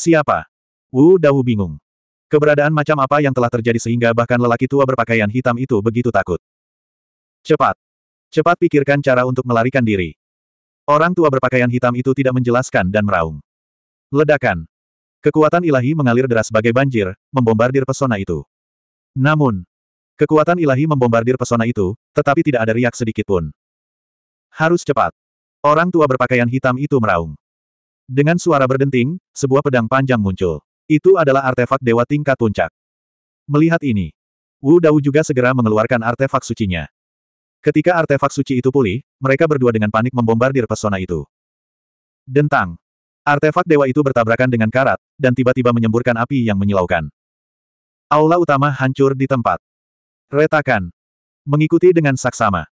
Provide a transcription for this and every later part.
Siapa? Wu Dawu bingung. Keberadaan macam apa yang telah terjadi sehingga bahkan lelaki tua berpakaian hitam itu begitu takut. Cepat. Cepat pikirkan cara untuk melarikan diri. Orang tua berpakaian hitam itu tidak menjelaskan dan meraung. Ledakan. Kekuatan ilahi mengalir deras sebagai banjir, membombardir pesona itu. Namun, kekuatan ilahi membombardir pesona itu, tetapi tidak ada riak sedikit pun. Harus cepat. Orang tua berpakaian hitam itu meraung. Dengan suara berdenting, sebuah pedang panjang muncul. Itu adalah artefak dewa tingkat puncak. Melihat ini, Wu Dao juga segera mengeluarkan artefak sucinya. Ketika artefak suci itu pulih, mereka berdua dengan panik membombardir pesona itu. Dentang. Artefak dewa itu bertabrakan dengan karat, dan tiba-tiba menyemburkan api yang menyilaukan. Aula utama hancur di tempat. Retakan. Mengikuti dengan saksama.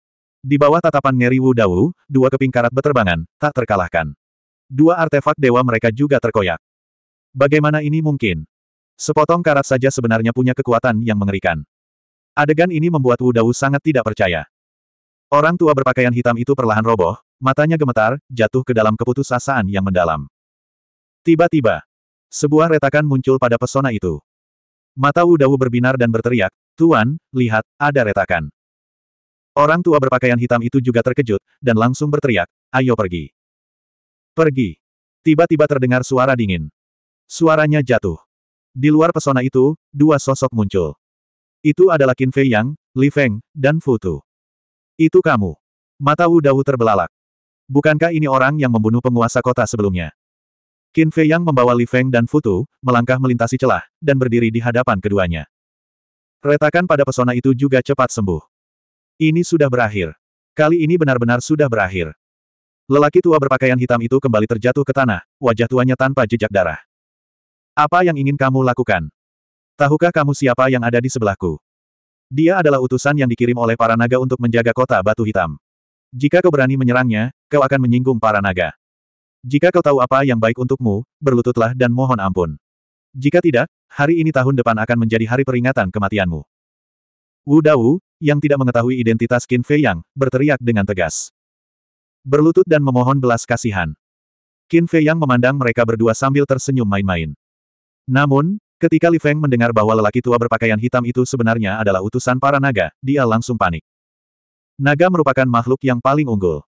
Di bawah tatapan Ngeri Wu Dao, dua keping karat beterbangan, tak terkalahkan. Dua artefak dewa mereka juga terkoyak. Bagaimana ini mungkin? Sepotong karat saja sebenarnya punya kekuatan yang mengerikan. Adegan ini membuat Wu Dao sangat tidak percaya. Orang tua berpakaian hitam itu perlahan roboh, matanya gemetar, jatuh ke dalam keputusasaan yang mendalam. Tiba-tiba, sebuah retakan muncul pada pesona itu. Mata Wu Dao berbinar dan berteriak, Tuan, lihat, ada retakan. Orang tua berpakaian hitam itu juga terkejut, dan langsung berteriak, ayo pergi. Pergi. Tiba-tiba terdengar suara dingin. Suaranya jatuh. Di luar pesona itu, dua sosok muncul. Itu adalah Qin Fei Yang, Li Feng, dan Fu Tu. Itu kamu. Mata Wu Dawu terbelalak. Bukankah ini orang yang membunuh penguasa kota sebelumnya? Qin Fei Yang membawa Li Feng dan Fu Tu melangkah melintasi celah, dan berdiri di hadapan keduanya. Retakan pada pesona itu juga cepat sembuh. Ini sudah berakhir. Kali ini benar-benar sudah berakhir. Lelaki tua berpakaian hitam itu kembali terjatuh ke tanah, wajah tuanya tanpa jejak darah. Apa yang ingin kamu lakukan? Tahukah kamu siapa yang ada di sebelahku? Dia adalah utusan yang dikirim oleh para naga untuk menjaga kota batu hitam. Jika kau berani menyerangnya, kau akan menyinggung para naga. Jika kau tahu apa yang baik untukmu, berlututlah dan mohon ampun. Jika tidak, hari ini tahun depan akan menjadi hari peringatan kematianmu. Wu Dawu, yang tidak mengetahui identitas Qin Fei Yang, berteriak dengan tegas. Berlutut dan memohon belas kasihan. Qin Fei Yang memandang mereka berdua sambil tersenyum main-main. Namun, ketika Li Feng mendengar bahwa lelaki tua berpakaian hitam itu sebenarnya adalah utusan para naga, dia langsung panik. Naga merupakan makhluk yang paling unggul.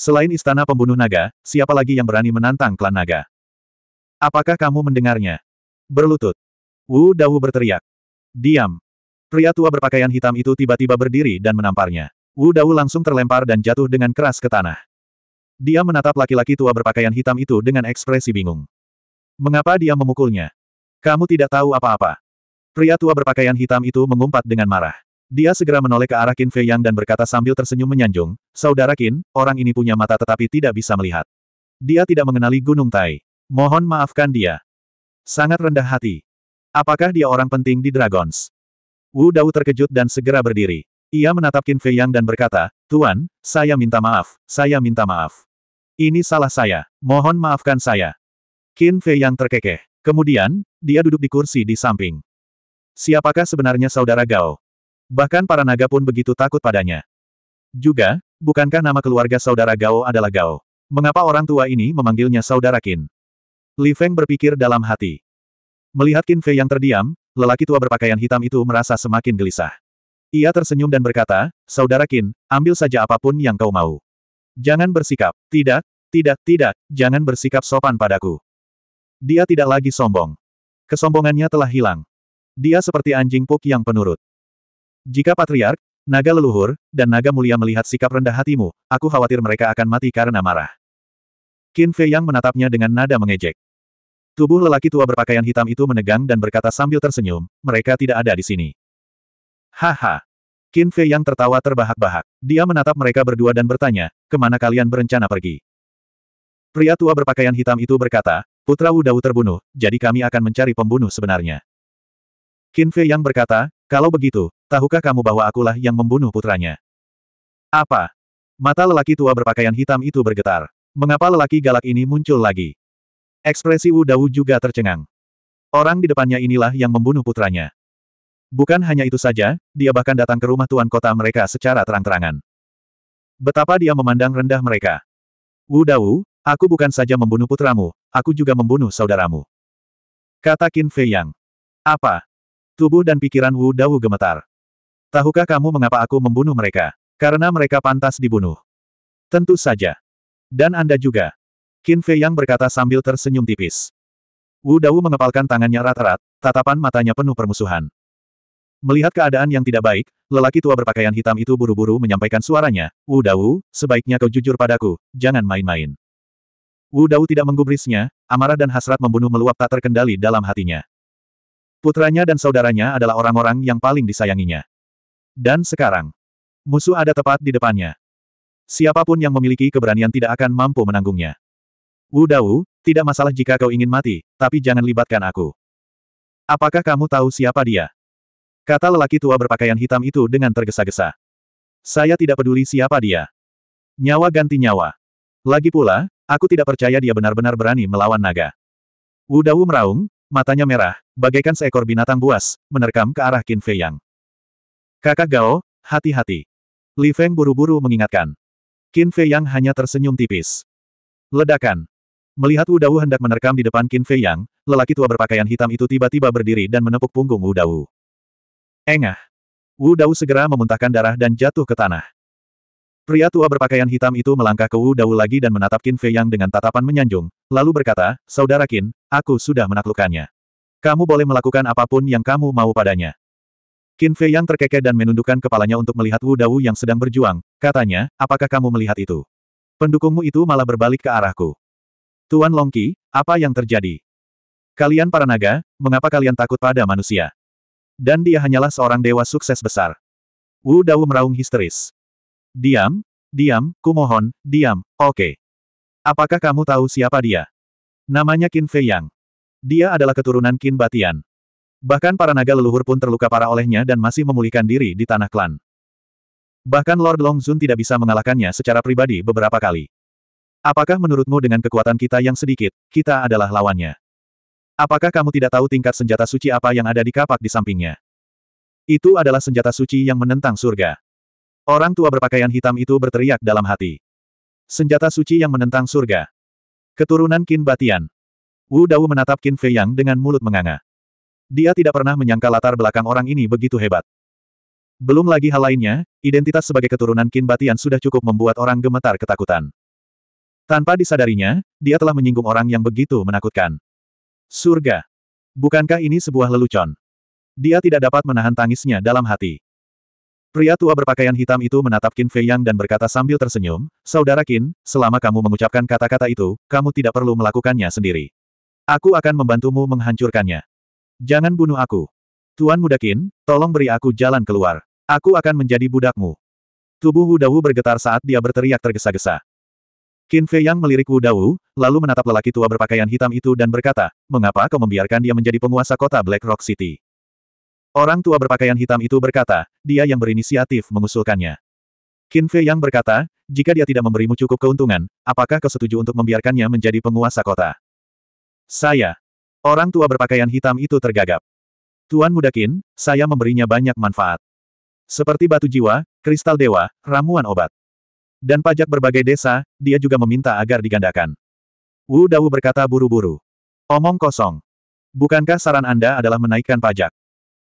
Selain istana pembunuh naga, siapa lagi yang berani menantang klan naga? Apakah kamu mendengarnya? Berlutut. Wu Dawu berteriak. Diam. Pria tua berpakaian hitam itu tiba-tiba berdiri dan menamparnya. Wu Dao langsung terlempar dan jatuh dengan keras ke tanah. Dia menatap laki-laki tua berpakaian hitam itu dengan ekspresi bingung. Mengapa dia memukulnya? Kamu tidak tahu apa-apa. Pria tua berpakaian hitam itu mengumpat dengan marah. Dia segera menoleh ke arah Qin Fei Yang dan berkata sambil tersenyum menyanjung, Saudara Qin, orang ini punya mata tetapi tidak bisa melihat. Dia tidak mengenali Gunung Tai. Mohon maafkan dia. Sangat rendah hati. Apakah dia orang penting di Dragons? Wu Dao terkejut dan segera berdiri. Ia menatap Qin Fei Yang dan berkata, Tuan, saya minta maaf, saya minta maaf. Ini salah saya, mohon maafkan saya. Qin Fei Yang terkekeh. Kemudian, dia duduk di kursi di samping. Siapakah sebenarnya saudara Gao? Bahkan para naga pun begitu takut padanya. Juga, bukankah nama keluarga saudara Gao adalah Gao? Mengapa orang tua ini memanggilnya saudara Qin? Li Feng berpikir dalam hati. Melihat Qin Fei yang terdiam, lelaki tua berpakaian hitam itu merasa semakin gelisah. Ia tersenyum dan berkata, Saudara Kin, ambil saja apapun yang kau mau. Jangan bersikap, tidak, tidak, tidak, jangan bersikap sopan padaku. Dia tidak lagi sombong. Kesombongannya telah hilang. Dia seperti anjing puk yang penurut. Jika patriark, naga leluhur, dan naga mulia melihat sikap rendah hatimu, aku khawatir mereka akan mati karena marah. Qin Fei Yang menatapnya dengan nada mengejek. Tubuh lelaki tua berpakaian hitam itu menegang dan berkata sambil tersenyum, mereka tidak ada di sini. Haha. Qin Fei yang tertawa terbahak-bahak. Dia menatap mereka berdua dan bertanya, kemana kalian berencana pergi? Pria tua berpakaian hitam itu berkata, Putra Wu Dawu terbunuh, jadi kami akan mencari pembunuh sebenarnya. Qin Fei yang berkata, kalau begitu, tahukah kamu bahwa akulah yang membunuh putranya? Apa? Mata lelaki tua berpakaian hitam itu bergetar. Mengapa lelaki galak ini muncul lagi? Ekspresi Wu Dawu juga tercengang. Orang di depannya inilah yang membunuh putranya. Bukan hanya itu saja, dia bahkan datang ke rumah tuan kota mereka secara terang-terangan. Betapa dia memandang rendah mereka. Wu Dawu, aku bukan saja membunuh putramu, aku juga membunuh saudaramu. Kata Qin Fei Yang. Apa? Tubuh dan pikiran Wu Dawu gemetar. Tahukah kamu mengapa aku membunuh mereka? Karena mereka pantas dibunuh. Tentu saja. Dan Anda juga. Qin Fei Yang berkata sambil tersenyum tipis. Wu Dawu mengepalkan tangannya rat-rat, tatapan matanya penuh permusuhan. Melihat keadaan yang tidak baik, lelaki tua berpakaian hitam itu buru-buru menyampaikan suaranya, Wu Dao, sebaiknya kau jujur padaku, jangan main-main. Wu Dao tidak menggubrisnya, amarah dan hasrat membunuh meluap tak terkendali dalam hatinya. Putranya dan saudaranya adalah orang-orang yang paling disayanginya. Dan sekarang, musuh ada tepat di depannya. Siapapun yang memiliki keberanian tidak akan mampu menanggungnya. Wu Dao, tidak masalah jika kau ingin mati, tapi jangan libatkan aku. Apakah kamu tahu siapa dia? Kata lelaki tua berpakaian hitam itu dengan tergesa-gesa. Saya tidak peduli siapa dia. Nyawa ganti nyawa. Lagi pula, aku tidak percaya dia benar-benar berani melawan naga. Wudawu meraung, matanya merah, bagaikan seekor binatang buas, menerkam ke arah Qin Fei Yang. Kakak Gao, hati-hati. Li Feng buru-buru mengingatkan. Qin Fei Yang hanya tersenyum tipis. Ledakan. Melihat Wudawu hendak menerkam di depan Qin Fei Yang, lelaki tua berpakaian hitam itu tiba-tiba berdiri dan menepuk punggung Wudawu. Engah. Wu Dao segera memuntahkan darah dan jatuh ke tanah. Pria tua berpakaian hitam itu melangkah ke Wu Dao lagi dan menatap Qin Fei Yang dengan tatapan menyanjung, lalu berkata, Saudara Qin, aku sudah menaklukkannya. Kamu boleh melakukan apapun yang kamu mau padanya. Qin Fei Yang terkekeh dan menundukkan kepalanya untuk melihat Wu Dao yang sedang berjuang, katanya, apakah kamu melihat itu? Pendukungmu itu malah berbalik ke arahku. Tuan Longki, apa yang terjadi? Kalian para naga, mengapa kalian takut pada manusia? Dan dia hanyalah seorang dewa sukses besar. Wu Dao meraung histeris. Diam, diam, kumohon, diam, oke. Okay. Apakah kamu tahu siapa dia? Namanya Qin Fei Yang. Dia adalah keturunan Qin Batian. Bahkan para naga leluhur pun terluka parah olehnya dan masih memulihkan diri di tanah klan. Bahkan Lord Long Longzun tidak bisa mengalahkannya secara pribadi beberapa kali. Apakah menurutmu dengan kekuatan kita yang sedikit, kita adalah lawannya? Apakah kamu tidak tahu tingkat senjata suci apa yang ada di kapak di sampingnya? Itu adalah senjata suci yang menentang surga. Orang tua berpakaian hitam itu berteriak dalam hati. Senjata suci yang menentang surga. Keturunan Qin Batian. Wu Dao menatap Qin Fei Yang dengan mulut menganga. Dia tidak pernah menyangka latar belakang orang ini begitu hebat. Belum lagi hal lainnya, identitas sebagai keturunan Qin Batian sudah cukup membuat orang gemetar ketakutan. Tanpa disadarinya, dia telah menyinggung orang yang begitu menakutkan. Surga. Bukankah ini sebuah lelucon? Dia tidak dapat menahan tangisnya dalam hati. Pria tua berpakaian hitam itu menatap Qin Fei Yang dan berkata sambil tersenyum, Saudara Qin, selama kamu mengucapkan kata-kata itu, kamu tidak perlu melakukannya sendiri. Aku akan membantumu menghancurkannya. Jangan bunuh aku. Tuan muda Qin, tolong beri aku jalan keluar. Aku akan menjadi budakmu. Tubuh Wu Dawu bergetar saat dia berteriak tergesa-gesa. Qin Fei Yang melirik Wu Dawu, lalu menatap lelaki tua berpakaian hitam itu dan berkata, mengapa kau membiarkan dia menjadi penguasa kota Black Rock City? Orang tua berpakaian hitam itu berkata, dia yang berinisiatif mengusulkannya. Qin Fei Yang berkata, jika dia tidak memberimu cukup keuntungan, apakah kau setuju untuk membiarkannya menjadi penguasa kota? Saya. Orang tua berpakaian hitam itu tergagap. Tuan Muda Qin, saya memberinya banyak manfaat. Seperti batu jiwa, kristal dewa, ramuan obat. Dan pajak berbagai desa, dia juga meminta agar digandakan. Wu Dawu berkata buru-buru. Omong kosong. Bukankah saran Anda adalah menaikkan pajak?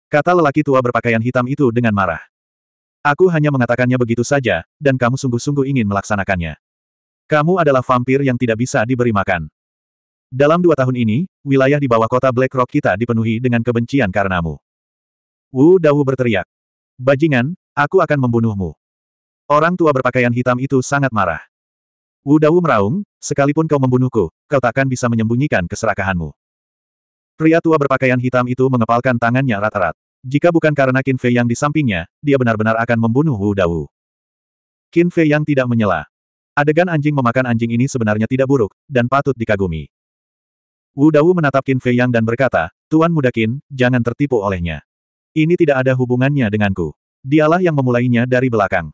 Kata lelaki tua berpakaian hitam itu dengan marah. Aku hanya mengatakannya begitu saja, dan kamu sungguh-sungguh ingin melaksanakannya. Kamu adalah vampir yang tidak bisa diberi makan. Dalam dua tahun ini, wilayah di bawah kota Black Rock kita dipenuhi dengan kebencian karenamu. Wu Dawu berteriak. Bajingan, aku akan membunuhmu. Orang tua berpakaian hitam itu sangat marah. Wu Dawu meraung, sekalipun kau membunuhku, kau takkan bisa menyembunyikan keserakahanmu. Pria tua berpakaian hitam itu mengepalkan tangannya rata-rat. Jika bukan karena Qin Fei yang di sampingnya, dia benar-benar akan membunuh Wu Dawu. Qin Fei yang tidak menyela. Adegan anjing memakan anjing ini sebenarnya tidak buruk, dan patut dikagumi. Wu Dawu menatap Qin Fei Yang dan berkata, Tuan Muda Qin, jangan tertipu olehnya. Ini tidak ada hubungannya denganku. Dialah yang memulainya dari belakang.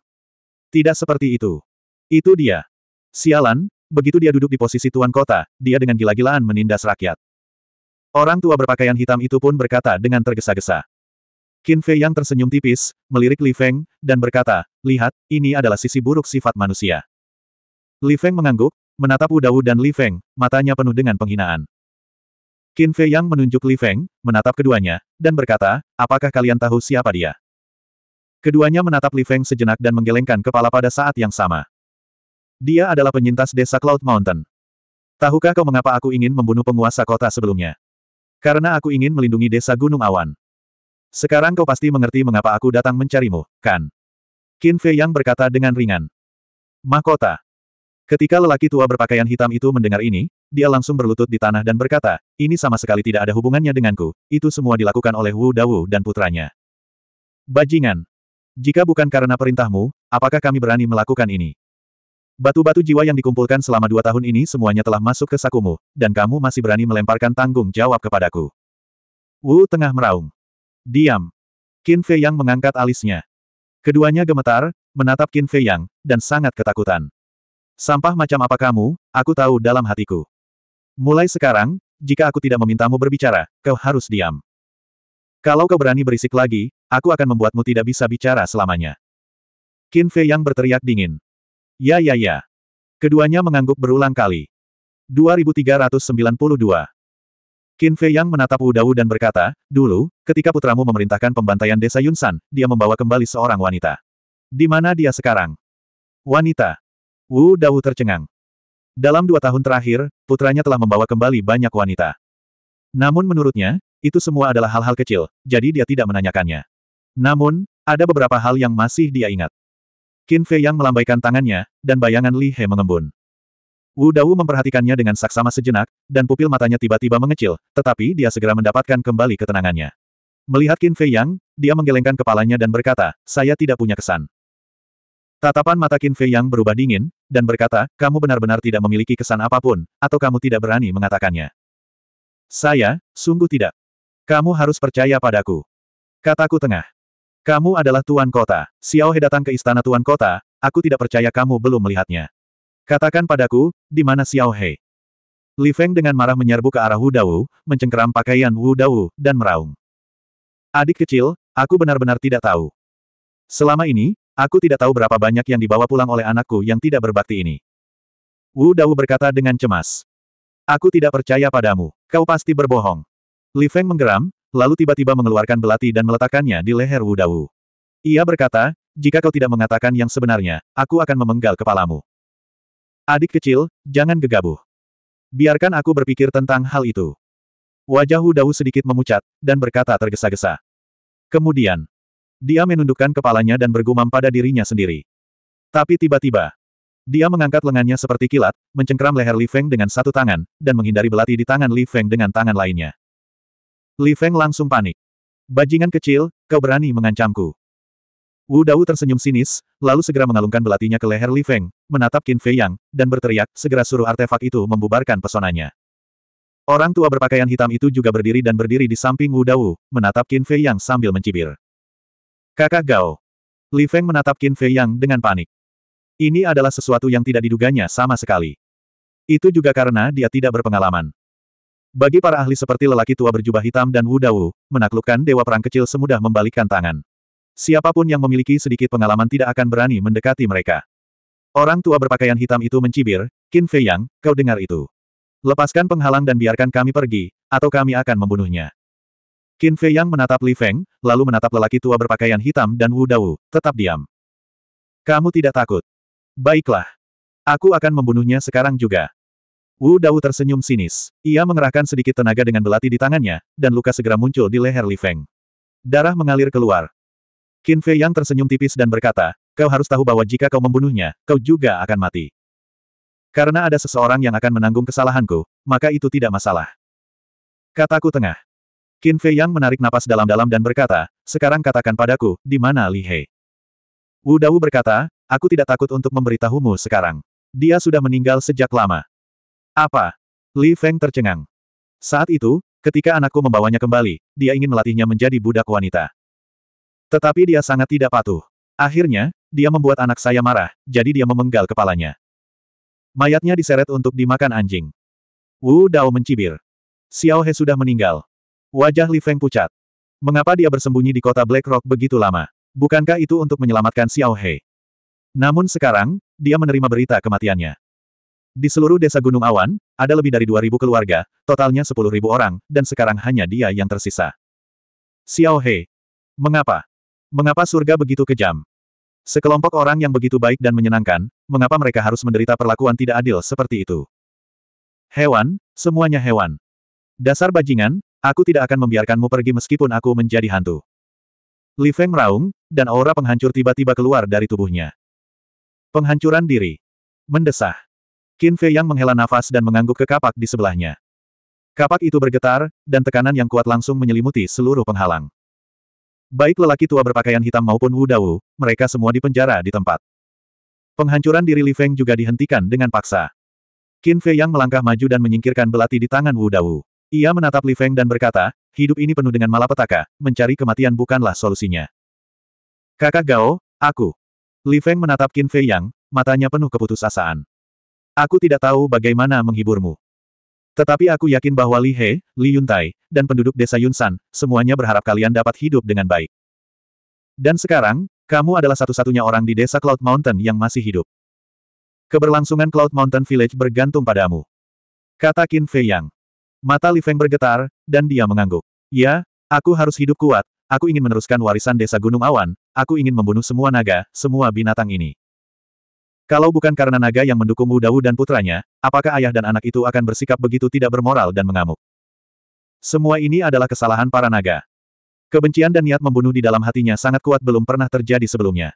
Tidak seperti itu. Itu dia. Sialan, begitu dia duduk di posisi tuan kota, dia dengan gila-gilaan menindas rakyat. Orang tua berpakaian hitam itu pun berkata dengan tergesa-gesa. Qin Fei yang tersenyum tipis, melirik Li Feng, dan berkata, lihat, ini adalah sisi buruk sifat manusia. Li Feng mengangguk, menatap Wu dan Li Feng, matanya penuh dengan penghinaan. Qin Fei yang menunjuk Li Feng, menatap keduanya, dan berkata, apakah kalian tahu siapa dia? Keduanya menatap Li Feng sejenak dan menggelengkan kepala pada saat yang sama. Dia adalah penyintas desa Cloud Mountain. Tahukah kau mengapa aku ingin membunuh penguasa kota sebelumnya? Karena aku ingin melindungi desa Gunung Awan. Sekarang kau pasti mengerti mengapa aku datang mencarimu, kan? Qin Fei Yang berkata dengan ringan. Mahkota. Ketika lelaki tua berpakaian hitam itu mendengar ini, dia langsung berlutut di tanah dan berkata, ini sama sekali tidak ada hubungannya denganku, itu semua dilakukan oleh Wu Dawu dan putranya. Bajingan, jika bukan karena perintahmu, apakah kami berani melakukan ini? Batu-batu jiwa yang dikumpulkan selama dua tahun ini semuanya telah masuk ke sakumu, dan kamu masih berani melemparkan tanggung jawab kepadaku. Wu tengah meraung. Diam. Qin Fei Yang mengangkat alisnya. Keduanya gemetar, menatap Qin Fei Yang, dan sangat ketakutan. Sampah macam apa kamu, aku tahu dalam hatiku. Mulai sekarang, jika aku tidak memintamu berbicara, kau harus diam. Kalau kau berani berisik lagi, aku akan membuatmu tidak bisa bicara selamanya. Qin Fei yang berteriak dingin. Ya ya ya. Keduanya mengangguk berulang kali. 2392. Qin Fei yang menatap Wu Dao dan berkata, dulu, ketika putramu memerintahkan pembantaian desa Yunsan, dia membawa kembali seorang wanita. Di mana dia sekarang? Wanita. Wu Dao tercengang. Dalam dua tahun terakhir, putranya telah membawa kembali banyak wanita. Namun menurutnya, itu semua adalah hal-hal kecil, jadi dia tidak menanyakannya. Namun, ada beberapa hal yang masih dia ingat. Qin Fei yang melambaikan tangannya, dan bayangan Li He mengembun. Wu Dawu memperhatikannya dengan saksama sejenak, dan pupil matanya tiba-tiba mengecil, tetapi dia segera mendapatkan kembali ketenangannya. Melihat Qin Fei Yang, dia menggelengkan kepalanya dan berkata, saya tidak punya kesan. Tatapan mata Qin Fei Yang berubah dingin, dan berkata, kamu benar-benar tidak memiliki kesan apapun, atau kamu tidak berani mengatakannya. Saya, sungguh tidak. Kamu harus percaya padaku. Kataku tengah. Kamu adalah Tuan Kota. Xiao He datang ke istana Tuan Kota, aku tidak percaya kamu belum melihatnya. Katakan padaku, di mana Xiao He? Li Feng dengan marah menyerbu ke arah Wu Dawu, mencengkeram pakaian Wu Dawu, dan meraung. Adik kecil, aku benar-benar tidak tahu. Selama ini, aku tidak tahu berapa banyak yang dibawa pulang oleh anakku yang tidak berbakti ini. Wu Dawu berkata dengan cemas. Aku tidak percaya padamu, kau pasti berbohong. Li Feng menggeram, lalu tiba-tiba mengeluarkan belati dan meletakkannya di leher Wu Dawu. Ia berkata, jika kau tidak mengatakan yang sebenarnya, aku akan memenggal kepalamu. Adik kecil, jangan gegabah. Biarkan aku berpikir tentang hal itu. Wajah Wu Dawu sedikit memucat, dan berkata tergesa-gesa. Kemudian, dia menundukkan kepalanya dan bergumam pada dirinya sendiri. Tapi tiba-tiba, dia mengangkat lengannya seperti kilat, mencengkram leher Li Feng dengan satu tangan, dan menghindari belati di tangan Li Feng dengan tangan lainnya. Li Feng langsung panik. Bajingan kecil, kau berani mengancamku. Wu Dao tersenyum sinis, lalu segera mengalungkan belatinya ke leher Li Feng, menatap Qin Fei Yang, dan berteriak, segera suruh artefak itu membubarkan pesonanya. Orang tua berpakaian hitam itu juga berdiri dan berdiri di samping Wu Dao, menatap Qin Fei Yang sambil mencibir. Kakak Gao. Li Feng menatap Qin Fei Yang dengan panik. Ini adalah sesuatu yang tidak diduganya sama sekali. Itu juga karena dia tidak berpengalaman. Bagi para ahli seperti lelaki tua berjubah hitam dan Wu menaklukkan dewa perang kecil semudah membalikkan tangan. Siapapun yang memiliki sedikit pengalaman tidak akan berani mendekati mereka. Orang tua berpakaian hitam itu mencibir, Qin Fei Yang, kau dengar itu. Lepaskan penghalang dan biarkan kami pergi, atau kami akan membunuhnya. Qin Fei Yang menatap Li Feng, lalu menatap lelaki tua berpakaian hitam dan Wu tetap diam. Kamu tidak takut. Baiklah. Aku akan membunuhnya sekarang juga. Wu Dao tersenyum sinis. Ia mengerahkan sedikit tenaga dengan belati di tangannya, dan luka segera muncul di leher Li Feng. Darah mengalir keluar. Qin Fei Yang tersenyum tipis dan berkata, kau harus tahu bahwa jika kau membunuhnya, kau juga akan mati. Karena ada seseorang yang akan menanggung kesalahanku, maka itu tidak masalah. Kataku tengah. Qin Fei Yang menarik napas dalam-dalam dan berkata, sekarang katakan padaku, di mana Li He? Wu Dao berkata, aku tidak takut untuk memberitahumu sekarang. Dia sudah meninggal sejak lama. Apa? Li Feng tercengang. Saat itu, ketika anakku membawanya kembali, dia ingin melatihnya menjadi budak wanita. Tetapi dia sangat tidak patuh. Akhirnya, dia membuat anak saya marah, jadi dia memenggal kepalanya. Mayatnya diseret untuk dimakan anjing. Wu Dao mencibir. Xiao He sudah meninggal. Wajah Li Feng pucat. Mengapa dia bersembunyi di kota Black Rock begitu lama? Bukankah itu untuk menyelamatkan Xiao He? Namun sekarang, dia menerima berita kematiannya. Di seluruh desa Gunung Awan, ada lebih dari 2.000 keluarga, totalnya 10.000 orang, dan sekarang hanya dia yang tersisa. Xiao He. Mengapa? Mengapa surga begitu kejam? Sekelompok orang yang begitu baik dan menyenangkan, mengapa mereka harus menderita perlakuan tidak adil seperti itu? Hewan, semuanya hewan. Dasar bajingan, aku tidak akan membiarkanmu pergi meskipun aku menjadi hantu. Li Feng meraung, dan aura penghancur tiba-tiba keluar dari tubuhnya. Penghancuran diri. Mendesah. Qin Fei yang menghela nafas dan mengangguk ke kapak di sebelahnya. Kapak itu bergetar, dan tekanan yang kuat langsung menyelimuti seluruh penghalang. Baik lelaki tua berpakaian hitam maupun Wu Dao, mereka semua dipenjara di tempat. Penghancuran diri Li Feng juga dihentikan dengan paksa. Qin Fei yang melangkah maju dan menyingkirkan belati di tangan Wu Dao. Ia menatap Li Feng dan berkata, hidup ini penuh dengan malapetaka, mencari kematian bukanlah solusinya. Kakak Gao, aku. Li Feng menatap Qin Fei Yang, matanya penuh keputusasaan. Aku tidak tahu bagaimana menghiburmu. Tetapi aku yakin bahwa Li He, Li Yuntai, dan penduduk desa Yunsan, semuanya berharap kalian dapat hidup dengan baik. Dan sekarang, kamu adalah satu-satunya orang di desa Cloud Mountain yang masih hidup. Keberlangsungan Cloud Mountain Village bergantung padamu. Kata Qin Fei Yang. Mata Li Feng bergetar, dan dia mengangguk. Ya, aku harus hidup kuat, aku ingin meneruskan warisan desa Gunung Awan, aku ingin membunuh semua naga, semua binatang ini. Kalau bukan karena naga yang mendukung Wudawu dan putranya, apakah ayah dan anak itu akan bersikap begitu tidak bermoral dan mengamuk? Semua ini adalah kesalahan para naga. Kebencian dan niat membunuh di dalam hatinya sangat kuat belum pernah terjadi sebelumnya.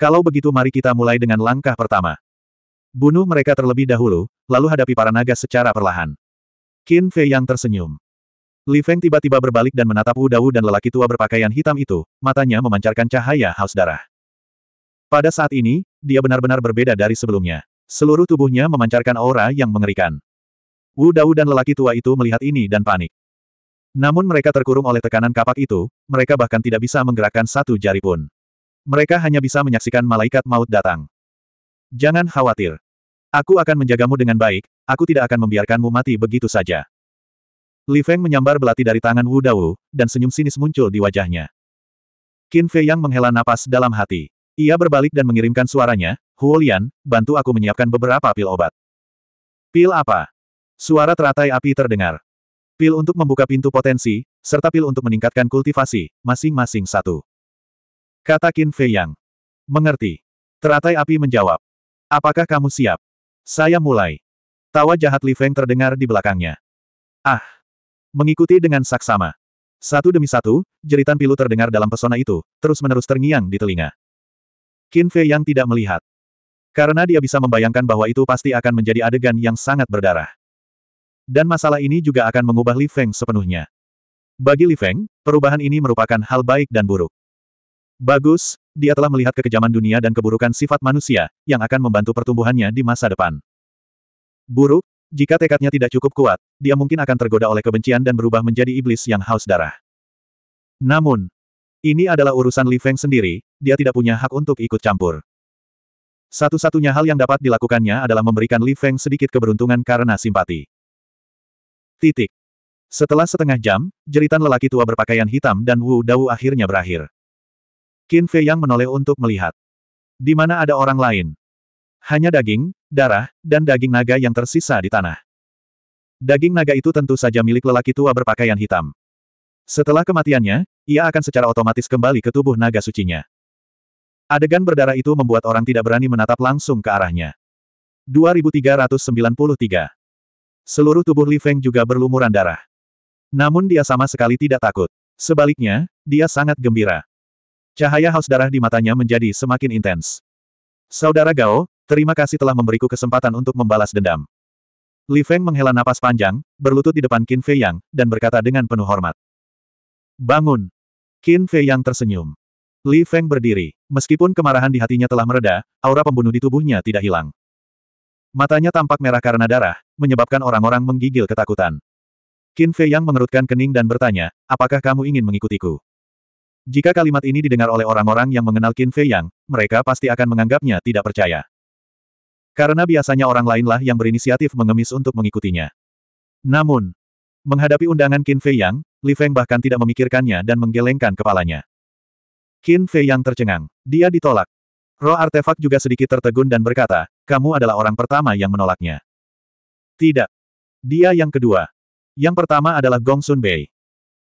Kalau begitu mari kita mulai dengan langkah pertama. Bunuh mereka terlebih dahulu, lalu hadapi para naga secara perlahan. Qin Fei yang tersenyum. Li Feng tiba-tiba berbalik dan menatap Wu Dao dan lelaki tua berpakaian hitam itu, matanya memancarkan cahaya haus darah. Pada saat ini, dia benar-benar berbeda dari sebelumnya. Seluruh tubuhnya memancarkan aura yang mengerikan. Wu Dao dan lelaki tua itu melihat ini dan panik. Namun mereka terkurung oleh tekanan kapak itu, mereka bahkan tidak bisa menggerakkan satu jari pun. Mereka hanya bisa menyaksikan malaikat maut datang. Jangan khawatir. Aku akan menjagamu dengan baik, aku tidak akan membiarkanmu mati begitu saja. Li Feng menyambar belati dari tangan Wu Dao, dan senyum sinis muncul di wajahnya. Qin Fei Yang menghela napas dalam hati. Ia berbalik dan mengirimkan suaranya, Huolian, bantu aku menyiapkan beberapa pil obat. Pil apa? Suara teratai api terdengar. Pil untuk membuka pintu potensi, serta pil untuk meningkatkan kultivasi, masing-masing satu. Kata Qin Fei Yang. Mengerti. Teratai api menjawab. Apakah kamu siap? Saya mulai. Tawa jahat Li Feng terdengar di belakangnya. Ah! Mengikuti dengan saksama. Satu demi satu, jeritan pilu terdengar dalam pesona itu, terus-menerus terngiang di telinga. Qin Fei yang tidak melihat. Karena dia bisa membayangkan bahwa itu pasti akan menjadi adegan yang sangat berdarah. Dan masalah ini juga akan mengubah Li Feng sepenuhnya. Bagi Li Feng, perubahan ini merupakan hal baik dan buruk. Bagus, dia telah melihat kekejaman dunia dan keburukan sifat manusia, yang akan membantu pertumbuhannya di masa depan. Buruk, jika tekadnya tidak cukup kuat, dia mungkin akan tergoda oleh kebencian dan berubah menjadi iblis yang haus darah. Namun, ini adalah urusan Li Feng sendiri, dia tidak punya hak untuk ikut campur. Satu-satunya hal yang dapat dilakukannya adalah memberikan Li Feng sedikit keberuntungan karena simpati. Titik. Setelah setengah jam, jeritan lelaki tua berpakaian hitam dan Wu Dao akhirnya berakhir. Qin Fei yang menoleh untuk melihat. Di mana ada orang lain? Hanya daging, darah, dan daging naga yang tersisa di tanah. Daging naga itu tentu saja milik lelaki tua berpakaian hitam. Setelah kematiannya, ia akan secara otomatis kembali ke tubuh naga sucinya. Adegan berdarah itu membuat orang tidak berani menatap langsung ke arahnya. 2393 Seluruh tubuh Li Feng juga berlumuran darah. Namun dia sama sekali tidak takut. Sebaliknya, dia sangat gembira. Cahaya haus darah di matanya menjadi semakin intens. Saudara Gao, terima kasih telah memberiku kesempatan untuk membalas dendam. Li Feng menghela napas panjang, berlutut di depan Qin Fei Yang, dan berkata dengan penuh hormat. Bangun! Qin Fei yang tersenyum. Li Feng berdiri. Meskipun kemarahan di hatinya telah mereda, aura pembunuh di tubuhnya tidak hilang. Matanya tampak merah karena darah, menyebabkan orang-orang menggigil ketakutan. Qin Fei yang mengerutkan kening dan bertanya, apakah kamu ingin mengikutiku? Jika kalimat ini didengar oleh orang-orang yang mengenal Qin Fei yang, mereka pasti akan menganggapnya tidak percaya. Karena biasanya orang lainlah yang berinisiatif mengemis untuk mengikutinya. Namun, menghadapi undangan Qin Fei yang, Li Feng bahkan tidak memikirkannya dan menggelengkan kepalanya. Qin Fei yang tercengang. Dia ditolak. Roh artefak juga sedikit tertegun dan berkata, kamu adalah orang pertama yang menolaknya. Tidak. Dia yang kedua. Yang pertama adalah Gong Sun Bei.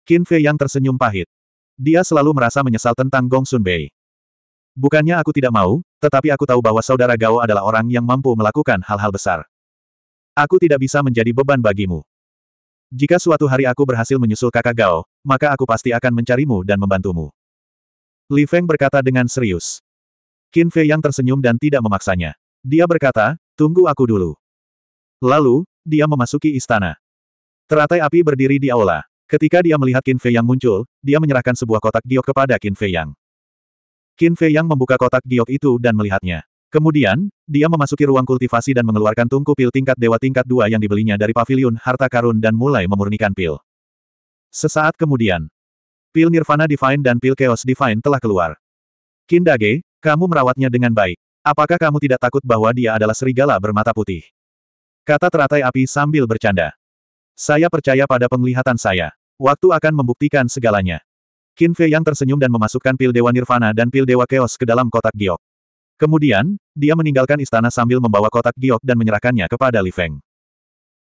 Qin Fei yang tersenyum pahit. Dia selalu merasa menyesal tentang Gong Sun Bei. Bukannya aku tidak mau, tetapi aku tahu bahwa saudara Gao adalah orang yang mampu melakukan hal-hal besar. Aku tidak bisa menjadi beban bagimu. Jika suatu hari aku berhasil menyusul kakak Gao, maka aku pasti akan mencarimu dan membantumu. Li Feng berkata dengan serius. Qin Fei yang tersenyum dan tidak memaksanya. Dia berkata, tunggu aku dulu. Lalu, dia memasuki istana. Teratai api berdiri di aula. Ketika dia melihat Qin Fei yang muncul, dia menyerahkan sebuah kotak giok kepada Qin Fei yang. Qin Fei yang membuka kotak giok itu dan melihatnya. Kemudian, dia memasuki ruang kultivasi dan mengeluarkan tungku pil tingkat dewa tingkat dua yang dibelinya dari Pavilion harta karun dan mulai memurnikan pil. Sesaat kemudian, pil Nirvana Divine dan pil Chaos Divine telah keluar. Kindage, kamu merawatnya dengan baik. Apakah kamu tidak takut bahwa dia adalah serigala bermata putih? Kata teratai api sambil bercanda. Saya percaya pada penglihatan saya. Waktu akan membuktikan segalanya. Kinfe yang tersenyum dan memasukkan pil Dewa Nirvana dan pil Dewa Chaos ke dalam kotak giok. Kemudian, dia meninggalkan istana sambil membawa kotak giok dan menyerahkannya kepada Li Feng.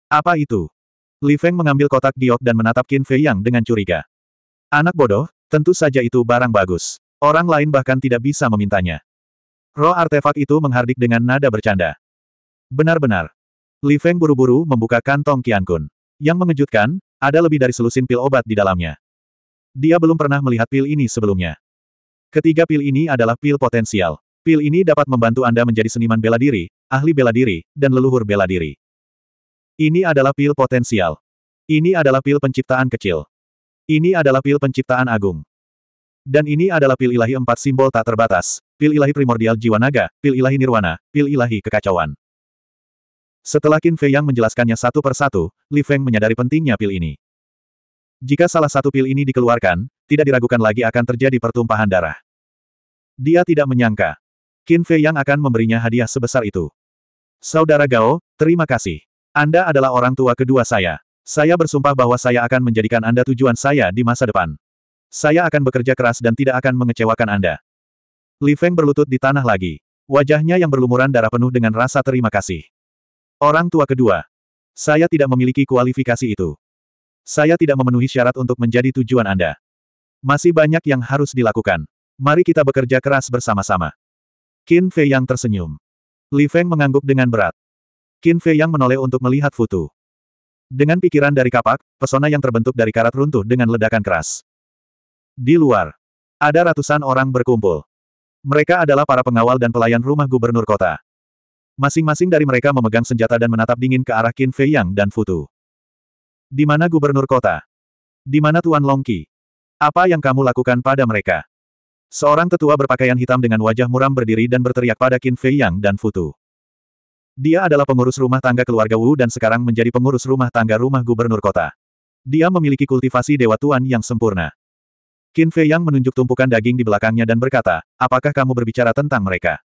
Apa itu? Li Feng mengambil kotak giok dan menatap Qin Fei Yang dengan curiga. Anak bodoh, tentu saja itu barang bagus. Orang lain bahkan tidak bisa memintanya. Roh artefak itu menghardik dengan nada bercanda. Benar-benar. Li Feng buru-buru membuka kantong Qian Kun. Yang mengejutkan, ada lebih dari selusin pil obat di dalamnya. Dia belum pernah melihat pil ini sebelumnya. Ketiga pil ini adalah pil potensial. Pil ini dapat membantu Anda menjadi seniman bela diri, ahli bela diri, dan leluhur bela diri. Ini adalah pil potensial. Ini adalah pil penciptaan kecil. Ini adalah pil penciptaan agung. Dan ini adalah pil ilahi empat simbol tak terbatas, pil ilahi primordial jiwa naga, pil ilahi nirwana, pil ilahi kekacauan. Setelah Qin Fei yang menjelaskannya satu persatu, Li Feng menyadari pentingnya pil ini. Jika salah satu pil ini dikeluarkan, tidak diragukan lagi akan terjadi pertumpahan darah. Dia tidak menyangka, Qin Fei yang akan memberinya hadiah sebesar itu. Saudara Gao, terima kasih. Anda adalah orang tua kedua saya. Saya bersumpah bahwa saya akan menjadikan Anda tujuan saya di masa depan. Saya akan bekerja keras dan tidak akan mengecewakan Anda. Li Feng berlutut di tanah lagi. Wajahnya yang berlumuran darah penuh dengan rasa terima kasih. Orang tua kedua. Saya tidak memiliki kualifikasi itu. Saya tidak memenuhi syarat untuk menjadi tujuan Anda. Masih banyak yang harus dilakukan. Mari kita bekerja keras bersama-sama. Qin Fei Yang tersenyum. Li Feng mengangguk dengan berat. Qin Fei Yang menoleh untuk melihat Futu. Dengan pikiran dari kapak, pesona yang terbentuk dari karat runtuh dengan ledakan keras. Di luar, ada ratusan orang berkumpul. Mereka adalah para pengawal dan pelayan rumah gubernur kota. Masing-masing dari mereka memegang senjata dan menatap dingin ke arah Qin Fei Yang dan Futu. Di mana gubernur kota? Di mana Tuan Longki? Apa yang kamu lakukan pada mereka? Seorang tetua berpakaian hitam dengan wajah muram berdiri dan berteriak pada Qin Fei Yang dan Futu. Dia adalah pengurus rumah tangga keluarga Wu dan sekarang menjadi pengurus rumah tangga rumah gubernur kota. Dia memiliki kultivasi dewa tuan yang sempurna. Qin Fei Yang menunjuk tumpukan daging di belakangnya dan berkata, apakah kamu berbicara tentang mereka?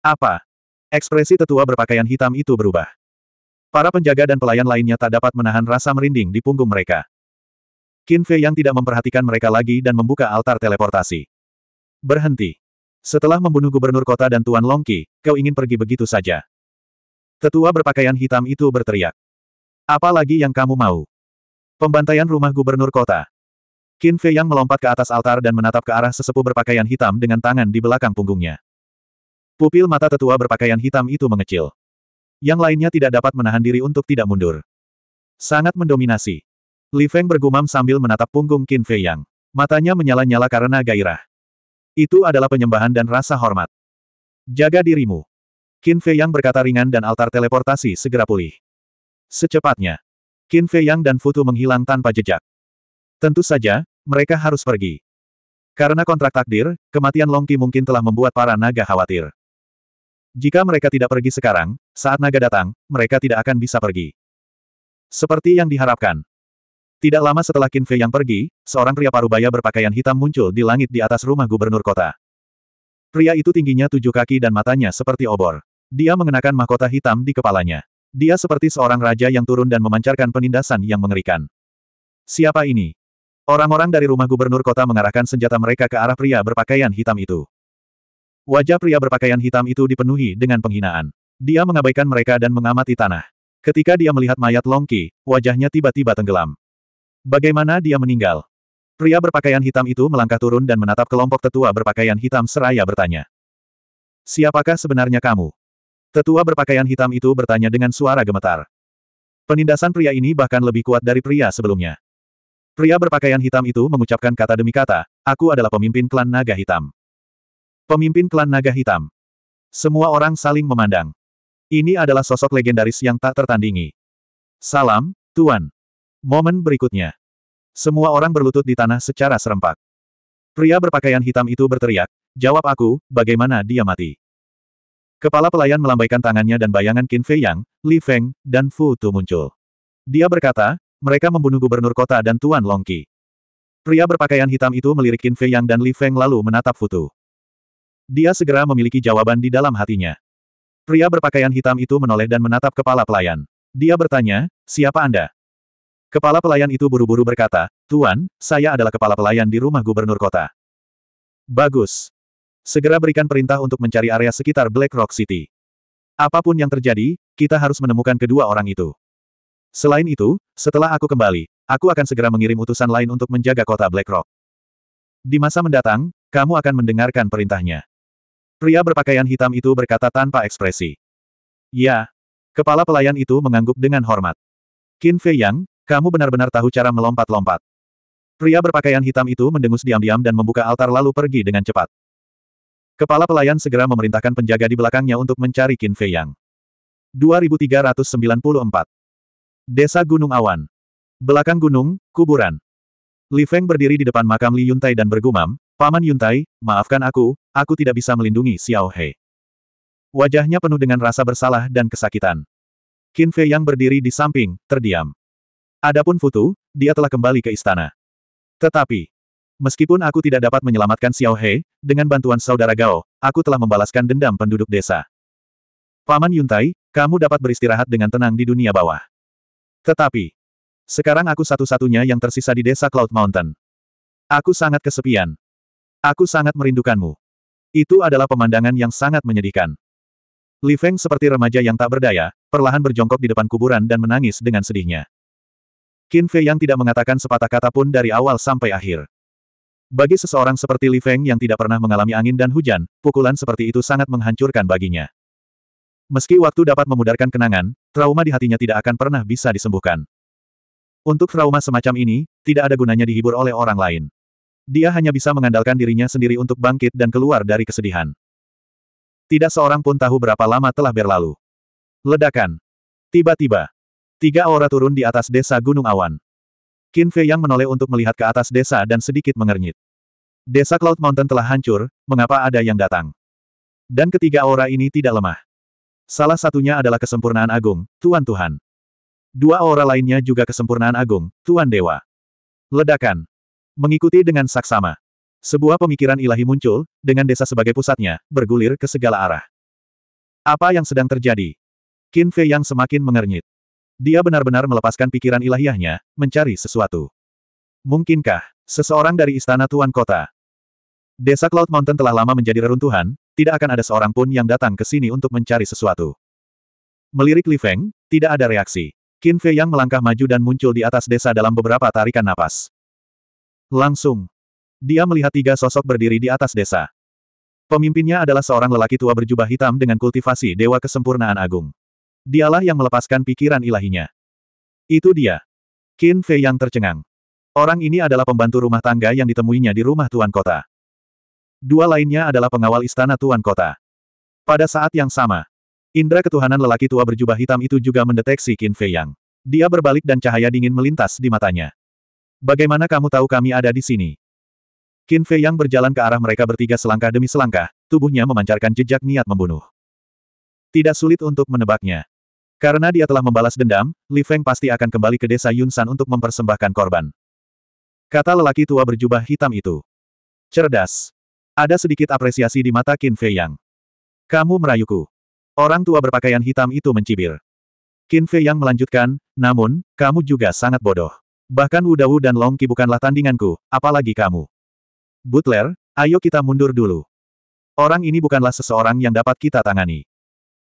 Apa? Ekspresi tetua berpakaian hitam itu berubah. Para penjaga dan pelayan lainnya tak dapat menahan rasa merinding di punggung mereka. Qin Fei Yang tidak memperhatikan mereka lagi dan membuka altar teleportasi. Berhenti. Setelah membunuh gubernur kota dan Tuan Longki, kau ingin pergi begitu saja. Tetua berpakaian hitam itu berteriak. Apa lagi yang kamu mau? Pembantaian rumah gubernur kota. Qin Fei yang melompat ke atas altar dan menatap ke arah sesepuh berpakaian hitam dengan tangan di belakang punggungnya. Pupil mata tetua berpakaian hitam itu mengecil. Yang lainnya tidak dapat menahan diri untuk tidak mundur. Sangat mendominasi. Li Feng bergumam sambil menatap punggung Qin Fei Yang. Matanya menyala-nyala karena gairah. Itu adalah penyembahan dan rasa hormat. Jaga dirimu. Qin Fei Yang berkata ringan dan altar teleportasi segera pulih. Secepatnya. Qin Fei Yang dan Futu menghilang tanpa jejak. Tentu saja, mereka harus pergi. Karena kontrak takdir, kematian Long Qi mungkin telah membuat para naga khawatir. Jika mereka tidak pergi sekarang, saat naga datang, mereka tidak akan bisa pergi. Seperti yang diharapkan, tidak lama setelah Qin Fei yang pergi, seorang pria parubaya berpakaian hitam muncul di langit di atas rumah gubernur kota. Pria itu tingginya tujuh kaki dan matanya seperti obor. Dia mengenakan mahkota hitam di kepalanya. Dia seperti seorang raja yang turun dan memancarkan penindasan yang mengerikan. Siapa ini? Orang-orang dari rumah gubernur kota mengarahkan senjata mereka ke arah pria berpakaian hitam itu. Wajah pria berpakaian hitam itu dipenuhi dengan penghinaan. Dia mengabaikan mereka dan mengamati tanah. Ketika dia melihat mayat Longki, wajahnya tiba-tiba tenggelam. Bagaimana dia meninggal? Pria berpakaian hitam itu melangkah turun dan menatap kelompok tetua berpakaian hitam seraya bertanya. Siapakah sebenarnya kamu? Tetua berpakaian hitam itu bertanya dengan suara gemetar. Penindasan pria ini bahkan lebih kuat dari pria sebelumnya. Pria berpakaian hitam itu mengucapkan kata demi kata, aku adalah pemimpin klan naga hitam. Pemimpin klan naga hitam. Semua orang saling memandang. Ini adalah sosok legendaris yang tak tertandingi. Salam, Tuan. Momen berikutnya. Semua orang berlutut di tanah secara serempak. Pria berpakaian hitam itu berteriak, jawab aku, bagaimana dia mati. Kepala pelayan melambaikan tangannya dan bayangan Qin Fei Yang, Li Feng, dan Fu Tu muncul. Dia berkata, mereka membunuh gubernur kota dan Tuan Long Qi. Pria berpakaian hitam itu melirik Qin Fei Yang dan Li Feng lalu menatap Fu Tu. Dia segera memiliki jawaban di dalam hatinya. Pria berpakaian hitam itu menoleh dan menatap kepala pelayan. Dia bertanya, siapa Anda? Kepala pelayan itu buru-buru berkata, Tuan, saya adalah kepala pelayan di rumah gubernur kota. Bagus. Segera berikan perintah untuk mencari area sekitar Black Rock City. Apapun yang terjadi, kita harus menemukan kedua orang itu. Selain itu, setelah aku kembali, aku akan segera mengirim utusan lain untuk menjaga kota Black Rock. Di masa mendatang, kamu akan mendengarkan perintahnya. Pria berpakaian hitam itu berkata tanpa ekspresi. Ya. Kepala pelayan itu mengangguk dengan hormat. Qin Fei Yang, kamu benar-benar tahu cara melompat-lompat. Pria berpakaian hitam itu mendengus diam-diam dan membuka altar lalu pergi dengan cepat. Kepala pelayan segera memerintahkan penjaga di belakangnya untuk mencari Qin Fei Yang. 2394 Desa Gunung Awan Belakang gunung, kuburan. Li Feng berdiri di depan makam Li Yuntai dan bergumam, Paman Yuntai, maafkan aku, aku tidak bisa melindungi Xiao He. Wajahnya penuh dengan rasa bersalah dan kesakitan. Qin Fei Yang berdiri di samping, terdiam. Adapun Futu, dia telah kembali ke istana. Tetapi, meskipun aku tidak dapat menyelamatkan Xiao He, dengan bantuan saudara Gao, aku telah membalaskan dendam penduduk desa. Paman Yuntai, kamu dapat beristirahat dengan tenang di dunia bawah. Tetapi, sekarang aku satu-satunya yang tersisa di desa Cloud Mountain. Aku sangat kesepian. Aku sangat merindukanmu. Itu adalah pemandangan yang sangat menyedihkan. Li Feng seperti remaja yang tak berdaya, perlahan berjongkok di depan kuburan dan menangis dengan sedihnya. Qin Fei yang tidak mengatakan sepatah kata pun dari awal sampai akhir. Bagi seseorang seperti Li Feng yang tidak pernah mengalami angin dan hujan, pukulan seperti itu sangat menghancurkan baginya. Meski waktu dapat memudarkan kenangan, trauma di hatinya tidak akan pernah bisa disembuhkan. Untuk trauma semacam ini, tidak ada gunanya dihibur oleh orang lain. Dia hanya bisa mengandalkan dirinya sendiri untuk bangkit dan keluar dari kesedihan. Tidak seorang pun tahu berapa lama telah berlalu. Ledakan. Tiba-tiba, Tiga aura turun di atas desa Gunung Awan. Qin Fei yang menoleh untuk melihat ke atas desa dan sedikit mengernyit. Desa Cloud Mountain telah hancur, mengapa ada yang datang? Dan ketiga aura ini tidak lemah. Salah satunya adalah kesempurnaan agung, Tuan Tuhan. Dua aura lainnya juga kesempurnaan agung, Tuan Dewa. Ledakan. Mengikuti dengan saksama. Sebuah pemikiran ilahi muncul, dengan desa sebagai pusatnya, bergulir ke segala arah. Apa yang sedang terjadi? Qin Fei yang semakin mengernyit. Dia benar-benar melepaskan pikiran ilahiyahnya, mencari sesuatu. Mungkinkah, seseorang dari istana Tuan Kota? Desa Cloud Mountain telah lama menjadi reruntuhan, tidak akan ada seorang pun yang datang ke sini untuk mencari sesuatu. Melirik Li Feng, tidak ada reaksi. Qin Fei yang melangkah maju dan muncul di atas desa dalam beberapa tarikan napas. Langsung, dia melihat tiga sosok berdiri di atas desa. Pemimpinnya adalah seorang lelaki tua berjubah hitam dengan kultivasi Dewa Kesempurnaan Agung. Dialah yang melepaskan pikiran ilahinya. Itu dia. Qin Fei yang tercengang. Orang ini adalah pembantu rumah tangga yang ditemuinya di rumah Tuan Kota. Dua lainnya adalah pengawal istana Tuan Kota. Pada saat yang sama, Indra ketuhanan lelaki tua berjubah hitam itu juga mendeteksi Qin Fei Yang. Dia berbalik dan cahaya dingin melintas di matanya. Bagaimana kamu tahu kami ada di sini? Qin Fei Yang berjalan ke arah mereka bertiga selangkah demi selangkah, tubuhnya memancarkan jejak niat membunuh. Tidak sulit untuk menebaknya. Karena dia telah membalas dendam, Li Feng pasti akan kembali ke desa Yunsan untuk mempersembahkan korban. Kata lelaki tua berjubah hitam itu. Cerdas. Ada sedikit apresiasi di mata Qin Fei Yang. Kamu merayuku. Orang tua berpakaian hitam itu mencibir. Qin Fei Yang melanjutkan, namun, kamu juga sangat bodoh. Bahkan Wu Wu dan Long Qi bukanlah tandinganku, apalagi kamu. Butler, ayo kita mundur dulu. Orang ini bukanlah seseorang yang dapat kita tangani.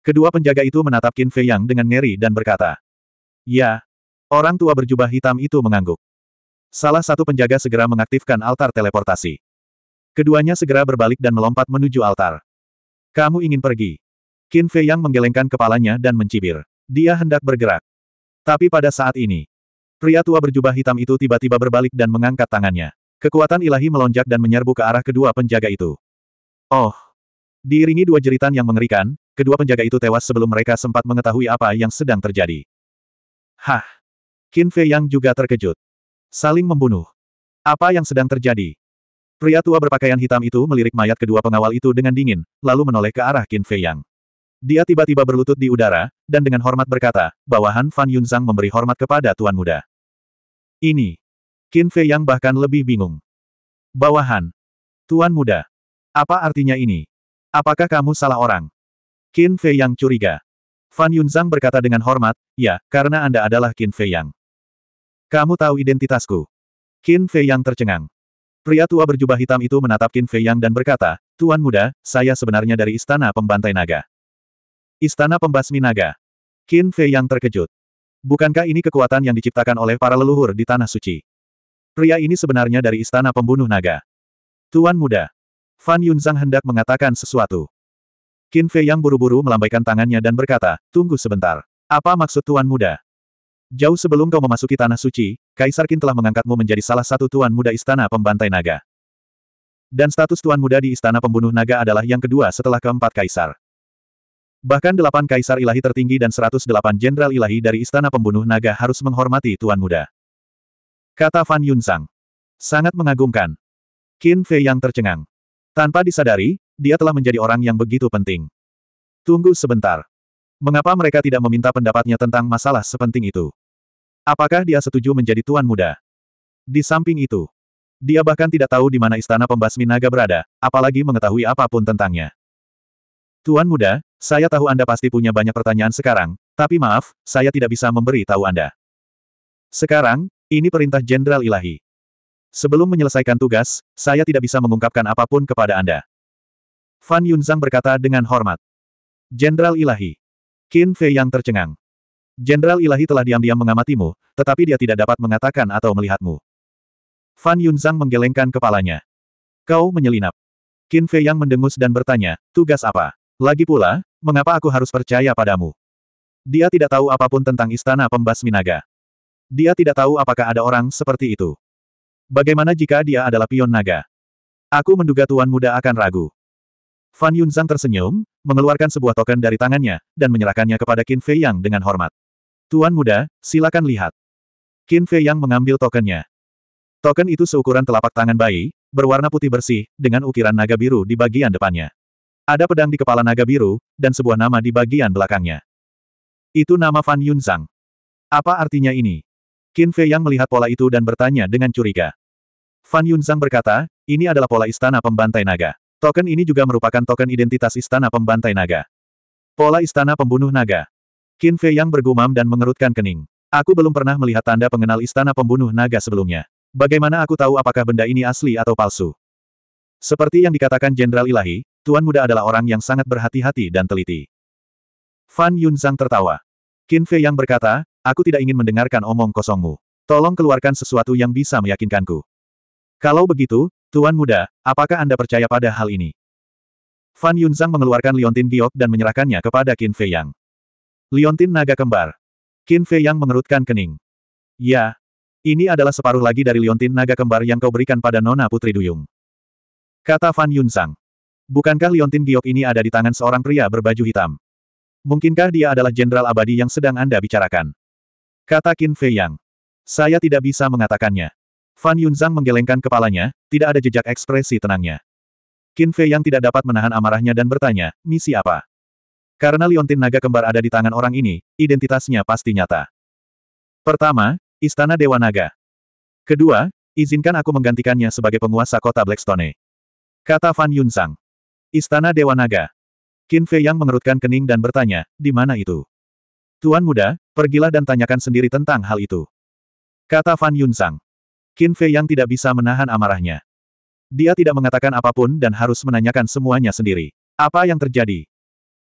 Kedua penjaga itu menatap Qin Fei Yang dengan ngeri dan berkata. Ya. Orang tua berjubah hitam itu mengangguk. Salah satu penjaga segera mengaktifkan altar teleportasi. Keduanya segera berbalik dan melompat menuju altar. Kamu ingin pergi. Qin Fei Yang menggelengkan kepalanya dan mencibir. Dia hendak bergerak. Tapi pada saat ini, pria tua berjubah hitam itu tiba-tiba berbalik dan mengangkat tangannya. Kekuatan ilahi melonjak dan menyerbu ke arah kedua penjaga itu. Oh, Diiringi dua jeritan yang mengerikan, kedua penjaga itu tewas sebelum mereka sempat mengetahui apa yang sedang terjadi. Hah! Qin Fei Yang juga terkejut. Saling membunuh. Apa yang sedang terjadi? Pria tua berpakaian hitam itu melirik mayat kedua pengawal itu dengan dingin, lalu menoleh ke arah Qin Fei Yang. Dia tiba-tiba berlutut di udara, dan dengan hormat berkata, bawahan Fan Yun Yunzang memberi hormat kepada Tuan Muda. Ini. Qin Fei Yang bahkan lebih bingung. Bawahan. Tuan Muda. Apa artinya ini? Apakah kamu salah orang? Qin Fei Yang curiga. Fan Yunzang berkata dengan hormat, ya, karena Anda adalah Qin Fei Yang. Kamu tahu identitasku. Qin Fei Yang tercengang. Pria tua berjubah hitam itu menatap Qin Fei Yang dan berkata, Tuan muda, saya sebenarnya dari Istana Pembantai Naga. Istana Pembasmi Naga. Qin Fei Yang terkejut. Bukankah ini kekuatan yang diciptakan oleh para leluhur di Tanah Suci? Pria ini sebenarnya dari Istana Pembunuh Naga. Tuan muda, Fan Yunzang hendak mengatakan sesuatu. Qin Fei yang buru-buru melambaikan tangannya dan berkata, tunggu sebentar. Apa maksud Tuan Muda? Jauh sebelum kau memasuki Tanah Suci, Kaisar Qin telah mengangkatmu menjadi salah satu Tuan Muda Istana Pembantai Naga. Dan status Tuan Muda di Istana Pembunuh Naga adalah yang kedua setelah keempat Kaisar. Bahkan delapan kaisar ilahi tertinggi dan 108 jenderal ilahi dari Istana Pembunuh Naga harus menghormati Tuan Muda. Kata Fan Yunzhang. Sangat mengagumkan. Qin Fei yang tercengang. Tanpa disadari, dia telah menjadi orang yang begitu penting. Tunggu sebentar. Mengapa mereka tidak meminta pendapatnya tentang masalah sepenting itu? Apakah dia setuju menjadi tuan muda? Di samping itu, dia bahkan tidak tahu di mana istana pembasmi naga berada, apalagi mengetahui apapun tentangnya. Tuan muda, saya tahu Anda pasti punya banyak pertanyaan sekarang, tapi maaf, saya tidak bisa memberi tahu Anda. Sekarang, ini perintah Jenderal Ilahi. Sebelum menyelesaikan tugas, saya tidak bisa mengungkapkan apapun kepada Anda. Fan Yunzang berkata dengan hormat. Jenderal Ilahi. Qin Fei yang tercengang. Jenderal Ilahi telah diam-diam mengamatimu, tetapi dia tidak dapat mengatakan atau melihatmu. Fan Yunzang menggelengkan kepalanya. Kau menyelinap. Qin Fei yang mendengus dan bertanya, tugas apa? Lagi pula, mengapa aku harus percaya padamu? Dia tidak tahu apapun tentang istana pembasmi naga. Dia tidak tahu apakah ada orang seperti itu. Bagaimana jika dia adalah pion naga? Aku menduga tuan muda akan ragu. Fan Yunzang tersenyum, mengeluarkan sebuah token dari tangannya, dan menyerahkannya kepada Qin Fei Yang dengan hormat. Tuan muda, silakan lihat. Qin Fei Yang mengambil tokennya. Token itu seukuran telapak tangan bayi, berwarna putih bersih, dengan ukiran naga biru di bagian depannya. Ada pedang di kepala naga biru, dan sebuah nama di bagian belakangnya. Itu nama Fan Yunzang. Apa artinya ini? Qin Fei Yang melihat pola itu dan bertanya dengan curiga. Fan Yunzang berkata, ini adalah pola istana pembantai naga. Token ini juga merupakan token identitas istana pembantai naga. Pola istana pembunuh naga. Qin Fei Yang bergumam dan mengerutkan kening. Aku belum pernah melihat tanda pengenal istana pembunuh naga sebelumnya. Bagaimana aku tahu apakah benda ini asli atau palsu? Seperti yang dikatakan Jenderal Ilahi, Tuan Muda adalah orang yang sangat berhati-hati dan teliti. Fan Yunzang tertawa. Qin Fei Yang berkata, aku tidak ingin mendengarkan omong kosongmu. Tolong keluarkan sesuatu yang bisa meyakinkanku. Kalau begitu, Tuan Muda, apakah Anda percaya pada hal ini? Fan Yunzang mengeluarkan liontin giok dan menyerahkannya kepada Qin Fei Yang. Liontin naga kembar. Qin Fei Yang mengerutkan kening. Ya, ini adalah separuh lagi dari liontin naga kembar yang kau berikan pada Nona Putri Duyung. Kata Fan Yunzang. Bukankah liontin giok ini ada di tangan seorang pria berbaju hitam? Mungkinkah dia adalah jenderal abadi yang sedang Anda bicarakan? Kata Qin Fei Yang. Saya tidak bisa mengatakannya. Fan Yunzhang menggelengkan kepalanya, tidak ada jejak ekspresi tenangnya. Qin Fei yang tidak dapat menahan amarahnya dan bertanya, misi apa? Karena liontin naga kembar ada di tangan orang ini, identitasnya pasti nyata. Pertama, Istana Dewa Naga. Kedua, izinkan aku menggantikannya sebagai penguasa kota Blackstone. Kata Fan Yunzhang. Istana Dewa Naga. Qin Fei yang mengerutkan kening dan bertanya, di mana itu? Tuan muda, pergilah dan tanyakan sendiri tentang hal itu. Kata Fan Yunzhang. Qin Fei yang tidak bisa menahan amarahnya. Dia tidak mengatakan apapun dan harus menanyakan semuanya sendiri. Apa yang terjadi?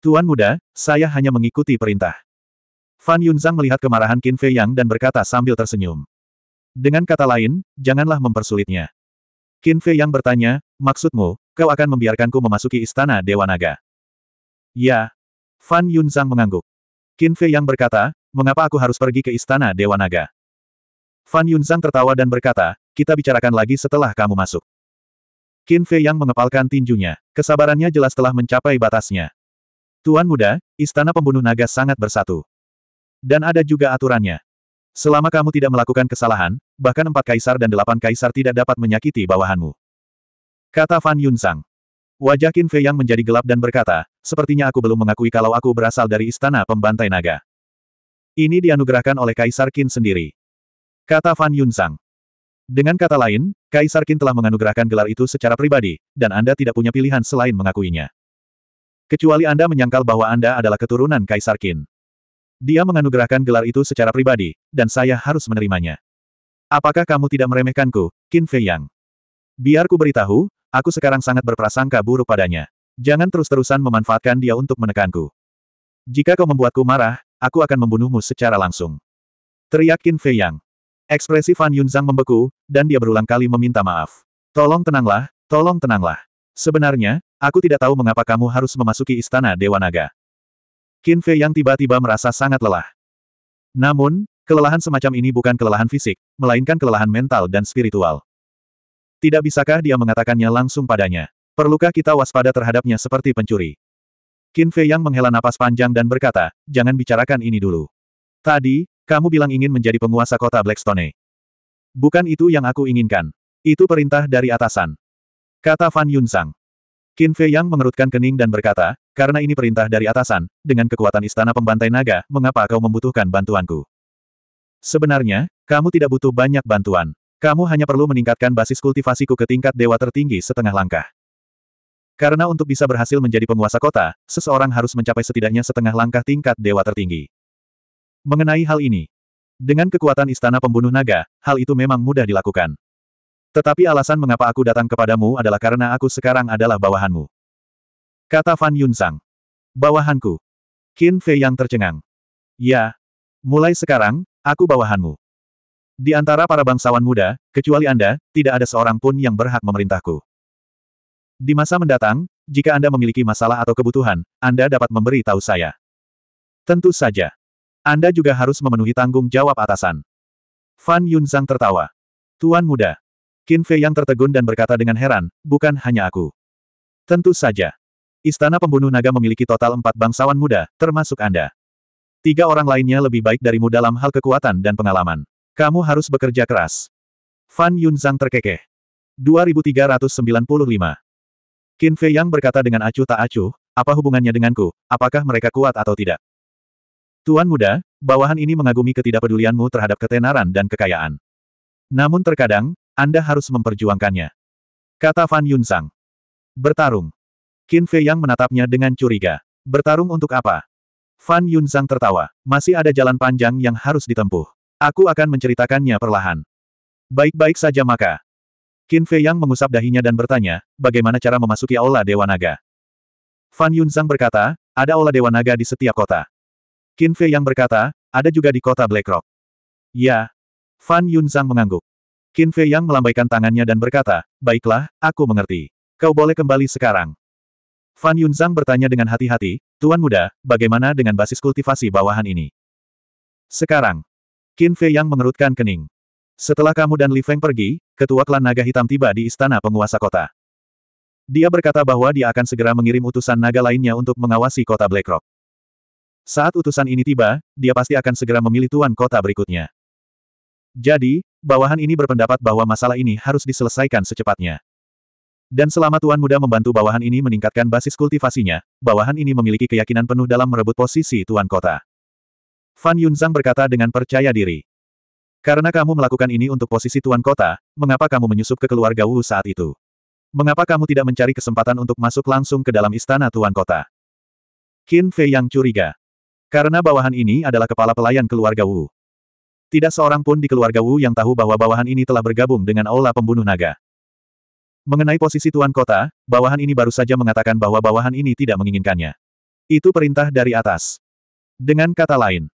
Tuan muda, saya hanya mengikuti perintah. Fan Yunzang melihat kemarahan Qin Fei Yang dan berkata sambil tersenyum. Dengan kata lain, janganlah mempersulitnya. Qin Fei Yang bertanya, maksudmu, kau akan membiarkanku memasuki istana Dewa Naga? Ya. Fan Yunzang mengangguk. Qin Fei Yang berkata, mengapa aku harus pergi ke istana Dewa Naga? Fan Yunzang tertawa dan berkata, kita bicarakan lagi setelah kamu masuk. Qin Fei yang mengepalkan tinjunya, kesabarannya jelas telah mencapai batasnya. Tuan muda, istana pembunuh naga sangat bersatu. Dan ada juga aturannya. Selama kamu tidak melakukan kesalahan, bahkan empat kaisar dan delapan kaisar tidak dapat menyakiti bawahanmu. Kata Fan Yunzhang. Wajah Qin Fei yang menjadi gelap dan berkata, sepertinya aku belum mengakui kalau aku berasal dari istana pembantai naga. Ini dianugerahkan oleh Kaisar Qin sendiri. Kata Fan Yunsang. Dengan kata lain, Kaisar Qin telah menganugerahkan gelar itu secara pribadi, dan Anda tidak punya pilihan selain mengakuinya. Kecuali Anda menyangkal bahwa Anda adalah keturunan Kaisar Qin. Dia menganugerahkan gelar itu secara pribadi, dan saya harus menerimanya. Apakah kamu tidak meremehkanku, Qin Fei Yang? Biar ku beritahu, aku sekarang sangat berprasangka buruk padanya. Jangan terus-terusan memanfaatkan dia untuk menekanku. Jika kau membuatku marah, aku akan membunuhmu secara langsung. Teriak Qin Fei Yang. Ekspresi Fan Yunzang membeku, dan dia berulang kali meminta maaf. Tolong tenanglah, tolong tenanglah. Sebenarnya, aku tidak tahu mengapa kamu harus memasuki istana Dewa Naga. Qin Fei yang tiba-tiba merasa sangat lelah. Namun, kelelahan semacam ini bukan kelelahan fisik, melainkan kelelahan mental dan spiritual. Tidak bisakah dia mengatakannya langsung padanya? Perlukah kita waspada terhadapnya seperti pencuri? Qin Fei yang menghela napas panjang dan berkata, jangan bicarakan ini dulu. Tadi, kamu bilang ingin menjadi penguasa kota Blackstone. Bukan itu yang aku inginkan. Itu perintah dari atasan. Kata Fan Yunsang. Qin Fei Yang mengerutkan kening dan berkata, karena ini perintah dari atasan, dengan kekuatan istana pembantai naga, mengapa kau membutuhkan bantuanku? Sebenarnya, kamu tidak butuh banyak bantuan. Kamu hanya perlu meningkatkan basis kultivasiku ke tingkat dewa tertinggi setengah langkah. Karena untuk bisa berhasil menjadi penguasa kota, seseorang harus mencapai setidaknya setengah langkah tingkat dewa tertinggi. Mengenai hal ini, dengan kekuatan istana pembunuh naga, hal itu memang mudah dilakukan. Tetapi alasan mengapa aku datang kepadamu adalah karena aku sekarang adalah bawahanmu. Kata Fan Yun Sang, Bawahanku. Qin Fei yang tercengang. Ya. Mulai sekarang, aku bawahanmu. Di antara para bangsawan muda, kecuali Anda, tidak ada seorang pun yang berhak memerintahku. Di masa mendatang, jika Anda memiliki masalah atau kebutuhan, Anda dapat memberi tahu saya. Tentu saja. Anda juga harus memenuhi tanggung jawab atasan. Fan Yunzang tertawa. Tuan muda. Qin Fei yang tertegun dan berkata dengan heran, bukan hanya aku. Tentu saja. Istana pembunuh naga memiliki total empat bangsawan muda, termasuk Anda. Tiga orang lainnya lebih baik darimu dalam hal kekuatan dan pengalaman. Kamu harus bekerja keras. Fan Yunzang terkekeh. 2395. Qin Fei Yang berkata dengan acuh tak acuh, apa hubungannya denganku, apakah mereka kuat atau tidak? Tuan muda, bawahan ini mengagumi ketidakpedulianmu terhadap ketenaran dan kekayaan. Namun terkadang, Anda harus memperjuangkannya. Kata Fan Yunzang. Bertarung. Qin Fei Yang menatapnya dengan curiga. Bertarung untuk apa? Fan Yunzang tertawa. Masih ada jalan panjang yang harus ditempuh. Aku akan menceritakannya perlahan. Baik-baik saja maka. Qin Fei Yang mengusap dahinya dan bertanya, bagaimana cara memasuki Aula Dewa Naga? Fan Yunzang berkata, ada Aula Dewa Naga di setiap kota. Qin Fei yang berkata, ada juga di kota Black Rock. Ya. Fan Yunzang mengangguk. Qin Fei yang melambaikan tangannya dan berkata, baiklah, aku mengerti. Kau boleh kembali sekarang. Fan Yunzang bertanya dengan hati-hati, Tuan Muda, bagaimana dengan basis kultivasi bawahan ini? Sekarang. Qin Fei yang mengerutkan kening. Setelah kamu dan Li Feng pergi, ketua klan naga hitam tiba di istana penguasa kota. Dia berkata bahwa dia akan segera mengirim utusan naga lainnya untuk mengawasi kota Black Rock. Saat utusan ini tiba, dia pasti akan segera memilih tuan kota berikutnya. Jadi, bawahan ini berpendapat bahwa masalah ini harus diselesaikan secepatnya. Dan selama tuan muda membantu bawahan ini meningkatkan basis kultivasinya, bawahan ini memiliki keyakinan penuh dalam merebut posisi tuan kota. Fan Yunzang berkata dengan percaya diri. Karena kamu melakukan ini untuk posisi tuan kota, mengapa kamu menyusup ke keluarga Wu saat itu? Mengapa kamu tidak mencari kesempatan untuk masuk langsung ke dalam istana tuan kota? Qin Fei yang curiga. Karena bawahan ini adalah kepala pelayan keluarga Wu. Tidak seorang pun di keluarga Wu yang tahu bahwa bawahan ini telah bergabung dengan Aula Pembunuh Naga. Mengenai posisi Tuan Kota, bawahan ini baru saja mengatakan bahwa bawahan ini tidak menginginkannya. Itu perintah dari atas. Dengan kata lain,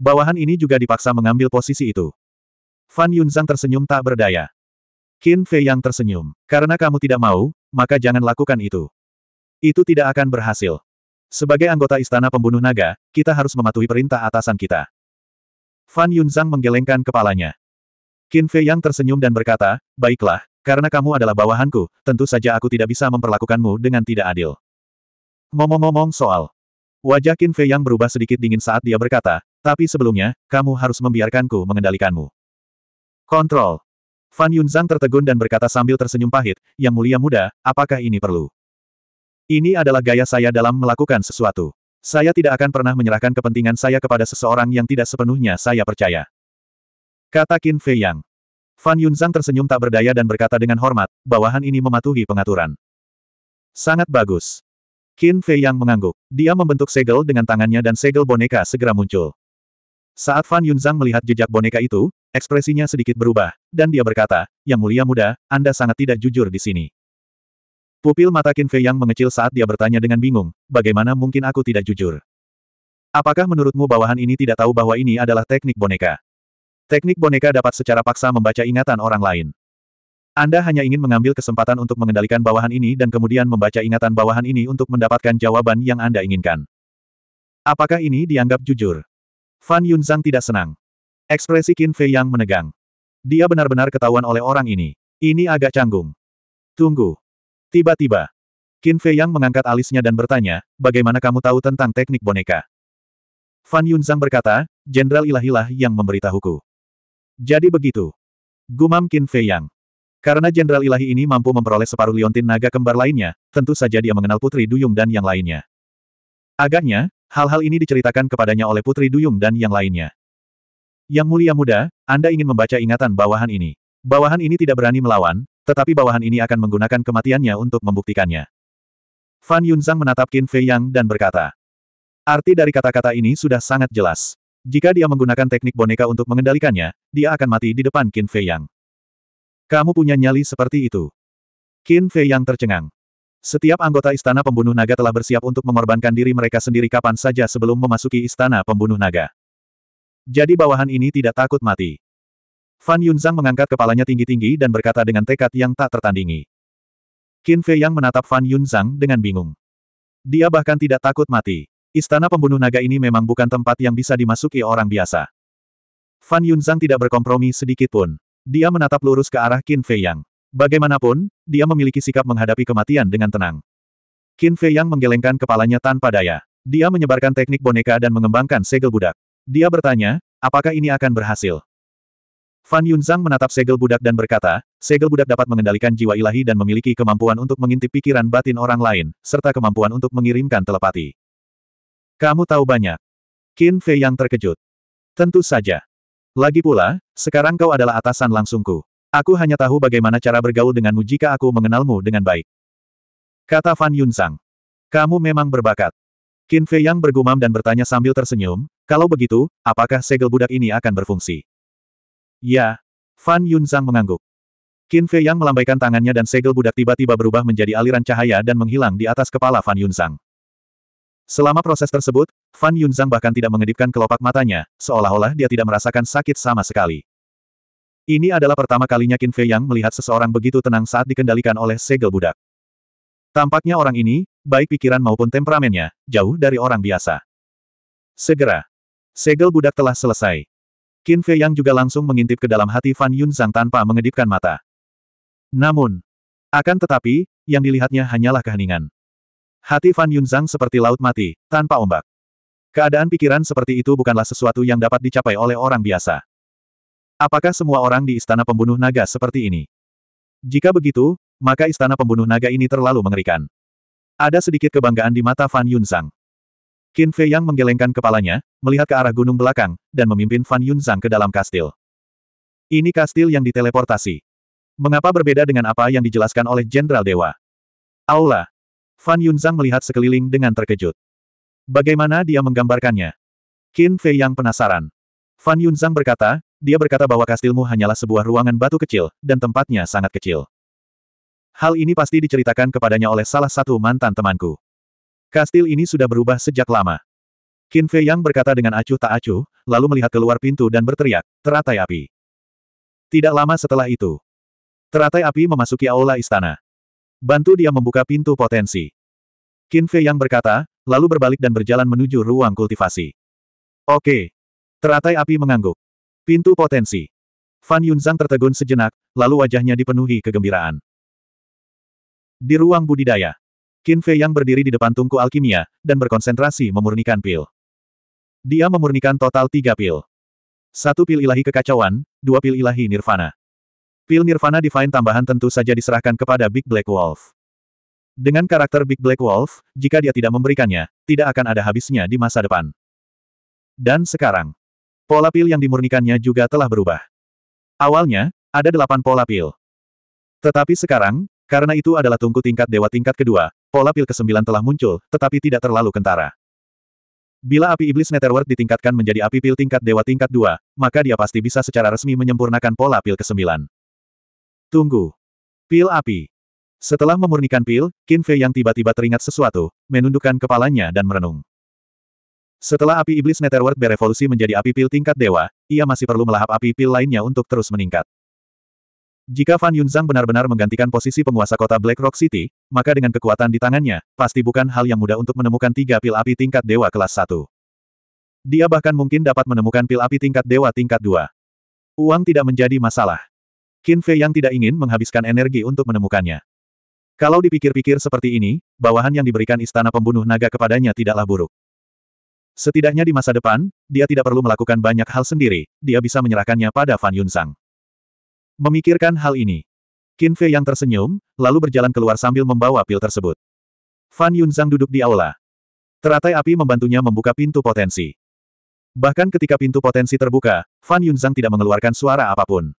bawahan ini juga dipaksa mengambil posisi itu. Fan Yunzang tersenyum tak berdaya. Qin Fei yang tersenyum. Karena kamu tidak mau, maka jangan lakukan itu. Itu tidak akan berhasil. Sebagai anggota Istana Pembunuh Naga, kita harus mematuhi perintah atasan kita. Fan Yunzang menggelengkan kepalanya. Qin Fei yang tersenyum dan berkata, Baiklah, karena kamu adalah bawahanku, tentu saja aku tidak bisa memperlakukanmu dengan tidak adil. Ngomong-ngomong soal. Wajah Qin Fei yang berubah sedikit dingin saat dia berkata, tapi sebelumnya, kamu harus membiarkanku mengendalikanmu. Kontrol. Fan Yunzang tertegun dan berkata sambil tersenyum pahit, Yang mulia muda, apakah ini perlu? Ini adalah gaya saya dalam melakukan sesuatu. Saya tidak akan pernah menyerahkan kepentingan saya kepada seseorang yang tidak sepenuhnya saya percaya. Kata Qin Fei Yang. Fan Yunzang tersenyum tak berdaya dan berkata dengan hormat, bawahan ini mematuhi pengaturan. Sangat bagus. Qin Fei Yang mengangguk. Dia membentuk segel dengan tangannya dan segel boneka segera muncul. Saat Fan Yunzang melihat jejak boneka itu, ekspresinya sedikit berubah, dan dia berkata, Yang mulia muda, Anda sangat tidak jujur di sini. Pupil mata Qin Fei yang mengecil saat dia bertanya dengan bingung, bagaimana mungkin aku tidak jujur? Apakah menurutmu bawahan ini tidak tahu bahwa ini adalah teknik boneka? Teknik boneka dapat secara paksa membaca ingatan orang lain. Anda hanya ingin mengambil kesempatan untuk mengendalikan bawahan ini dan kemudian membaca ingatan bawahan ini untuk mendapatkan jawaban yang Anda inginkan. Apakah ini dianggap jujur? Fan Yunzang tidak senang. Ekspresi Qin Fei yang menegang. Dia benar-benar ketahuan oleh orang ini. Ini agak canggung. Tunggu, Tiba-tiba, Qin Fei Yang mengangkat alisnya dan bertanya, bagaimana kamu tahu tentang teknik boneka? Fan Yun Zhang berkata, Jenderal ilah-ilah yang memberitahuku. Jadi begitu. Gumam Qin Fei Yang. Karena Jenderal Ilahi ini mampu memperoleh separuh liontin naga kembar lainnya, tentu saja dia mengenal Putri Duyung dan yang lainnya. Agaknya, hal-hal ini diceritakan kepadanya oleh Putri Duyung dan yang lainnya. Yang mulia muda, Anda ingin membaca ingatan bawahan ini. Bawahan ini tidak berani melawan, tetapi bawahan ini akan menggunakan kematiannya untuk membuktikannya. Fan Yunzang menatap Qin Fei Yang dan berkata. Arti dari kata-kata ini sudah sangat jelas. Jika dia menggunakan teknik boneka untuk mengendalikannya, dia akan mati di depan Qin Fei Yang. Kamu punya nyali seperti itu. Qin Fei Yang tercengang. Setiap anggota Istana Pembunuh Naga telah bersiap untuk mengorbankan diri mereka sendiri kapan saja sebelum memasuki Istana Pembunuh Naga. Jadi bawahan ini tidak takut mati. Fan Yunzhang mengangkat kepalanya tinggi-tinggi dan berkata dengan tekad yang tak tertandingi. Qin Fei yang menatap Fan Yunzhang dengan bingung. Dia bahkan tidak takut mati. Istana pembunuh naga ini memang bukan tempat yang bisa dimasuki orang biasa. Fan Yunzhang tidak berkompromi sedikit pun. Dia menatap lurus ke arah Qin Fei Yang. Bagaimanapun, dia memiliki sikap menghadapi kematian dengan tenang. Qin Fei Yang menggelengkan kepalanya tanpa daya. Dia menyebarkan teknik boneka dan mengembangkan segel budak. Dia bertanya, apakah ini akan berhasil? Fan Yunzang menatap segel budak dan berkata, segel budak dapat mengendalikan jiwa ilahi dan memiliki kemampuan untuk mengintip pikiran batin orang lain, serta kemampuan untuk mengirimkan telepati. Kamu tahu banyak. Qin Fei yang terkejut. Tentu saja. Lagi pula, sekarang kau adalah atasan langsungku. Aku hanya tahu bagaimana cara bergaul denganmu jika aku mengenalmu dengan baik. Kata Fan Yunzang. Kamu memang berbakat. Qin Fei yang bergumam dan bertanya sambil tersenyum, kalau begitu, apakah segel budak ini akan berfungsi? Ya. Fan Yunzang mengangguk. Qin Fei Yang melambaikan tangannya dan segel budak tiba-tiba berubah menjadi aliran cahaya dan menghilang di atas kepala Fan Yunzang. Selama proses tersebut, Fan Yunzang bahkan tidak mengedipkan kelopak matanya, seolah-olah dia tidak merasakan sakit sama sekali. Ini adalah pertama kalinya Qin Fei Yang melihat seseorang begitu tenang saat dikendalikan oleh segel budak. Tampaknya orang ini, baik pikiran maupun temperamennya, jauh dari orang biasa. Segera. Segel budak telah selesai. Qin Fei Yang juga langsung mengintip ke dalam hati Fan Yunzang tanpa mengedipkan mata. Namun, akan tetapi, yang dilihatnya hanyalah keheningan. Hati Fan Yunzang seperti laut mati, tanpa ombak. Keadaan pikiran seperti itu bukanlah sesuatu yang dapat dicapai oleh orang biasa. Apakah semua orang di Istana Pembunuh Naga seperti ini? Jika begitu, maka Istana Pembunuh Naga ini terlalu mengerikan. Ada sedikit kebanggaan di mata Fan Yunzang. Qin Fei Yang menggelengkan kepalanya, melihat ke arah gunung belakang, dan memimpin Fan Yunzang ke dalam kastil. Ini kastil yang diteleportasi. Mengapa berbeda dengan apa yang dijelaskan oleh Jenderal Dewa? Aula. Fan Yunzang melihat sekeliling dengan terkejut. Bagaimana dia menggambarkannya? Qin Fei Yang penasaran. Fan Yunzang berkata, dia berkata bahwa kastilmu hanyalah sebuah ruangan batu kecil, dan tempatnya sangat kecil. Hal ini pasti diceritakan kepadanya oleh salah satu mantan temanku. Kastil ini sudah berubah sejak lama. Qin Fei Yang berkata dengan acuh tak acuh, lalu melihat keluar pintu dan berteriak, teratai api. Tidak lama setelah itu, teratai api memasuki aula istana. Bantu dia membuka pintu potensi. Qin Fei Yang berkata, lalu berbalik dan berjalan menuju ruang kultivasi. Oke. Teratai api mengangguk. Pintu potensi. Fan Yunzang tertegun sejenak, lalu wajahnya dipenuhi kegembiraan. Di ruang budidaya, Qin Fei yang berdiri di depan tungku alkimia, dan berkonsentrasi memurnikan pil. Dia memurnikan total tiga pil. Satu pil ilahi kekacauan, dua pil ilahi nirvana. Pil nirvana divine tambahan tentu saja diserahkan kepada Big Black Wolf. Dengan karakter Big Black Wolf, jika dia tidak memberikannya, tidak akan ada habisnya di masa depan. Dan sekarang, pola pil yang dimurnikannya juga telah berubah. Awalnya, ada delapan pola pil. Tetapi sekarang, karena itu adalah tungku tingkat dewa tingkat kedua, pola pil ke-9 telah muncul, tetapi tidak terlalu kentara. Bila api iblis Netherworld ditingkatkan menjadi api pil tingkat dewa tingkat dua, maka dia pasti bisa secara resmi menyempurnakan pola pil ke-9. Tunggu. Pil api. Setelah memurnikan pil, Qin Fei yang tiba-tiba teringat sesuatu, menundukkan kepalanya dan merenung. Setelah api iblis Netherworld berevolusi menjadi api pil tingkat dewa, ia masih perlu melahap api pil lainnya untuk terus meningkat. Jika Fan Yunzhang benar-benar menggantikan posisi penguasa kota Black Rock City, maka dengan kekuatan di tangannya, pasti bukan hal yang mudah untuk menemukan tiga pil api tingkat dewa kelas 1. Dia bahkan mungkin dapat menemukan pil api tingkat dewa tingkat 2. Uang tidak menjadi masalah. Qin Fei yang tidak ingin menghabiskan energi untuk menemukannya. Kalau dipikir-pikir seperti ini, bawahan yang diberikan istana pembunuh naga kepadanya tidaklah buruk. Setidaknya di masa depan, dia tidak perlu melakukan banyak hal sendiri, dia bisa menyerahkannya pada Fan Yunzhang. Memikirkan hal ini, Qin Fei yang tersenyum, lalu berjalan keluar sambil membawa pil tersebut. Fan Yunzang duduk di aula. Teratai api membantunya membuka pintu potensi. Bahkan ketika pintu potensi terbuka, Fan Yunzang tidak mengeluarkan suara apapun.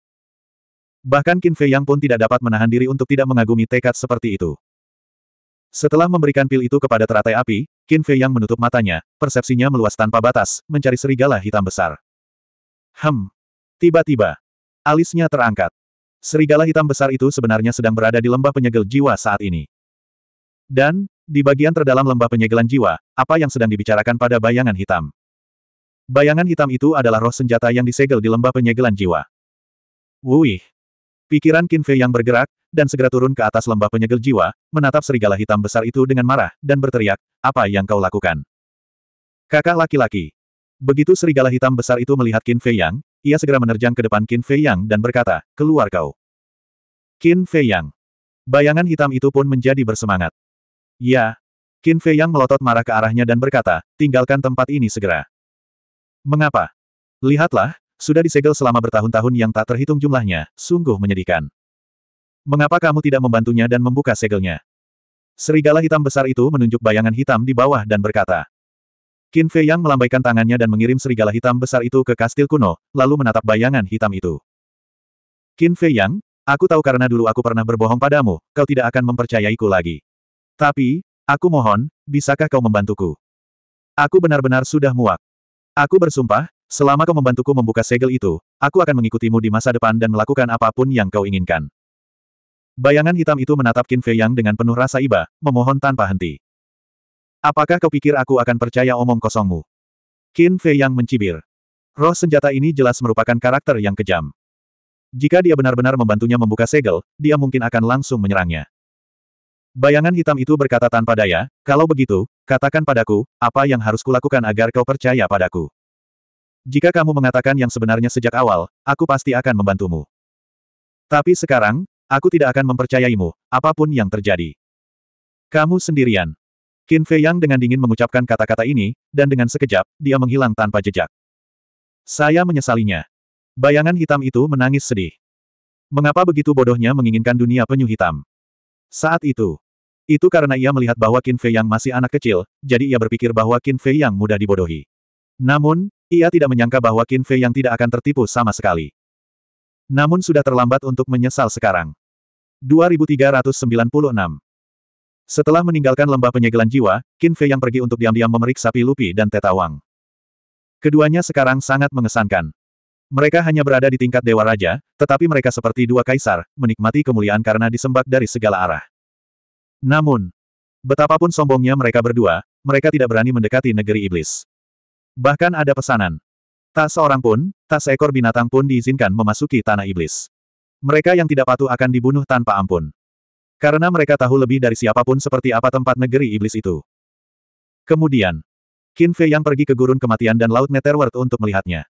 Bahkan Qin Fei yang pun tidak dapat menahan diri untuk tidak mengagumi tekad seperti itu. Setelah memberikan pil itu kepada teratai api, Qin Fei yang menutup matanya, persepsinya meluas tanpa batas, mencari serigala hitam besar. Hem. Tiba-tiba, Alisnya terangkat. Serigala hitam besar itu sebenarnya sedang berada di lembah penyegel jiwa saat ini. Dan, di bagian terdalam lembah penyegelan jiwa, apa yang sedang dibicarakan pada bayangan hitam? Bayangan hitam itu adalah roh senjata yang disegel di lembah penyegelan jiwa. Wuih! Pikiran Kinfei yang bergerak, dan segera turun ke atas lembah penyegel jiwa, menatap serigala hitam besar itu dengan marah, dan berteriak, apa yang kau lakukan? Kakak laki-laki. Begitu serigala hitam besar itu melihat Kinfe Yang, ia segera menerjang ke depan Qin Fei Yang dan berkata, keluar kau. Qin Fei Yang. Bayangan hitam itu pun menjadi bersemangat. Ya. Qin Fei Yang melotot marah ke arahnya dan berkata, tinggalkan tempat ini segera. Mengapa? Lihatlah, sudah disegel selama bertahun-tahun yang tak terhitung jumlahnya, sungguh menyedihkan. Mengapa kamu tidak membantunya dan membuka segelnya? Serigala hitam besar itu menunjuk bayangan hitam di bawah dan berkata, Qin Fei Yang melambaikan tangannya dan mengirim serigala hitam besar itu ke kastil kuno, lalu menatap bayangan hitam itu. Qin Fei Yang, aku tahu karena dulu aku pernah berbohong padamu, kau tidak akan mempercayaiku lagi. Tapi, aku mohon, bisakah kau membantuku? Aku benar-benar sudah muak. Aku bersumpah, selama kau membantuku membuka segel itu, aku akan mengikutimu di masa depan dan melakukan apapun yang kau inginkan. Bayangan hitam itu menatap Qin Fei Yang dengan penuh rasa iba, memohon tanpa henti. Apakah kau pikir aku akan percaya omong kosongmu? Qin Fei yang mencibir. Roh senjata ini jelas merupakan karakter yang kejam. Jika dia benar-benar membantunya membuka segel, dia mungkin akan langsung menyerangnya. Bayangan hitam itu berkata tanpa daya, kalau begitu, katakan padaku, apa yang harus kulakukan agar kau percaya padaku. Jika kamu mengatakan yang sebenarnya sejak awal, aku pasti akan membantumu. Tapi sekarang, aku tidak akan mempercayaimu, apapun yang terjadi. Kamu sendirian. Qin Fei Yang dengan dingin mengucapkan kata-kata ini, dan dengan sekejap, dia menghilang tanpa jejak. Saya menyesalinya. Bayangan hitam itu menangis sedih. Mengapa begitu bodohnya menginginkan dunia penyu hitam? Saat itu. Itu karena ia melihat bahwa Qin Fei Yang masih anak kecil, jadi ia berpikir bahwa Qin Fei Yang mudah dibodohi. Namun, ia tidak menyangka bahwa Qin Fei Yang tidak akan tertipu sama sekali. Namun sudah terlambat untuk menyesal sekarang. 2396 setelah meninggalkan lembah penyegelan jiwa, Qin Fei yang pergi untuk diam-diam memeriksa Pilupi dan Teta Wang. Keduanya sekarang sangat mengesankan. Mereka hanya berada di tingkat Dewa Raja, tetapi mereka seperti dua kaisar, menikmati kemuliaan karena disembak dari segala arah. Namun, betapapun sombongnya mereka berdua, mereka tidak berani mendekati negeri iblis. Bahkan ada pesanan. Tak seorang pun, tak seekor binatang pun diizinkan memasuki tanah iblis. Mereka yang tidak patuh akan dibunuh tanpa ampun. Karena mereka tahu lebih dari siapapun seperti apa tempat negeri iblis itu. Kemudian, Qin Fei yang pergi ke gurun kematian dan Laut Netherworld untuk melihatnya.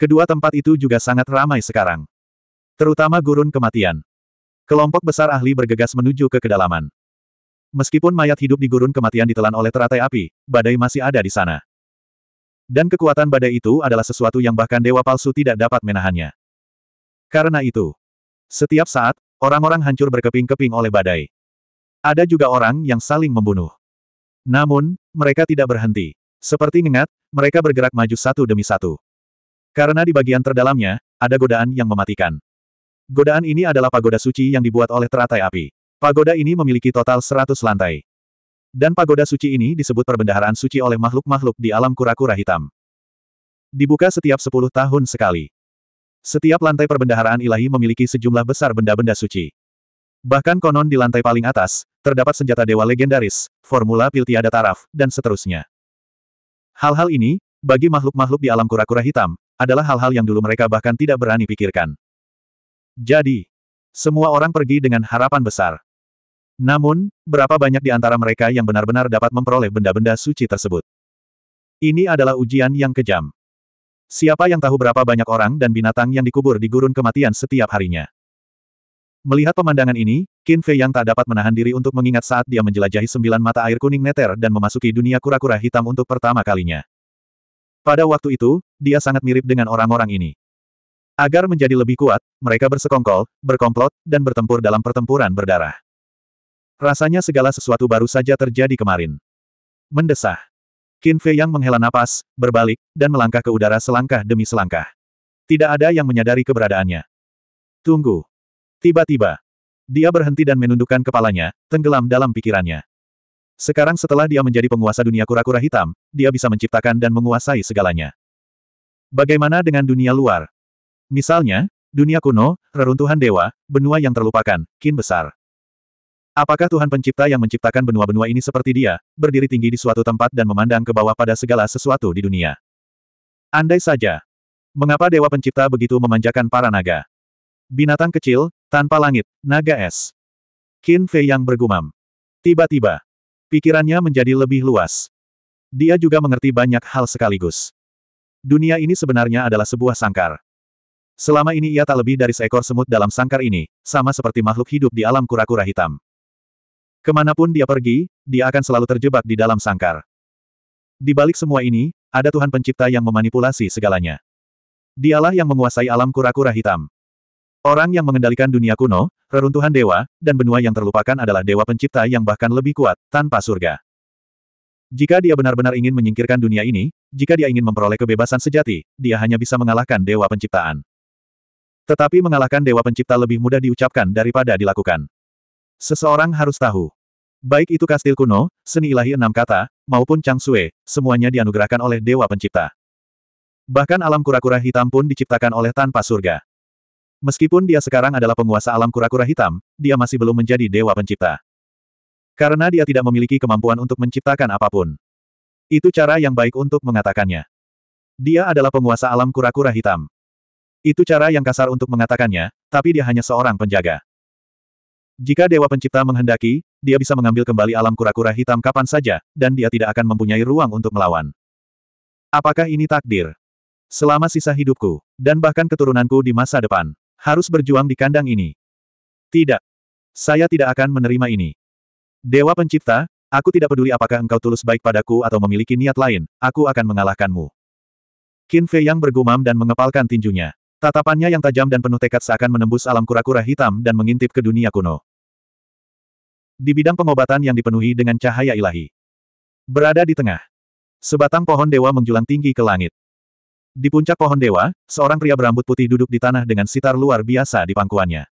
Kedua tempat itu juga sangat ramai sekarang. Terutama gurun kematian. Kelompok besar ahli bergegas menuju ke kedalaman. Meskipun mayat hidup di gurun kematian ditelan oleh teratai api, badai masih ada di sana. Dan kekuatan badai itu adalah sesuatu yang bahkan dewa palsu tidak dapat menahannya. Karena itu, setiap saat, Orang-orang hancur berkeping-keping oleh badai. Ada juga orang yang saling membunuh. Namun, mereka tidak berhenti. Seperti ngengat, mereka bergerak maju satu demi satu. Karena di bagian terdalamnya, ada godaan yang mematikan. Godaan ini adalah pagoda suci yang dibuat oleh teratai api. Pagoda ini memiliki total 100 lantai. Dan pagoda suci ini disebut perbendaharaan suci oleh makhluk-makhluk di alam kura-kura hitam. Dibuka setiap 10 tahun sekali. Setiap lantai perbendaharaan ilahi memiliki sejumlah besar benda-benda suci. Bahkan konon di lantai paling atas, terdapat senjata dewa legendaris, formula pil tiada taraf, dan seterusnya. Hal-hal ini, bagi makhluk-makhluk di alam kura-kura hitam, adalah hal-hal yang dulu mereka bahkan tidak berani pikirkan. Jadi, semua orang pergi dengan harapan besar. Namun, berapa banyak di antara mereka yang benar-benar dapat memperoleh benda-benda suci tersebut? Ini adalah ujian yang kejam. Siapa yang tahu berapa banyak orang dan binatang yang dikubur di gurun kematian setiap harinya. Melihat pemandangan ini, Qin Fei yang tak dapat menahan diri untuk mengingat saat dia menjelajahi sembilan mata air kuning neter dan memasuki dunia kura-kura hitam untuk pertama kalinya. Pada waktu itu, dia sangat mirip dengan orang-orang ini. Agar menjadi lebih kuat, mereka bersekongkol, berkomplot, dan bertempur dalam pertempuran berdarah. Rasanya segala sesuatu baru saja terjadi kemarin. Mendesah. Qin Fei yang menghela napas, berbalik, dan melangkah ke udara selangkah demi selangkah. Tidak ada yang menyadari keberadaannya. Tunggu. Tiba-tiba. Dia berhenti dan menundukkan kepalanya, tenggelam dalam pikirannya. Sekarang setelah dia menjadi penguasa dunia kura-kura hitam, dia bisa menciptakan dan menguasai segalanya. Bagaimana dengan dunia luar? Misalnya, dunia kuno, reruntuhan dewa, benua yang terlupakan, kin besar. Apakah Tuhan pencipta yang menciptakan benua-benua ini seperti dia, berdiri tinggi di suatu tempat dan memandang ke bawah pada segala sesuatu di dunia? Andai saja. Mengapa Dewa Pencipta begitu memanjakan para naga? Binatang kecil, tanpa langit, naga es. Qin Fei yang bergumam. Tiba-tiba. Pikirannya menjadi lebih luas. Dia juga mengerti banyak hal sekaligus. Dunia ini sebenarnya adalah sebuah sangkar. Selama ini ia tak lebih dari seekor semut dalam sangkar ini, sama seperti makhluk hidup di alam kura-kura hitam. Kemanapun dia pergi, dia akan selalu terjebak di dalam sangkar. Di balik semua ini, ada Tuhan Pencipta yang memanipulasi segalanya. Dialah yang menguasai alam kura-kura hitam. Orang yang mengendalikan dunia kuno, reruntuhan dewa, dan benua yang terlupakan adalah dewa pencipta yang bahkan lebih kuat, tanpa surga. Jika dia benar-benar ingin menyingkirkan dunia ini, jika dia ingin memperoleh kebebasan sejati, dia hanya bisa mengalahkan dewa penciptaan. Tetapi mengalahkan dewa pencipta lebih mudah diucapkan daripada dilakukan. Seseorang harus tahu. Baik itu kastil kuno, seni ilahi enam kata, maupun Chang Sue, semuanya dianugerahkan oleh Dewa Pencipta. Bahkan alam kura-kura hitam pun diciptakan oleh tanpa surga. Meskipun dia sekarang adalah penguasa alam kura-kura hitam, dia masih belum menjadi Dewa Pencipta. Karena dia tidak memiliki kemampuan untuk menciptakan apapun. Itu cara yang baik untuk mengatakannya. Dia adalah penguasa alam kura-kura hitam. Itu cara yang kasar untuk mengatakannya, tapi dia hanya seorang penjaga. Jika Dewa Pencipta menghendaki, dia bisa mengambil kembali alam kura-kura hitam kapan saja, dan dia tidak akan mempunyai ruang untuk melawan. Apakah ini takdir? Selama sisa hidupku, dan bahkan keturunanku di masa depan, harus berjuang di kandang ini. Tidak. Saya tidak akan menerima ini. Dewa Pencipta, aku tidak peduli apakah engkau tulus baik padaku atau memiliki niat lain, aku akan mengalahkanmu. Qin Fei yang bergumam dan mengepalkan tinjunya. Tatapannya yang tajam dan penuh tekad seakan menembus alam kura-kura hitam dan mengintip ke dunia kuno. Di bidang pengobatan yang dipenuhi dengan cahaya ilahi. Berada di tengah. Sebatang pohon dewa menjulang tinggi ke langit. Di puncak pohon dewa, seorang pria berambut putih duduk di tanah dengan sitar luar biasa di pangkuannya.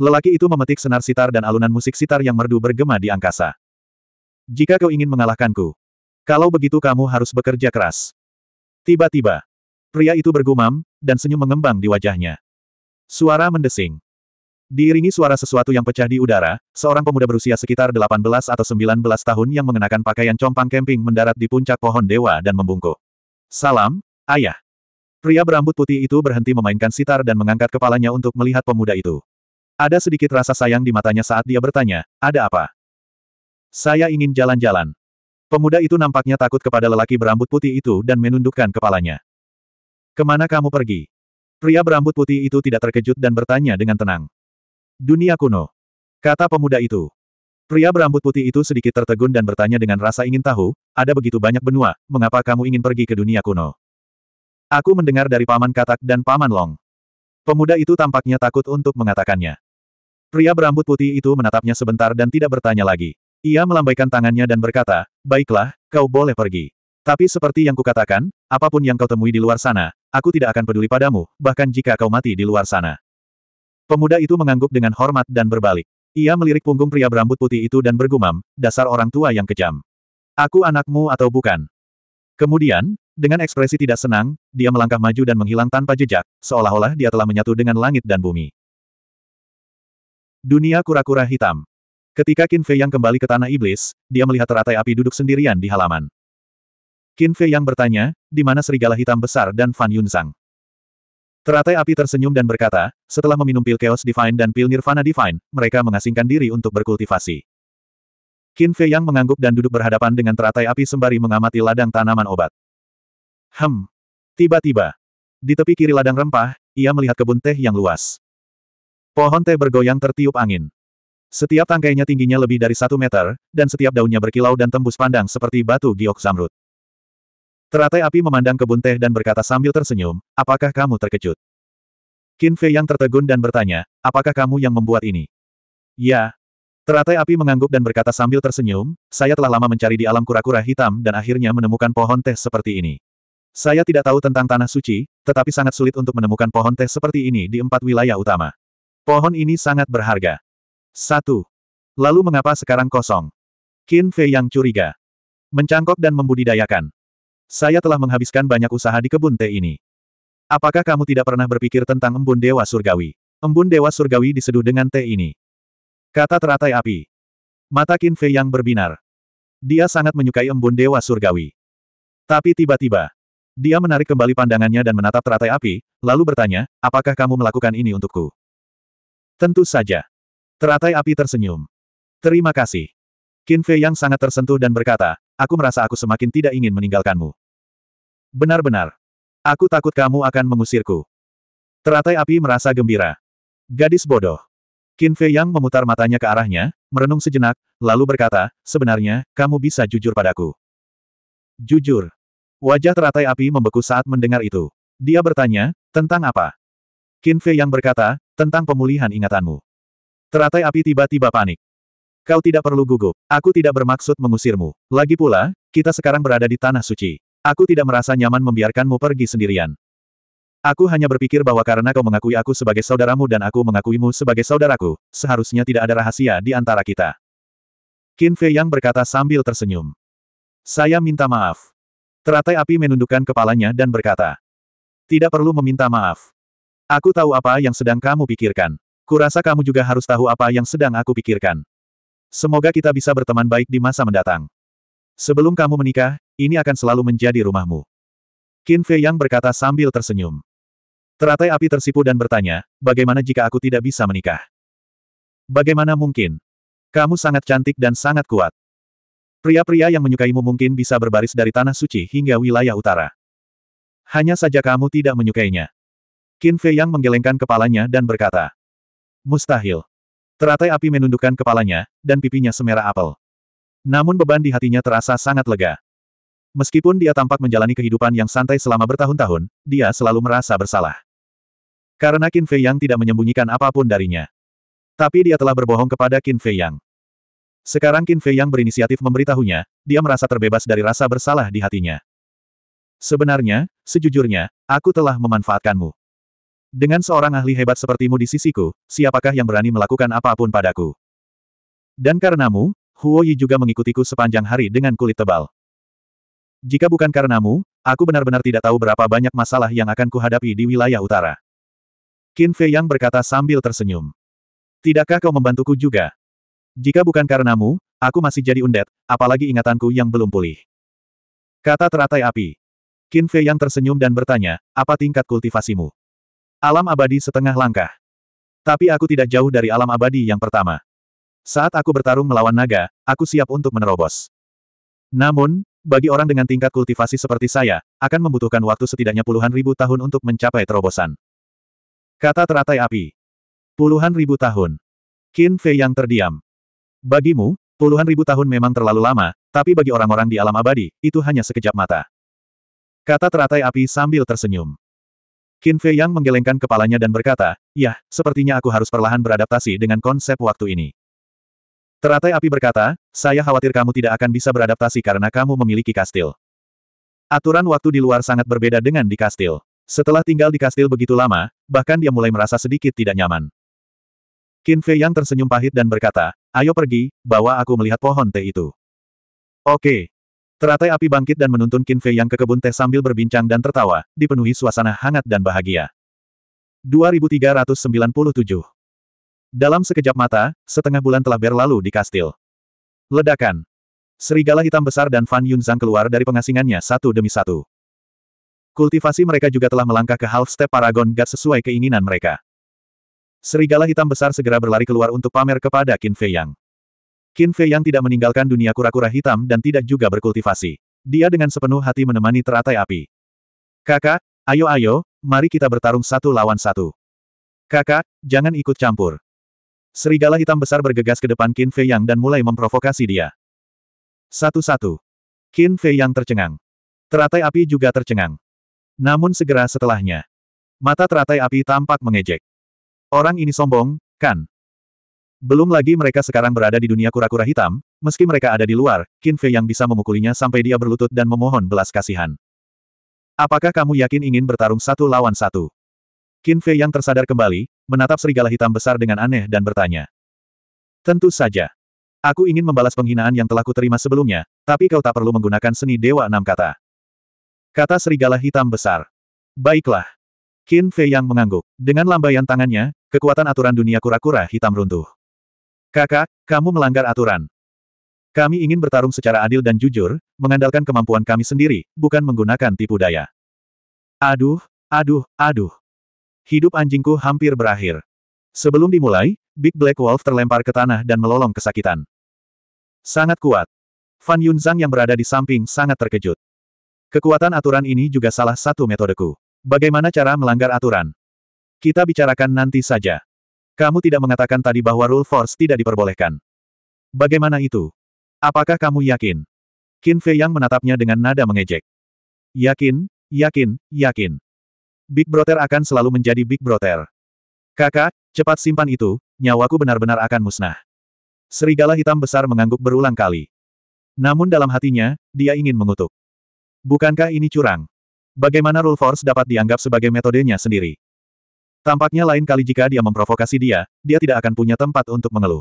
Lelaki itu memetik senar sitar dan alunan musik sitar yang merdu bergema di angkasa. Jika kau ingin mengalahkanku, kalau begitu kamu harus bekerja keras. Tiba-tiba, Pria itu bergumam, dan senyum mengembang di wajahnya. Suara mendesing. Diiringi suara sesuatu yang pecah di udara, seorang pemuda berusia sekitar 18 atau 19 tahun yang mengenakan pakaian compang camping mendarat di puncak pohon dewa dan membungkuk. Salam, ayah. Pria berambut putih itu berhenti memainkan sitar dan mengangkat kepalanya untuk melihat pemuda itu. Ada sedikit rasa sayang di matanya saat dia bertanya, ada apa? Saya ingin jalan-jalan. Pemuda itu nampaknya takut kepada lelaki berambut putih itu dan menundukkan kepalanya. Kemana kamu pergi? Pria berambut putih itu tidak terkejut dan bertanya dengan tenang. Dunia kuno. Kata pemuda itu. Pria berambut putih itu sedikit tertegun dan bertanya dengan rasa ingin tahu, ada begitu banyak benua, mengapa kamu ingin pergi ke dunia kuno? Aku mendengar dari Paman Katak dan Paman Long. Pemuda itu tampaknya takut untuk mengatakannya. Pria berambut putih itu menatapnya sebentar dan tidak bertanya lagi. Ia melambaikan tangannya dan berkata, baiklah, kau boleh pergi. Tapi seperti yang kukatakan, apapun yang kau temui di luar sana, aku tidak akan peduli padamu, bahkan jika kau mati di luar sana. Pemuda itu mengangguk dengan hormat dan berbalik. Ia melirik punggung pria berambut putih itu dan bergumam, dasar orang tua yang kejam. Aku anakmu atau bukan? Kemudian, dengan ekspresi tidak senang, dia melangkah maju dan menghilang tanpa jejak, seolah-olah dia telah menyatu dengan langit dan bumi. Dunia kura-kura hitam. Ketika Qin Fei yang kembali ke tanah iblis, dia melihat teratai api duduk sendirian di halaman. Qin Fei yang bertanya, di mana serigala hitam besar dan Fan Yunzang. Teratai api tersenyum dan berkata, setelah meminum pil Chaos Divine dan pil Nirvana Divine, mereka mengasingkan diri untuk berkultivasi. Qin Fei yang mengangguk dan duduk berhadapan dengan teratai api sembari mengamati ladang tanaman obat. Hem. Tiba-tiba. Di tepi kiri ladang rempah, ia melihat kebun teh yang luas. Pohon teh bergoyang tertiup angin. Setiap tangkainya tingginya lebih dari satu meter, dan setiap daunnya berkilau dan tembus pandang seperti batu giok zamrud. Teratai api memandang kebun teh dan berkata sambil tersenyum, apakah kamu terkejut? Qin Fei yang tertegun dan bertanya, apakah kamu yang membuat ini? Ya. Teratai api mengangguk dan berkata sambil tersenyum, saya telah lama mencari di alam kura-kura hitam dan akhirnya menemukan pohon teh seperti ini. Saya tidak tahu tentang tanah suci, tetapi sangat sulit untuk menemukan pohon teh seperti ini di empat wilayah utama. Pohon ini sangat berharga. Satu. Lalu mengapa sekarang kosong? Qin Fei yang curiga. Mencangkok dan membudidayakan. Saya telah menghabiskan banyak usaha di kebun teh ini. Apakah kamu tidak pernah berpikir tentang embun dewa surgawi? Embun dewa surgawi diseduh dengan teh ini. Kata teratai api. Mata Qin Fei yang berbinar. Dia sangat menyukai embun dewa surgawi. Tapi tiba-tiba, dia menarik kembali pandangannya dan menatap teratai api, lalu bertanya, apakah kamu melakukan ini untukku? Tentu saja. Teratai api tersenyum. Terima kasih. Qin Fei yang sangat tersentuh dan berkata, aku merasa aku semakin tidak ingin meninggalkanmu. Benar-benar. Aku takut kamu akan mengusirku. Teratai api merasa gembira. Gadis bodoh. Qin Fei Yang memutar matanya ke arahnya, merenung sejenak, lalu berkata, sebenarnya, kamu bisa jujur padaku. Jujur. Wajah teratai api membeku saat mendengar itu. Dia bertanya, tentang apa? Qin Fei Yang berkata, tentang pemulihan ingatanmu. Teratai api tiba-tiba panik. Kau tidak perlu gugup, aku tidak bermaksud mengusirmu. Lagi pula, kita sekarang berada di Tanah Suci. Aku tidak merasa nyaman membiarkanmu pergi sendirian. Aku hanya berpikir bahwa karena kau mengakui aku sebagai saudaramu dan aku mengakuimu sebagai saudaraku, seharusnya tidak ada rahasia di antara kita. Qin Fei Yang berkata sambil tersenyum. Saya minta maaf. Teratai api menundukkan kepalanya dan berkata. Tidak perlu meminta maaf. Aku tahu apa yang sedang kamu pikirkan. Kurasa kamu juga harus tahu apa yang sedang aku pikirkan. Semoga kita bisa berteman baik di masa mendatang. Sebelum kamu menikah, ini akan selalu menjadi rumahmu. Qin Fei Yang berkata sambil tersenyum. Teratai api tersipu dan bertanya, bagaimana jika aku tidak bisa menikah? Bagaimana mungkin? Kamu sangat cantik dan sangat kuat. Pria-pria yang menyukaimu mungkin bisa berbaris dari tanah suci hingga wilayah utara. Hanya saja kamu tidak menyukainya. Qin Fei Yang menggelengkan kepalanya dan berkata, Mustahil. Teratai api menundukkan kepalanya, dan pipinya semerah apel. Namun beban di hatinya terasa sangat lega. Meskipun dia tampak menjalani kehidupan yang santai selama bertahun-tahun, dia selalu merasa bersalah. Karena Qin Fei Yang tidak menyembunyikan apapun darinya. Tapi dia telah berbohong kepada Qin Fei Yang. Sekarang Qin Fei Yang berinisiatif memberitahunya, dia merasa terbebas dari rasa bersalah di hatinya. Sebenarnya, sejujurnya, aku telah memanfaatkanmu. Dengan seorang ahli hebat sepertimu di sisiku, siapakah yang berani melakukan apapun padaku? Dan karenamu, Huo Yi juga mengikutiku sepanjang hari dengan kulit tebal. Jika bukan karenamu, aku benar-benar tidak tahu berapa banyak masalah yang akan kuhadapi di wilayah utara. Qin Fei Yang berkata sambil tersenyum. Tidakkah kau membantuku juga? Jika bukan karenamu, aku masih jadi undet, apalagi ingatanku yang belum pulih. Kata teratai api. Qin Fei Yang tersenyum dan bertanya, apa tingkat kultivasimu? Alam abadi setengah langkah. Tapi aku tidak jauh dari alam abadi yang pertama. Saat aku bertarung melawan naga, aku siap untuk menerobos. Namun, bagi orang dengan tingkat kultivasi seperti saya, akan membutuhkan waktu setidaknya puluhan ribu tahun untuk mencapai terobosan. Kata teratai api. Puluhan ribu tahun. Qin Fei yang terdiam. Bagimu, puluhan ribu tahun memang terlalu lama, tapi bagi orang-orang di alam abadi, itu hanya sekejap mata. Kata teratai api sambil tersenyum. Qin Fei yang menggelengkan kepalanya dan berkata, Yah, sepertinya aku harus perlahan beradaptasi dengan konsep waktu ini. Teratai api berkata, saya khawatir kamu tidak akan bisa beradaptasi karena kamu memiliki kastil. Aturan waktu di luar sangat berbeda dengan di kastil. Setelah tinggal di kastil begitu lama, bahkan dia mulai merasa sedikit tidak nyaman. Qin Fei yang tersenyum pahit dan berkata, ayo pergi, bawa aku melihat pohon teh itu. Oke. Teratai api bangkit dan menuntun Qin Fei yang ke kebun teh sambil berbincang dan tertawa, dipenuhi suasana hangat dan bahagia. 2397 dalam sekejap mata, setengah bulan telah berlalu di kastil. Ledakan. Serigala hitam besar dan Fan Yunzang keluar dari pengasingannya satu demi satu. Kultivasi mereka juga telah melangkah ke half step Paragon God sesuai keinginan mereka. Serigala hitam besar segera berlari keluar untuk pamer kepada Qin Fei Yang. Qin Fei Yang tidak meninggalkan dunia kura-kura hitam dan tidak juga berkultivasi. Dia dengan sepenuh hati menemani teratai api. Kakak, ayo-ayo, mari kita bertarung satu lawan satu. Kakak, jangan ikut campur. Serigala hitam besar bergegas ke depan Qin Fei Yang dan mulai memprovokasi dia. Satu-satu. Qin Fei Yang tercengang. Teratai api juga tercengang. Namun segera setelahnya, mata teratai api tampak mengejek. Orang ini sombong, kan? Belum lagi mereka sekarang berada di dunia kura-kura hitam, meski mereka ada di luar, Qin Fei Yang bisa memukulinya sampai dia berlutut dan memohon belas kasihan. Apakah kamu yakin ingin bertarung satu lawan satu? Qin Fei Yang tersadar kembali, menatap serigala hitam besar dengan aneh dan bertanya. Tentu saja. Aku ingin membalas penghinaan yang telah kuterima sebelumnya, tapi kau tak perlu menggunakan seni Dewa Enam Kata. Kata serigala hitam besar. Baiklah. Qin Fei yang mengangguk. Dengan lambaian tangannya, kekuatan aturan dunia kura-kura hitam runtuh. Kakak, kamu melanggar aturan. Kami ingin bertarung secara adil dan jujur, mengandalkan kemampuan kami sendiri, bukan menggunakan tipu daya. Aduh, aduh, aduh. Hidup anjingku hampir berakhir. Sebelum dimulai, Big Black Wolf terlempar ke tanah dan melolong kesakitan. Sangat kuat. Fan Yunzang yang berada di samping sangat terkejut. Kekuatan aturan ini juga salah satu metodeku. Bagaimana cara melanggar aturan? Kita bicarakan nanti saja. Kamu tidak mengatakan tadi bahwa rule force tidak diperbolehkan. Bagaimana itu? Apakah kamu yakin? Qin Fei yang menatapnya dengan nada mengejek. Yakin, yakin, yakin. Big Brother akan selalu menjadi Big Brother. Kakak, cepat simpan itu, nyawaku benar-benar akan musnah. Serigala hitam besar mengangguk berulang kali. Namun dalam hatinya, dia ingin mengutuk. Bukankah ini curang? Bagaimana rule force dapat dianggap sebagai metodenya sendiri? Tampaknya lain kali jika dia memprovokasi dia, dia tidak akan punya tempat untuk mengeluh.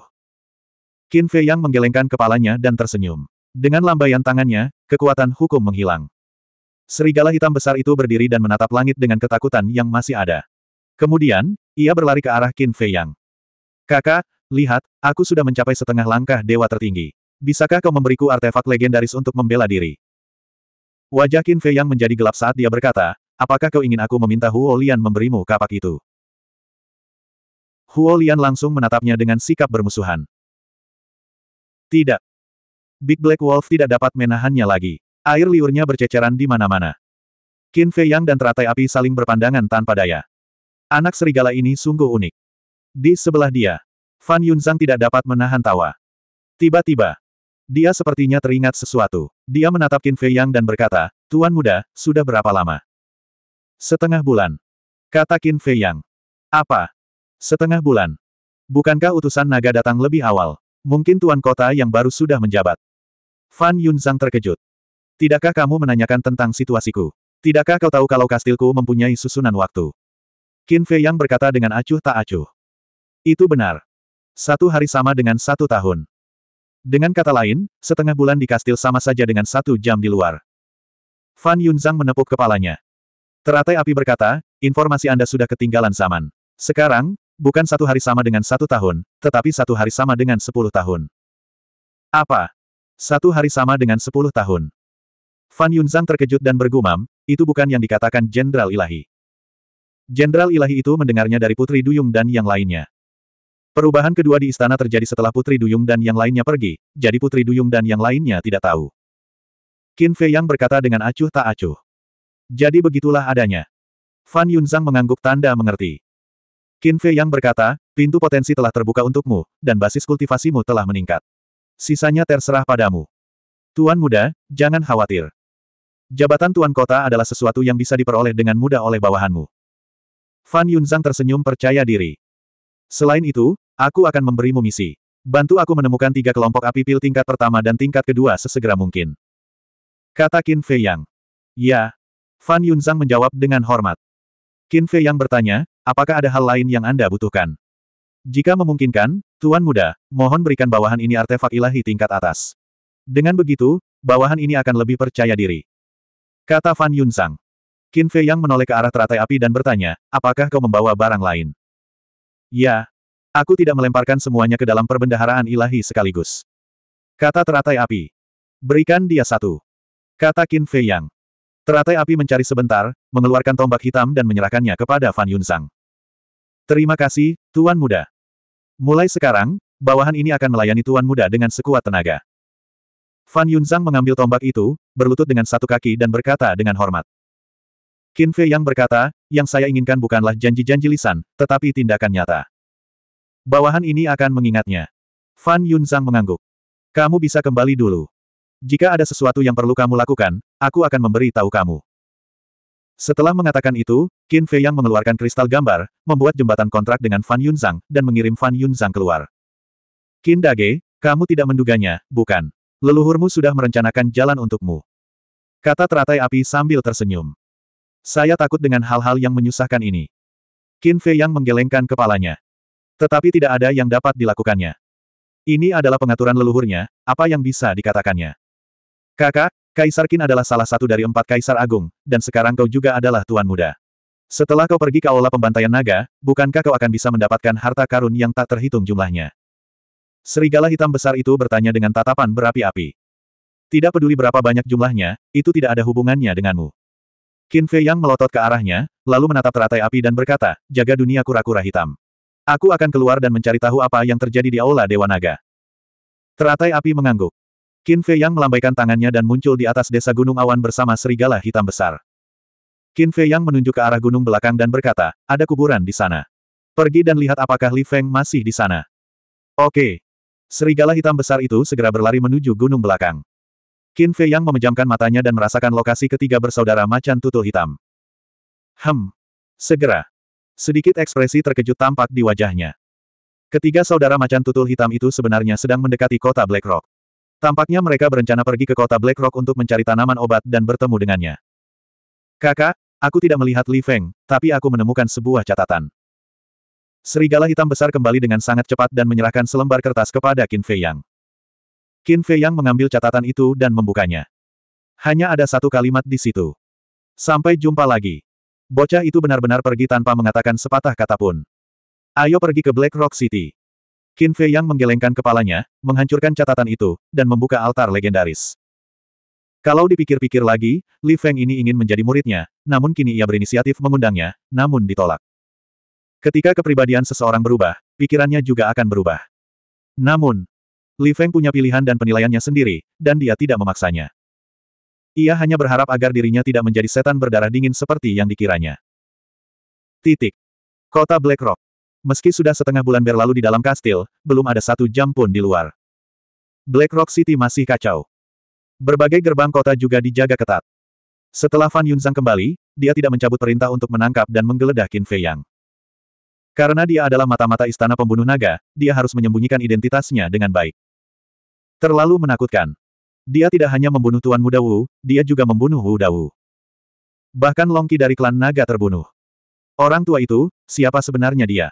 Qin Fei yang menggelengkan kepalanya dan tersenyum. Dengan lambaian tangannya, kekuatan hukum menghilang. Serigala hitam besar itu berdiri dan menatap langit dengan ketakutan yang masih ada. Kemudian, ia berlari ke arah Qin Fei Yang. Kakak, lihat, aku sudah mencapai setengah langkah dewa tertinggi. Bisakah kau memberiku artefak legendaris untuk membela diri? Wajah Qin Fei Yang menjadi gelap saat dia berkata, apakah kau ingin aku meminta Huo Lian memberimu kapak itu? Huo Lian langsung menatapnya dengan sikap bermusuhan. Tidak. Big Black Wolf tidak dapat menahannya lagi. Air liurnya berceceran di mana-mana. Qin Fei Yang dan teratai api saling berpandangan tanpa daya. Anak serigala ini sungguh unik. Di sebelah dia, Fan Yunzang tidak dapat menahan tawa. Tiba-tiba, dia sepertinya teringat sesuatu. Dia menatap Qin Fei Yang dan berkata, Tuan muda, sudah berapa lama? Setengah bulan. Kata Qin Fei Yang. Apa? Setengah bulan. Bukankah utusan naga datang lebih awal? Mungkin Tuan Kota yang baru sudah menjabat. Fan Yunzang terkejut. Tidakkah kamu menanyakan tentang situasiku? Tidakkah kau tahu kalau kastilku mempunyai susunan waktu? Qin Fei Yang berkata dengan acuh tak acuh. Itu benar. Satu hari sama dengan satu tahun. Dengan kata lain, setengah bulan di kastil sama saja dengan satu jam di luar. Fan Zhang menepuk kepalanya. Teratai api berkata, informasi Anda sudah ketinggalan zaman. Sekarang, bukan satu hari sama dengan satu tahun, tetapi satu hari sama dengan sepuluh tahun. Apa? Satu hari sama dengan sepuluh tahun. Fan Yunzang terkejut dan bergumam, itu bukan yang dikatakan Jenderal Ilahi. Jenderal Ilahi itu mendengarnya dari Putri Duyung dan yang lainnya. Perubahan kedua di istana terjadi setelah Putri Duyung dan yang lainnya pergi, jadi Putri Duyung dan yang lainnya tidak tahu. Qin Fei Yang berkata dengan acuh tak acuh. Jadi begitulah adanya. Fan Yunzang mengangguk tanda mengerti. Qin Fei Yang berkata, pintu potensi telah terbuka untukmu, dan basis kultivasimu telah meningkat. Sisanya terserah padamu. Tuan muda, jangan khawatir. Jabatan tuan kota adalah sesuatu yang bisa diperoleh dengan mudah oleh bawahanmu. Fan Yunzang tersenyum percaya diri. Selain itu, aku akan memberimu misi. Bantu aku menemukan tiga kelompok api pil tingkat pertama dan tingkat kedua sesegera mungkin. Kata Qin Fei Yang. Ya. Fan Yunzang menjawab dengan hormat. Qin Fei Yang bertanya, apakah ada hal lain yang Anda butuhkan? Jika memungkinkan, Tuan Muda, mohon berikan bawahan ini artefak ilahi tingkat atas. Dengan begitu, bawahan ini akan lebih percaya diri. Kata Fan Yun Sang. Qin Fei yang menoleh ke arah teratai api dan bertanya, apakah kau membawa barang lain? Ya. Aku tidak melemparkan semuanya ke dalam perbendaharaan ilahi sekaligus. Kata teratai api. Berikan dia satu. Kata Qin Fei Yang. Teratai api mencari sebentar, mengeluarkan tombak hitam dan menyerahkannya kepada Fan Yun Terima kasih, Tuan Muda. Mulai sekarang, bawahan ini akan melayani Tuan Muda dengan sekuat tenaga. Fan Yunzang mengambil tombak itu, berlutut dengan satu kaki dan berkata dengan hormat. Qin Fei yang berkata, yang saya inginkan bukanlah janji-janji lisan, tetapi tindakan nyata. Bawahan ini akan mengingatnya. Fan Yunzang mengangguk. Kamu bisa kembali dulu. Jika ada sesuatu yang perlu kamu lakukan, aku akan memberi tahu kamu. Setelah mengatakan itu, Qin Fei yang mengeluarkan kristal gambar, membuat jembatan kontrak dengan Fan Yunzang, dan mengirim Fan Yunzang keluar. Qin Dage, kamu tidak menduganya, bukan? Leluhurmu sudah merencanakan jalan untukmu. Kata teratai api sambil tersenyum. Saya takut dengan hal-hal yang menyusahkan ini. Qin Fei yang menggelengkan kepalanya. Tetapi tidak ada yang dapat dilakukannya. Ini adalah pengaturan leluhurnya, apa yang bisa dikatakannya. Kakak, Kaisar Qin adalah salah satu dari empat kaisar agung, dan sekarang kau juga adalah tuan muda. Setelah kau pergi ke aula pembantaian naga, bukankah kau akan bisa mendapatkan harta karun yang tak terhitung jumlahnya? Serigala hitam besar itu bertanya dengan tatapan berapi-api. Tidak peduli berapa banyak jumlahnya, itu tidak ada hubungannya denganmu. Qin Fei Yang melotot ke arahnya, lalu menatap teratai api dan berkata, jaga dunia kura-kura hitam. Aku akan keluar dan mencari tahu apa yang terjadi di Aula Dewa Naga. Teratai api mengangguk. Qin Fei Yang melambaikan tangannya dan muncul di atas desa gunung awan bersama serigala hitam besar. Qin Fei Yang menunjuk ke arah gunung belakang dan berkata, ada kuburan di sana. Pergi dan lihat apakah Li Feng masih di sana. Oke, Serigala hitam besar itu segera berlari menuju gunung belakang. Qin Fei Yang memejamkan matanya dan merasakan lokasi ketiga bersaudara macan tutul hitam. Hem. Segera. Sedikit ekspresi terkejut tampak di wajahnya. Ketiga saudara macan tutul hitam itu sebenarnya sedang mendekati kota Black Rock. Tampaknya mereka berencana pergi ke kota Black Rock untuk mencari tanaman obat dan bertemu dengannya. Kakak, aku tidak melihat Li Feng, tapi aku menemukan sebuah catatan. Serigala hitam besar kembali dengan sangat cepat dan menyerahkan selembar kertas kepada Qin Fei Yang. Qin Fei Yang mengambil catatan itu dan membukanya. Hanya ada satu kalimat di situ. Sampai jumpa lagi. Bocah itu benar-benar pergi tanpa mengatakan sepatah kata pun. Ayo pergi ke Black Rock City. Qin Fei Yang menggelengkan kepalanya, menghancurkan catatan itu, dan membuka altar legendaris. Kalau dipikir-pikir lagi, Li Feng ini ingin menjadi muridnya, namun kini ia berinisiatif mengundangnya, namun ditolak. Ketika kepribadian seseorang berubah, pikirannya juga akan berubah. Namun, Li Feng punya pilihan dan penilaiannya sendiri, dan dia tidak memaksanya. Ia hanya berharap agar dirinya tidak menjadi setan berdarah dingin seperti yang dikiranya. Titik. Kota Black Rock. Meski sudah setengah bulan berlalu di dalam kastil, belum ada satu jam pun di luar. Black Rock City masih kacau. Berbagai gerbang kota juga dijaga ketat. Setelah Fan Yunzang kembali, dia tidak mencabut perintah untuk menangkap dan menggeledah Qin Fei Yang. Karena dia adalah mata-mata istana pembunuh naga, dia harus menyembunyikan identitasnya dengan baik. Terlalu menakutkan. Dia tidak hanya membunuh Tuan Muda Wu, dia juga membunuh Wu Dawu. Bahkan Longki dari klan naga terbunuh. Orang tua itu, siapa sebenarnya dia?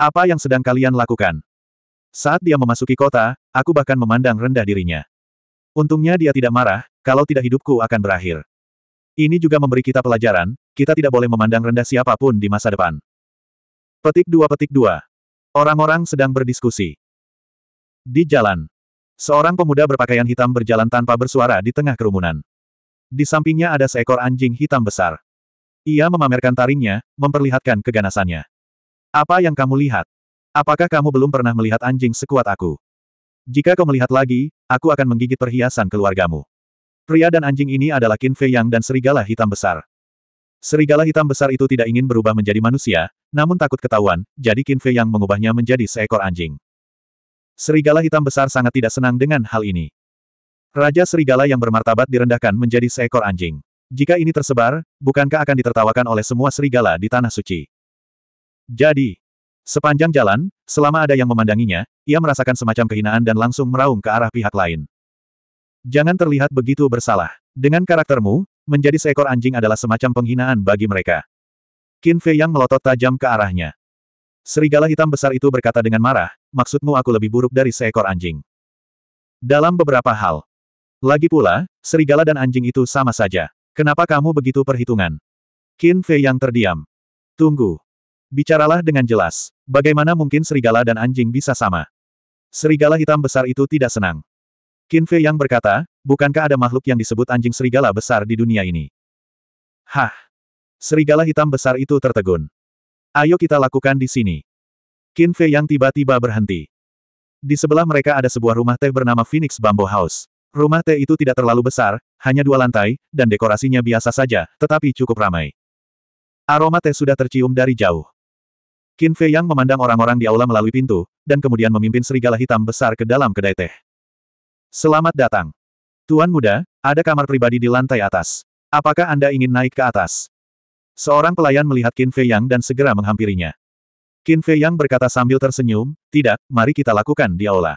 Apa yang sedang kalian lakukan? Saat dia memasuki kota, aku bahkan memandang rendah dirinya. Untungnya dia tidak marah, kalau tidak hidupku akan berakhir. Ini juga memberi kita pelajaran, kita tidak boleh memandang rendah siapapun di masa depan. Petik dua petik dua. Orang-orang sedang berdiskusi. Di jalan. Seorang pemuda berpakaian hitam berjalan tanpa bersuara di tengah kerumunan. Di sampingnya ada seekor anjing hitam besar. Ia memamerkan taringnya, memperlihatkan keganasannya. Apa yang kamu lihat? Apakah kamu belum pernah melihat anjing sekuat aku? Jika kau melihat lagi, aku akan menggigit perhiasan keluargamu. Pria dan anjing ini adalah Qin Fei Yang dan serigala hitam besar. Serigala hitam besar itu tidak ingin berubah menjadi manusia, namun takut ketahuan, jadi Qin Fei yang mengubahnya menjadi seekor anjing. Serigala hitam besar sangat tidak senang dengan hal ini. Raja serigala yang bermartabat direndahkan menjadi seekor anjing. Jika ini tersebar, bukankah akan ditertawakan oleh semua serigala di Tanah Suci? Jadi, sepanjang jalan, selama ada yang memandanginya, ia merasakan semacam kehinaan dan langsung meraung ke arah pihak lain. Jangan terlihat begitu bersalah. Dengan karaktermu, menjadi seekor anjing adalah semacam penghinaan bagi mereka. Qin Fei yang melotot tajam ke arahnya. Serigala hitam besar itu berkata dengan marah, maksudmu aku lebih buruk dari seekor anjing. Dalam beberapa hal. Lagi pula, serigala dan anjing itu sama saja. Kenapa kamu begitu perhitungan? Qin Fei yang terdiam. Tunggu. Bicaralah dengan jelas. Bagaimana mungkin serigala dan anjing bisa sama? Serigala hitam besar itu tidak senang. Qin Fei yang berkata, Bukankah ada makhluk yang disebut anjing serigala besar di dunia ini? Hah! Serigala hitam besar itu tertegun. Ayo kita lakukan di sini. Qin Fei yang tiba-tiba berhenti. Di sebelah mereka ada sebuah rumah teh bernama Phoenix Bamboo House. Rumah teh itu tidak terlalu besar, hanya dua lantai, dan dekorasinya biasa saja, tetapi cukup ramai. Aroma teh sudah tercium dari jauh. Qin Fei Yang memandang orang-orang di aula melalui pintu, dan kemudian memimpin serigala hitam besar ke dalam kedai teh. Selamat datang. Tuan muda, ada kamar pribadi di lantai atas. Apakah Anda ingin naik ke atas? Seorang pelayan melihat Qin Fei Yang dan segera menghampirinya. Qin Fei Yang berkata sambil tersenyum, tidak, mari kita lakukan di aula.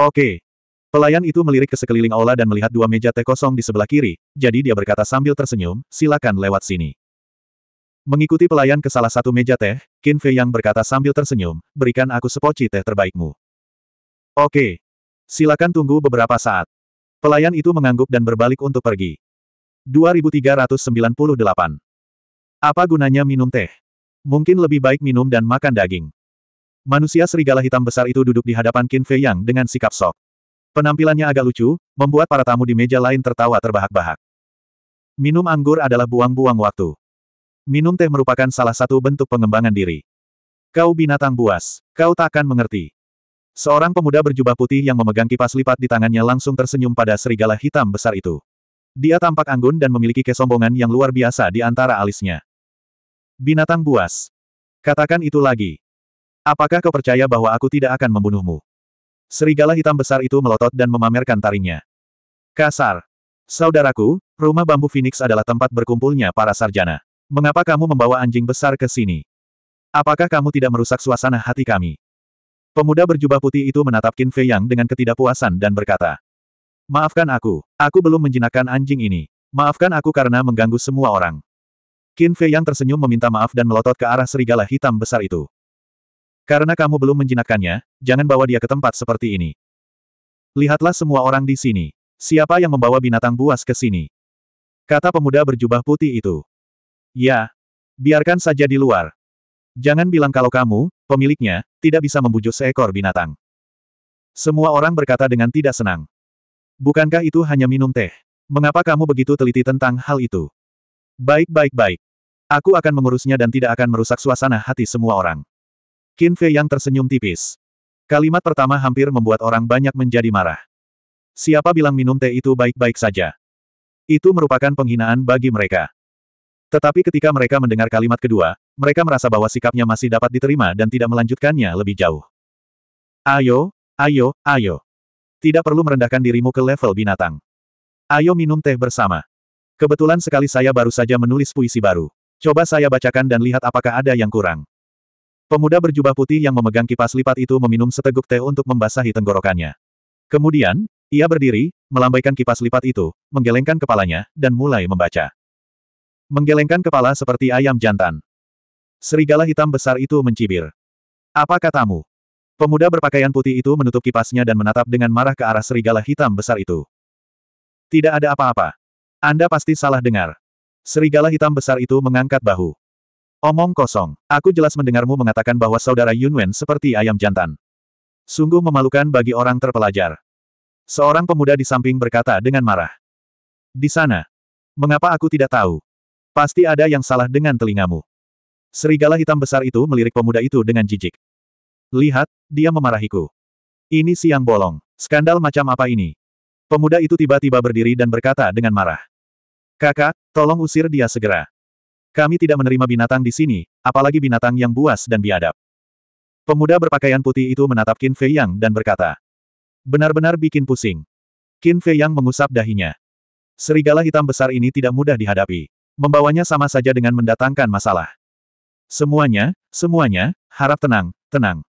Oke. Pelayan itu melirik ke sekeliling aula dan melihat dua meja teh kosong di sebelah kiri, jadi dia berkata sambil tersenyum, silakan lewat sini. Mengikuti pelayan ke salah satu meja teh, Qin Fei Yang berkata sambil tersenyum, berikan aku sepoci teh terbaikmu. Oke. Silakan tunggu beberapa saat. Pelayan itu mengangguk dan berbalik untuk pergi. 2398. Apa gunanya minum teh? Mungkin lebih baik minum dan makan daging. Manusia serigala hitam besar itu duduk di hadapan Qin Fei Yang dengan sikap sok. Penampilannya agak lucu, membuat para tamu di meja lain tertawa terbahak-bahak. Minum anggur adalah buang-buang waktu. Minum teh merupakan salah satu bentuk pengembangan diri. Kau binatang buas, kau takkan mengerti. Seorang pemuda berjubah putih yang memegang kipas lipat di tangannya langsung tersenyum pada serigala hitam besar itu. Dia tampak anggun dan memiliki kesombongan yang luar biasa di antara alisnya. Binatang buas. Katakan itu lagi. Apakah kau percaya bahwa aku tidak akan membunuhmu? Serigala hitam besar itu melotot dan memamerkan taringnya. Kasar. Saudaraku, rumah bambu Phoenix adalah tempat berkumpulnya para sarjana. Mengapa kamu membawa anjing besar ke sini? Apakah kamu tidak merusak suasana hati kami? Pemuda berjubah putih itu menatap Qin Fei Yang dengan ketidakpuasan dan berkata. Maafkan aku, aku belum menjinakkan anjing ini. Maafkan aku karena mengganggu semua orang. Qin Fei Yang tersenyum meminta maaf dan melotot ke arah serigala hitam besar itu. Karena kamu belum menjinakkannya, jangan bawa dia ke tempat seperti ini. Lihatlah semua orang di sini. Siapa yang membawa binatang buas ke sini? Kata pemuda berjubah putih itu. Ya, biarkan saja di luar. Jangan bilang kalau kamu, pemiliknya, tidak bisa membujuk seekor binatang. Semua orang berkata dengan tidak senang. Bukankah itu hanya minum teh? Mengapa kamu begitu teliti tentang hal itu? Baik baik baik. Aku akan mengurusnya dan tidak akan merusak suasana hati semua orang. Qin Fei yang tersenyum tipis. Kalimat pertama hampir membuat orang banyak menjadi marah. Siapa bilang minum teh itu baik-baik saja? Itu merupakan penghinaan bagi mereka. Tetapi ketika mereka mendengar kalimat kedua, mereka merasa bahwa sikapnya masih dapat diterima dan tidak melanjutkannya lebih jauh. Ayo, ayo, ayo. Tidak perlu merendahkan dirimu ke level binatang. Ayo minum teh bersama. Kebetulan sekali saya baru saja menulis puisi baru. Coba saya bacakan dan lihat apakah ada yang kurang. Pemuda berjubah putih yang memegang kipas lipat itu meminum seteguk teh untuk membasahi tenggorokannya. Kemudian, ia berdiri, melambaikan kipas lipat itu, menggelengkan kepalanya, dan mulai membaca. Menggelengkan kepala seperti ayam jantan. Serigala hitam besar itu mencibir. Apa katamu? Pemuda berpakaian putih itu menutup kipasnya dan menatap dengan marah ke arah serigala hitam besar itu. Tidak ada apa-apa. Anda pasti salah dengar. Serigala hitam besar itu mengangkat bahu. Omong kosong, aku jelas mendengarmu mengatakan bahwa saudara Yunwen seperti ayam jantan. Sungguh memalukan bagi orang terpelajar. Seorang pemuda di samping berkata dengan marah. Di sana. Mengapa aku tidak tahu? Pasti ada yang salah dengan telingamu. Serigala hitam besar itu melirik pemuda itu dengan jijik. Lihat, dia memarahiku. Ini siang bolong. Skandal macam apa ini? Pemuda itu tiba-tiba berdiri dan berkata dengan marah. Kakak, tolong usir dia segera. Kami tidak menerima binatang di sini, apalagi binatang yang buas dan biadab. Pemuda berpakaian putih itu menatap Qin Fei Yang dan berkata. Benar-benar bikin pusing. Qin Fei Yang mengusap dahinya. Serigala hitam besar ini tidak mudah dihadapi. Membawanya sama saja dengan mendatangkan masalah. Semuanya, semuanya, harap tenang, tenang.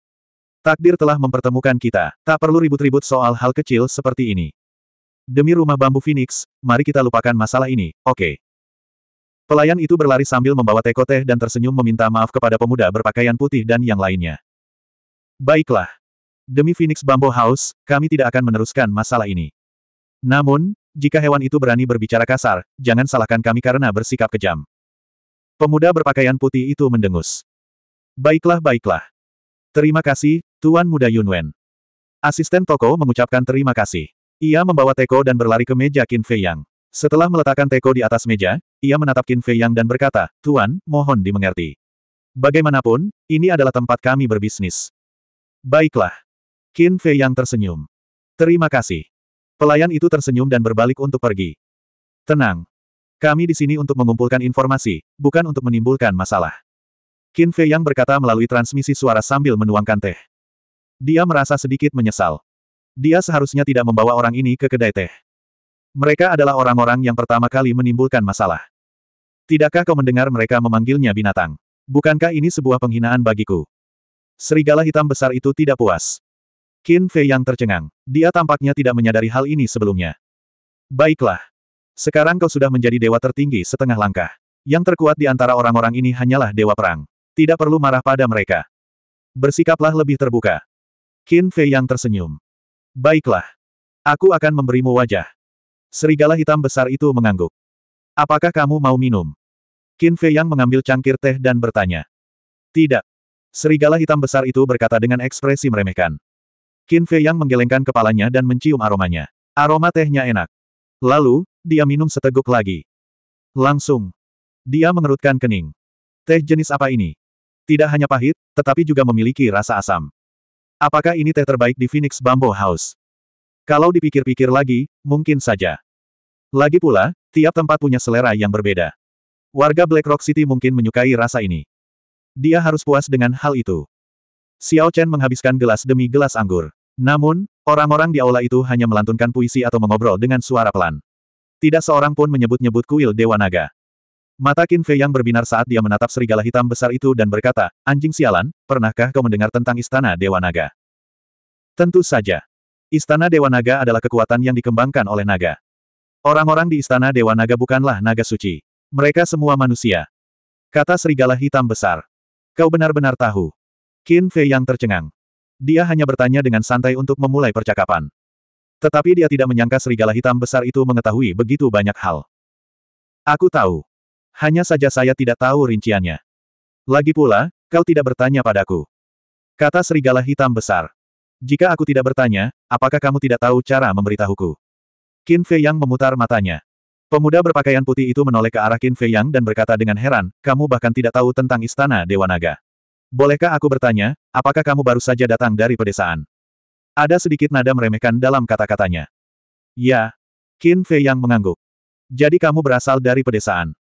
Takdir telah mempertemukan kita, tak perlu ribut-ribut soal hal kecil seperti ini. Demi rumah bambu Phoenix, mari kita lupakan masalah ini, oke. Okay. Pelayan itu berlari sambil membawa teko teh dan tersenyum meminta maaf kepada pemuda berpakaian putih dan yang lainnya. Baiklah. Demi Phoenix Bambu House, kami tidak akan meneruskan masalah ini. Namun, jika hewan itu berani berbicara kasar, jangan salahkan kami karena bersikap kejam. Pemuda berpakaian putih itu mendengus. Baiklah, baiklah. Terima kasih, Tuan Muda Yunwen. Asisten toko mengucapkan terima kasih. Ia membawa teko dan berlari ke meja Qin Fei Yang. Setelah meletakkan teko di atas meja, ia menatap Qin Fei Yang dan berkata, Tuan, mohon dimengerti. Bagaimanapun, ini adalah tempat kami berbisnis. Baiklah. Qin Fei Yang tersenyum. Terima kasih. Pelayan itu tersenyum dan berbalik untuk pergi. Tenang. Kami di sini untuk mengumpulkan informasi, bukan untuk menimbulkan masalah. Qin Fei Yang berkata melalui transmisi suara sambil menuangkan teh. Dia merasa sedikit menyesal. Dia seharusnya tidak membawa orang ini ke kedai teh. Mereka adalah orang-orang yang pertama kali menimbulkan masalah. Tidakkah kau mendengar mereka memanggilnya binatang? Bukankah ini sebuah penghinaan bagiku? Serigala hitam besar itu tidak puas. Qin Fei yang tercengang. Dia tampaknya tidak menyadari hal ini sebelumnya. Baiklah. Sekarang kau sudah menjadi dewa tertinggi setengah langkah. Yang terkuat di antara orang-orang ini hanyalah dewa perang. Tidak perlu marah pada mereka. Bersikaplah lebih terbuka. Qin Fei yang tersenyum. Baiklah. Aku akan memberimu wajah. Serigala hitam besar itu mengangguk. Apakah kamu mau minum? Qin Fei yang mengambil cangkir teh dan bertanya. Tidak. Serigala hitam besar itu berkata dengan ekspresi meremehkan. Qin Fei Yang menggelengkan kepalanya dan mencium aromanya. Aroma tehnya enak. Lalu, dia minum seteguk lagi. Langsung. Dia mengerutkan kening. Teh jenis apa ini? Tidak hanya pahit, tetapi juga memiliki rasa asam. Apakah ini teh terbaik di Phoenix Bamboo House? Kalau dipikir-pikir lagi, mungkin saja. Lagi pula, tiap tempat punya selera yang berbeda. Warga Black Rock City mungkin menyukai rasa ini. Dia harus puas dengan hal itu. Xiao Chen menghabiskan gelas demi gelas anggur. Namun, orang-orang di aula itu hanya melantunkan puisi atau mengobrol dengan suara pelan. Tidak seorang pun menyebut-nyebut kuil Dewa Naga. Mata Qin Fei yang berbinar saat dia menatap serigala hitam besar itu dan berkata, Anjing sialan, pernahkah kau mendengar tentang Istana Dewa Naga? Tentu saja. Istana Dewa Naga adalah kekuatan yang dikembangkan oleh naga. Orang-orang di Istana Dewa Naga bukanlah naga suci. Mereka semua manusia. Kata serigala hitam besar. Kau benar-benar tahu. Qin Fei yang tercengang. Dia hanya bertanya dengan santai untuk memulai percakapan. Tetapi dia tidak menyangka serigala hitam besar itu mengetahui begitu banyak hal. Aku tahu. Hanya saja saya tidak tahu rinciannya. Lagi pula, kau tidak bertanya padaku. Kata serigala hitam besar. Jika aku tidak bertanya, apakah kamu tidak tahu cara memberitahuku? Qin Fei Yang memutar matanya. Pemuda berpakaian putih itu menoleh ke arah Qin Fei Yang dan berkata dengan heran, kamu bahkan tidak tahu tentang Istana Dewa Naga. Bolehkah aku bertanya, apakah kamu baru saja datang dari pedesaan? Ada sedikit nada meremehkan dalam kata-katanya. Ya. Qin Fei yang mengangguk. Jadi kamu berasal dari pedesaan.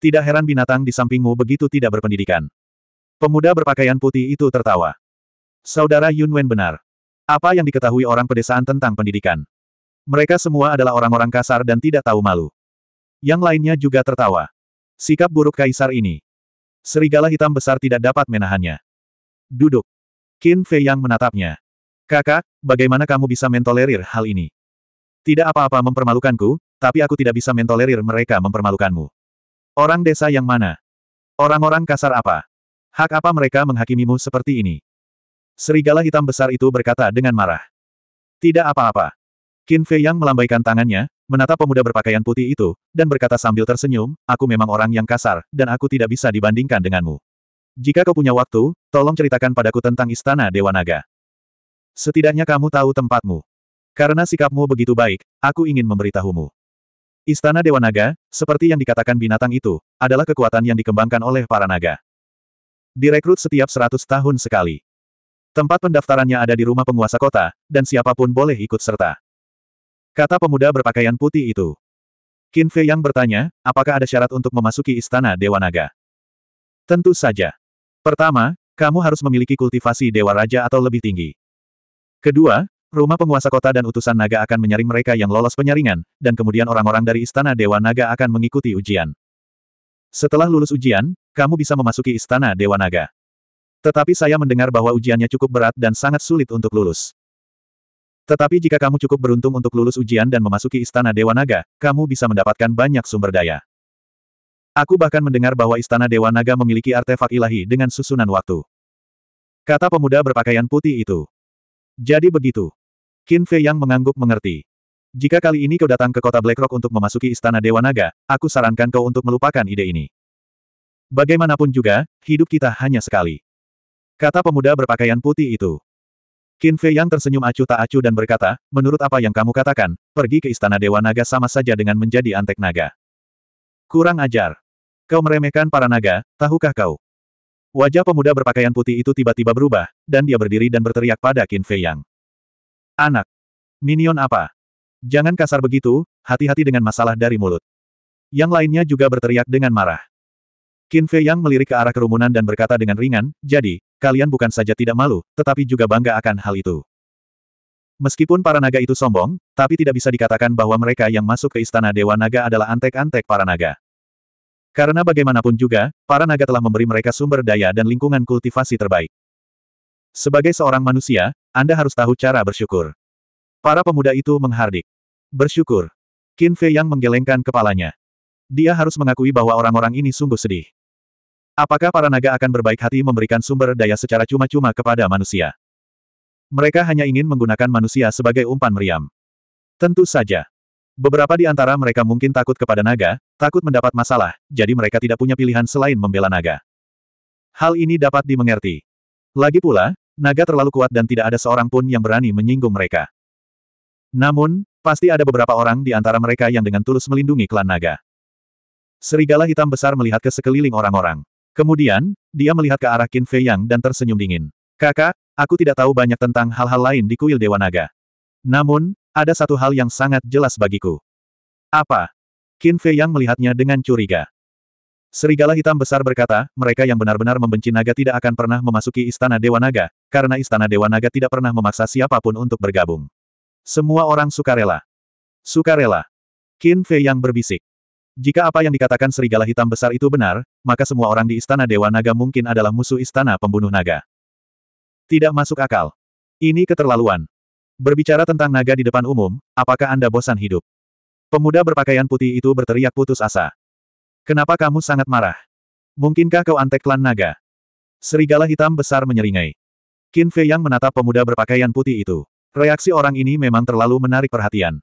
Tidak heran binatang di sampingmu begitu tidak berpendidikan. Pemuda berpakaian putih itu tertawa. Saudara Yun Wen benar. Apa yang diketahui orang pedesaan tentang pendidikan? Mereka semua adalah orang-orang kasar dan tidak tahu malu. Yang lainnya juga tertawa. Sikap buruk kaisar ini, Serigala hitam besar tidak dapat menahannya. Duduk. Qin Fei Yang menatapnya. Kakak, bagaimana kamu bisa mentolerir hal ini? Tidak apa-apa mempermalukanku, tapi aku tidak bisa mentolerir mereka mempermalukanmu. Orang desa yang mana? Orang-orang kasar apa? Hak apa mereka menghakimimu seperti ini? Serigala hitam besar itu berkata dengan marah. Tidak apa-apa. Qin Fei Yang melambaikan tangannya, menatap pemuda berpakaian putih itu, dan berkata sambil tersenyum, aku memang orang yang kasar, dan aku tidak bisa dibandingkan denganmu. Jika kau punya waktu, tolong ceritakan padaku tentang Istana Dewa Naga. Setidaknya kamu tahu tempatmu. Karena sikapmu begitu baik, aku ingin memberitahumu. Istana Dewa Naga, seperti yang dikatakan binatang itu, adalah kekuatan yang dikembangkan oleh para naga. Direkrut setiap seratus tahun sekali. Tempat pendaftarannya ada di rumah penguasa kota, dan siapapun boleh ikut serta. Kata pemuda berpakaian putih itu. Qin Fei yang bertanya, apakah ada syarat untuk memasuki istana Dewa Naga? Tentu saja. Pertama, kamu harus memiliki kultivasi Dewa Raja atau lebih tinggi. Kedua, rumah penguasa kota dan utusan naga akan menyaring mereka yang lolos penyaringan, dan kemudian orang-orang dari istana Dewa Naga akan mengikuti ujian. Setelah lulus ujian, kamu bisa memasuki istana Dewa Naga. Tetapi saya mendengar bahwa ujiannya cukup berat dan sangat sulit untuk lulus. Tetapi jika kamu cukup beruntung untuk lulus ujian dan memasuki Istana Dewa Naga, kamu bisa mendapatkan banyak sumber daya. Aku bahkan mendengar bahwa Istana Dewa Naga memiliki artefak ilahi dengan susunan waktu. Kata pemuda berpakaian putih itu. Jadi begitu. Qin Fei yang mengangguk mengerti. Jika kali ini kau datang ke kota Blackrock untuk memasuki Istana Dewa Naga, aku sarankan kau untuk melupakan ide ini. Bagaimanapun juga, hidup kita hanya sekali. Kata pemuda berpakaian putih itu. Qin Fei yang tersenyum acuh tak acuh dan berkata, menurut apa yang kamu katakan, pergi ke istana Dewa Naga sama saja dengan menjadi antek naga. Kurang ajar. Kau meremehkan para naga, tahukah kau? Wajah pemuda berpakaian putih itu tiba-tiba berubah, dan dia berdiri dan berteriak pada Qin Fei Yang. Anak. Minion apa? Jangan kasar begitu, hati-hati dengan masalah dari mulut. Yang lainnya juga berteriak dengan marah. Qin Fei Yang melirik ke arah kerumunan dan berkata dengan ringan, jadi, kalian bukan saja tidak malu, tetapi juga bangga akan hal itu. Meskipun para naga itu sombong, tapi tidak bisa dikatakan bahwa mereka yang masuk ke istana Dewa Naga adalah antek-antek para naga. Karena bagaimanapun juga, para naga telah memberi mereka sumber daya dan lingkungan kultivasi terbaik. Sebagai seorang manusia, Anda harus tahu cara bersyukur. Para pemuda itu menghardik. Bersyukur. Qin Fei yang menggelengkan kepalanya. Dia harus mengakui bahwa orang-orang ini sungguh sedih. Apakah para naga akan berbaik hati memberikan sumber daya secara cuma-cuma kepada manusia? Mereka hanya ingin menggunakan manusia sebagai umpan meriam. Tentu saja. Beberapa di antara mereka mungkin takut kepada naga, takut mendapat masalah, jadi mereka tidak punya pilihan selain membela naga. Hal ini dapat dimengerti. Lagi pula, naga terlalu kuat dan tidak ada seorang pun yang berani menyinggung mereka. Namun, pasti ada beberapa orang di antara mereka yang dengan tulus melindungi klan naga. Serigala hitam besar melihat ke sekeliling orang-orang. Kemudian, dia melihat ke arah Qin Fei Yang dan tersenyum dingin. Kakak, aku tidak tahu banyak tentang hal-hal lain di kuil Dewa Naga. Namun, ada satu hal yang sangat jelas bagiku. Apa? Qin Fei Yang melihatnya dengan curiga. Serigala hitam besar berkata, mereka yang benar-benar membenci naga tidak akan pernah memasuki istana Dewa Naga, karena istana Dewa Naga tidak pernah memaksa siapapun untuk bergabung. Semua orang sukarela. Sukarela. Qin Fei yang berbisik. Jika apa yang dikatakan serigala hitam besar itu benar, maka semua orang di Istana Dewa Naga mungkin adalah musuh Istana Pembunuh Naga. Tidak masuk akal. Ini keterlaluan. Berbicara tentang naga di depan umum, apakah Anda bosan hidup? Pemuda berpakaian putih itu berteriak putus asa. Kenapa kamu sangat marah? Mungkinkah kau antek klan naga? Serigala hitam besar menyeringai. Qin Fei yang menatap pemuda berpakaian putih itu. Reaksi orang ini memang terlalu menarik perhatian.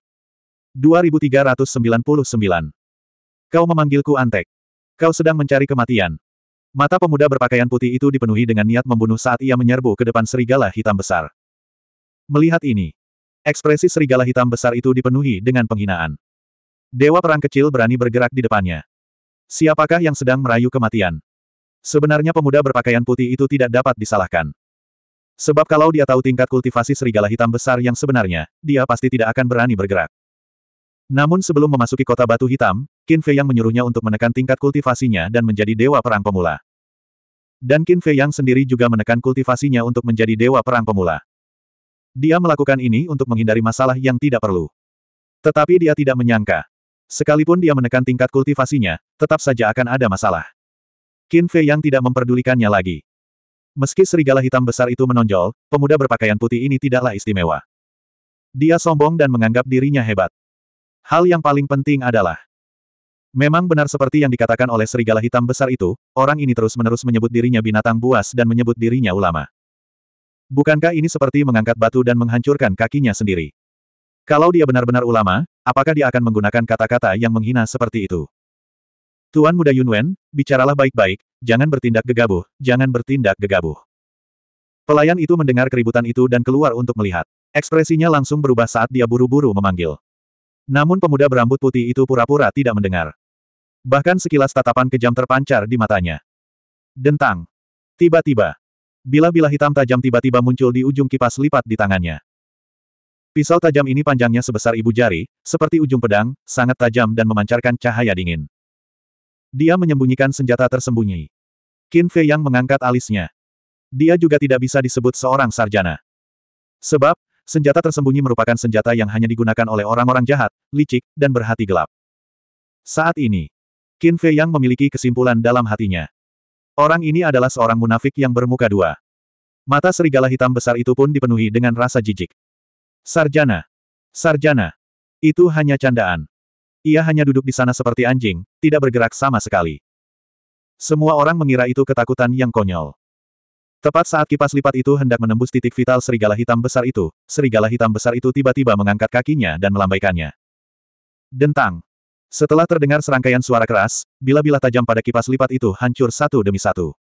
2399 Kau memanggilku Antek. Kau sedang mencari kematian. Mata pemuda berpakaian putih itu dipenuhi dengan niat membunuh saat ia menyerbu ke depan serigala hitam besar. Melihat ini, ekspresi serigala hitam besar itu dipenuhi dengan penghinaan. Dewa perang kecil berani bergerak di depannya. Siapakah yang sedang merayu kematian? Sebenarnya pemuda berpakaian putih itu tidak dapat disalahkan. Sebab kalau dia tahu tingkat kultivasi serigala hitam besar yang sebenarnya, dia pasti tidak akan berani bergerak. Namun sebelum memasuki kota batu hitam, Qin Fei Yang menyuruhnya untuk menekan tingkat kultivasinya dan menjadi dewa perang pemula. Dan Qin Fei Yang sendiri juga menekan kultivasinya untuk menjadi dewa perang pemula. Dia melakukan ini untuk menghindari masalah yang tidak perlu. Tetapi dia tidak menyangka. Sekalipun dia menekan tingkat kultivasinya, tetap saja akan ada masalah. Qin Fei Yang tidak memperdulikannya lagi. Meski serigala hitam besar itu menonjol, pemuda berpakaian putih ini tidaklah istimewa. Dia sombong dan menganggap dirinya hebat. Hal yang paling penting adalah, Memang benar seperti yang dikatakan oleh serigala hitam besar itu, orang ini terus-menerus menyebut dirinya binatang buas dan menyebut dirinya ulama. Bukankah ini seperti mengangkat batu dan menghancurkan kakinya sendiri? Kalau dia benar-benar ulama, apakah dia akan menggunakan kata-kata yang menghina seperti itu? Tuan Muda Yunwen, bicaralah baik-baik, jangan bertindak gegabah, jangan bertindak gegabah. Pelayan itu mendengar keributan itu dan keluar untuk melihat. Ekspresinya langsung berubah saat dia buru-buru memanggil. Namun pemuda berambut putih itu pura-pura tidak mendengar. Bahkan sekilas tatapan kejam terpancar di matanya. Dentang. Tiba-tiba. Bila-bila hitam tajam tiba-tiba muncul di ujung kipas lipat di tangannya. Pisau tajam ini panjangnya sebesar ibu jari, seperti ujung pedang, sangat tajam dan memancarkan cahaya dingin. Dia menyembunyikan senjata tersembunyi. Qin Fei yang mengangkat alisnya. Dia juga tidak bisa disebut seorang sarjana. Sebab, senjata tersembunyi merupakan senjata yang hanya digunakan oleh orang-orang jahat, licik, dan berhati gelap. Saat ini, Qin Fei yang memiliki kesimpulan dalam hatinya. Orang ini adalah seorang munafik yang bermuka dua. Mata serigala hitam besar itu pun dipenuhi dengan rasa jijik. Sarjana. Sarjana. Itu hanya candaan. Ia hanya duduk di sana seperti anjing, tidak bergerak sama sekali. Semua orang mengira itu ketakutan yang konyol. Tepat saat kipas lipat itu hendak menembus titik vital serigala hitam besar itu, serigala hitam besar itu tiba-tiba mengangkat kakinya dan melambaikannya. Dentang. Setelah terdengar serangkaian suara keras, bila-bila tajam pada kipas lipat itu hancur satu demi satu.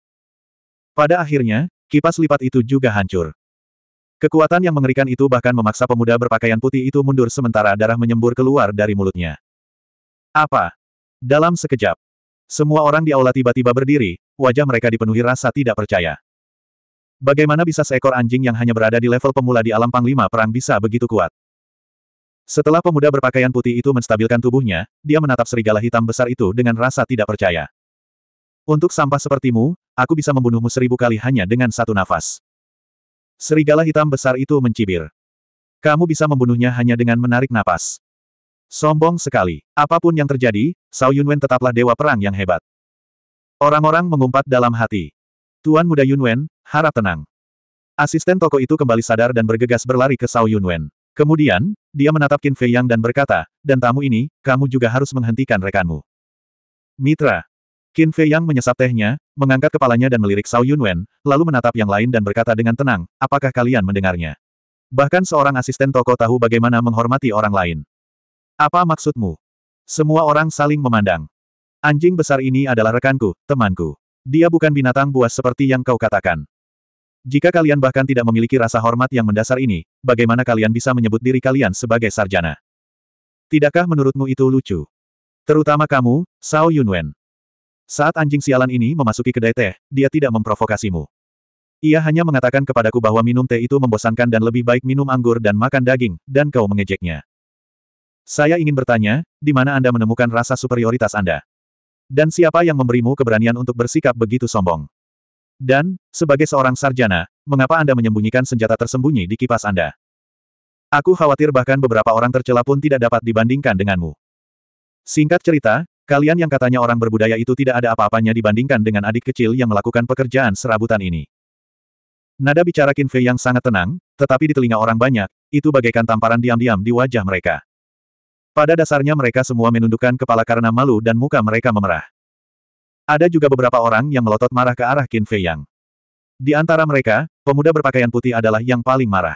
Pada akhirnya, kipas lipat itu juga hancur. Kekuatan yang mengerikan itu bahkan memaksa pemuda berpakaian putih itu mundur sementara darah menyembur keluar dari mulutnya. Apa? Dalam sekejap, semua orang di aula tiba-tiba berdiri, wajah mereka dipenuhi rasa tidak percaya. Bagaimana bisa seekor anjing yang hanya berada di level pemula di alam panglima perang bisa begitu kuat? Setelah pemuda berpakaian putih itu menstabilkan tubuhnya, dia menatap serigala hitam besar itu dengan rasa tidak percaya. Untuk sampah sepertimu, aku bisa membunuhmu seribu kali hanya dengan satu nafas. Serigala hitam besar itu mencibir. Kamu bisa membunuhnya hanya dengan menarik nafas. Sombong sekali. Apapun yang terjadi, Sao Yunwen tetaplah dewa perang yang hebat. Orang-orang mengumpat dalam hati. Tuan muda Yunwen, harap tenang. Asisten toko itu kembali sadar dan bergegas berlari ke Sao Yunwen. Kemudian, dia menatap Qin Fei Yang dan berkata, dan tamu ini, kamu juga harus menghentikan rekanmu. Mitra. Qin Fei Yang menyesap tehnya, mengangkat kepalanya dan melirik Sao Yunwen, lalu menatap yang lain dan berkata dengan tenang, apakah kalian mendengarnya? Bahkan seorang asisten toko tahu bagaimana menghormati orang lain. Apa maksudmu? Semua orang saling memandang. Anjing besar ini adalah rekanku, temanku. Dia bukan binatang buas seperti yang kau katakan. Jika kalian bahkan tidak memiliki rasa hormat yang mendasar ini, bagaimana kalian bisa menyebut diri kalian sebagai sarjana? Tidakkah menurutmu itu lucu? Terutama kamu, Sao Yunwen. Saat anjing sialan ini memasuki kedai teh, dia tidak memprovokasimu. Ia hanya mengatakan kepadaku bahwa minum teh itu membosankan dan lebih baik minum anggur dan makan daging, dan kau mengejeknya. Saya ingin bertanya, di mana Anda menemukan rasa superioritas Anda? Dan siapa yang memberimu keberanian untuk bersikap begitu sombong? Dan, sebagai seorang sarjana, mengapa Anda menyembunyikan senjata tersembunyi di kipas Anda? Aku khawatir bahkan beberapa orang tercela pun tidak dapat dibandingkan denganmu. Singkat cerita, kalian yang katanya orang berbudaya itu tidak ada apa-apanya dibandingkan dengan adik kecil yang melakukan pekerjaan serabutan ini. Nada bicara Qin yang sangat tenang, tetapi di telinga orang banyak, itu bagaikan tamparan diam-diam di wajah mereka. Pada dasarnya mereka semua menundukkan kepala karena malu dan muka mereka memerah. Ada juga beberapa orang yang melotot marah ke arah Qin Fei Yang. Di antara mereka, pemuda berpakaian putih adalah yang paling marah.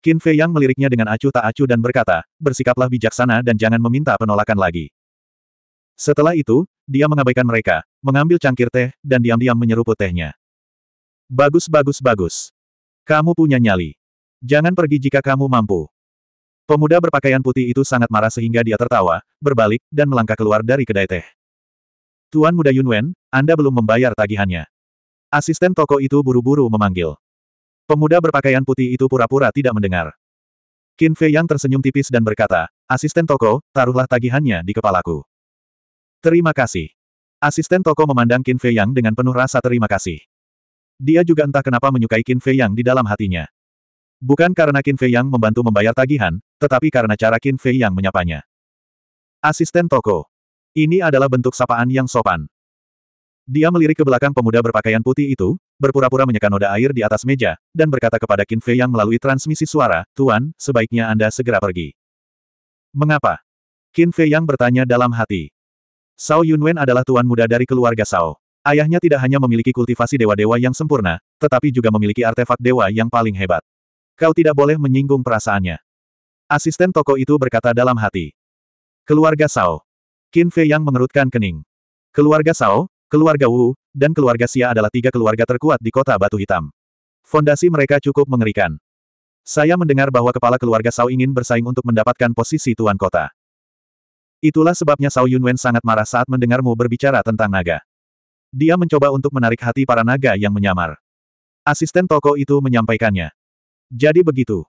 Qin Fei Yang meliriknya dengan acuh tak acuh dan berkata, bersikaplah bijaksana dan jangan meminta penolakan lagi. Setelah itu, dia mengabaikan mereka, mengambil cangkir teh, dan diam-diam menyeruput tehnya. Bagus bagus bagus. Kamu punya nyali. Jangan pergi jika kamu mampu. Pemuda berpakaian putih itu sangat marah sehingga dia tertawa, berbalik, dan melangkah keluar dari kedai teh. Tuan muda Yunwen, Anda belum membayar tagihannya. Asisten toko itu buru-buru memanggil. Pemuda berpakaian putih itu pura-pura tidak mendengar. Qin Fei yang tersenyum tipis dan berkata, Asisten toko, taruhlah tagihannya di kepalaku. Terima kasih. Asisten toko memandang Qin Fei Yang dengan penuh rasa terima kasih. Dia juga entah kenapa menyukai Qin Fei Yang di dalam hatinya. Bukan karena Qin Fei Yang membantu membayar tagihan, tetapi karena cara Qin Fei Yang menyapanya. Asisten toko. Ini adalah bentuk sapaan yang sopan. Dia melirik ke belakang pemuda berpakaian putih itu, berpura-pura menyeka noda air di atas meja, dan berkata kepada Qin Fei yang melalui transmisi suara, Tuan, sebaiknya Anda segera pergi. Mengapa? Qin Fei yang bertanya dalam hati. Sao Yunwen adalah tuan muda dari keluarga Sao. Ayahnya tidak hanya memiliki kultivasi dewa-dewa yang sempurna, tetapi juga memiliki artefak dewa yang paling hebat. Kau tidak boleh menyinggung perasaannya. Asisten toko itu berkata dalam hati. Keluarga Sao. Qin Fei yang mengerutkan kening. Keluarga Sao, keluarga Wu, dan keluarga Xia adalah tiga keluarga terkuat di kota Batu Hitam. Fondasi mereka cukup mengerikan. Saya mendengar bahwa kepala keluarga Sao ingin bersaing untuk mendapatkan posisi tuan kota. Itulah sebabnya Sao Yunwen sangat marah saat mendengarmu berbicara tentang naga. Dia mencoba untuk menarik hati para naga yang menyamar. Asisten toko itu menyampaikannya. Jadi begitu.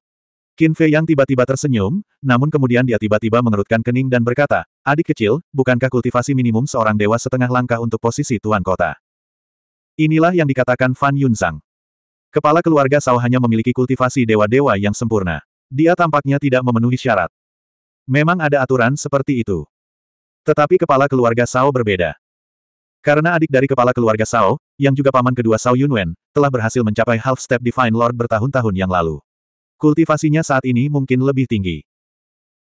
Qin Fei yang tiba-tiba tersenyum, namun kemudian dia tiba-tiba mengerutkan kening dan berkata, Adik kecil, bukankah kultivasi minimum seorang dewa setengah langkah untuk posisi tuan kota? Inilah yang dikatakan Fan Yunzang. Kepala keluarga Sao hanya memiliki kultivasi dewa-dewa yang sempurna. Dia tampaknya tidak memenuhi syarat. Memang ada aturan seperti itu. Tetapi kepala keluarga Sao berbeda. Karena adik dari kepala keluarga Sao, yang juga paman kedua Sao Yunwen, telah berhasil mencapai half-step Divine Lord bertahun-tahun yang lalu. Kultivasinya saat ini mungkin lebih tinggi.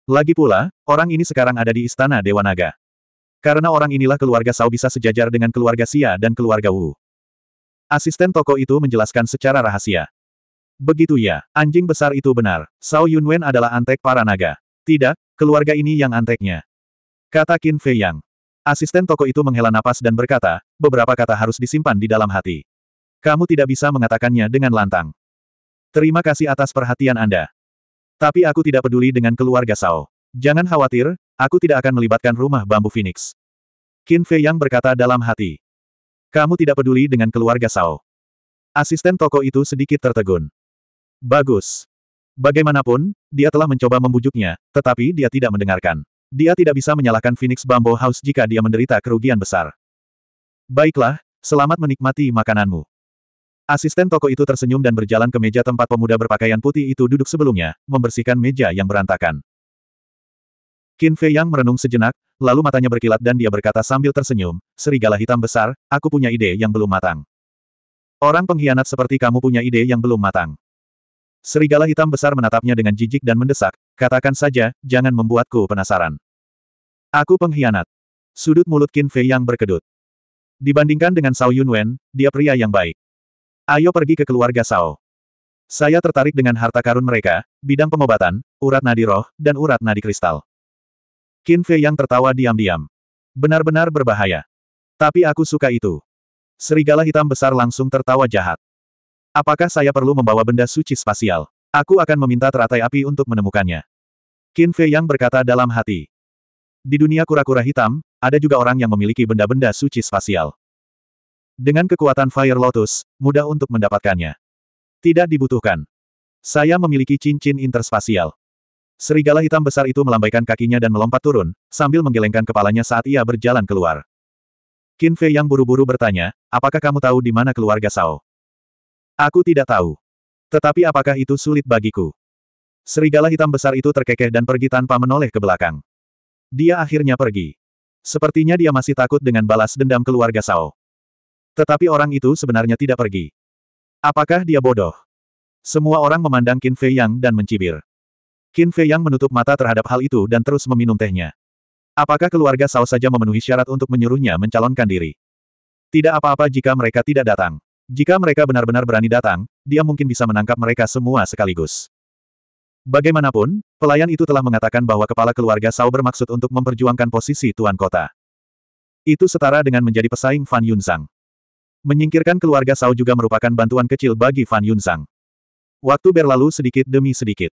Lagi pula, orang ini sekarang ada di Istana Dewa Naga. Karena orang inilah keluarga Sao bisa sejajar dengan keluarga Sia dan keluarga Wu. Asisten toko itu menjelaskan secara rahasia. Begitu ya, anjing besar itu benar. Sao Yunwen adalah antek para naga. Tidak, keluarga ini yang anteknya. Kata Qin Fei Yang. Asisten toko itu menghela napas dan berkata, beberapa kata harus disimpan di dalam hati. Kamu tidak bisa mengatakannya dengan lantang. Terima kasih atas perhatian Anda. Tapi aku tidak peduli dengan keluarga Sao. Jangan khawatir, aku tidak akan melibatkan rumah bambu Phoenix. Qin Fei Yang berkata dalam hati. Kamu tidak peduli dengan keluarga Sao. Asisten toko itu sedikit tertegun. Bagus. Bagaimanapun, dia telah mencoba membujuknya, tetapi dia tidak mendengarkan. Dia tidak bisa menyalahkan Phoenix Bamboo House jika dia menderita kerugian besar. Baiklah, selamat menikmati makananmu. Asisten toko itu tersenyum dan berjalan ke meja tempat pemuda berpakaian putih itu duduk sebelumnya, membersihkan meja yang berantakan. Qin Fei Yang merenung sejenak, lalu matanya berkilat dan dia berkata sambil tersenyum, Serigala hitam besar, aku punya ide yang belum matang. Orang pengkhianat seperti kamu punya ide yang belum matang. Serigala hitam besar menatapnya dengan jijik dan mendesak, katakan saja, jangan membuatku penasaran. Aku pengkhianat. Sudut mulut Qin Fei yang berkedut. Dibandingkan dengan Sao Yunwen, dia pria yang baik. Ayo pergi ke keluarga Sao. Saya tertarik dengan harta karun mereka, bidang pengobatan, urat nadi roh, dan urat nadi kristal. Qin Fei yang tertawa diam-diam. Benar-benar berbahaya. Tapi aku suka itu. Serigala hitam besar langsung tertawa jahat. Apakah saya perlu membawa benda suci spasial? Aku akan meminta teratai api untuk menemukannya. Qin Fei yang berkata dalam hati. Di dunia kura-kura hitam, ada juga orang yang memiliki benda-benda suci spasial. Dengan kekuatan Fire Lotus, mudah untuk mendapatkannya. Tidak dibutuhkan. Saya memiliki cincin interspasial. Serigala hitam besar itu melambaikan kakinya dan melompat turun, sambil menggelengkan kepalanya saat ia berjalan keluar. Qin Fei yang buru-buru bertanya, apakah kamu tahu di mana keluarga Sao? Aku tidak tahu. Tetapi apakah itu sulit bagiku? Serigala hitam besar itu terkekeh dan pergi tanpa menoleh ke belakang. Dia akhirnya pergi. Sepertinya dia masih takut dengan balas dendam keluarga Sao. Tetapi orang itu sebenarnya tidak pergi. Apakah dia bodoh? Semua orang memandang Qin Fei Yang dan mencibir. Qin Fei Yang menutup mata terhadap hal itu dan terus meminum tehnya. Apakah keluarga Sao saja memenuhi syarat untuk menyuruhnya mencalonkan diri? Tidak apa-apa jika mereka tidak datang. Jika mereka benar-benar berani datang, dia mungkin bisa menangkap mereka semua sekaligus. Bagaimanapun, pelayan itu telah mengatakan bahwa kepala keluarga Sao bermaksud untuk memperjuangkan posisi tuan kota. Itu setara dengan menjadi pesaing Fan Yunzang. Menyingkirkan keluarga Sao juga merupakan bantuan kecil bagi Fan Yunsang. Waktu berlalu sedikit demi sedikit.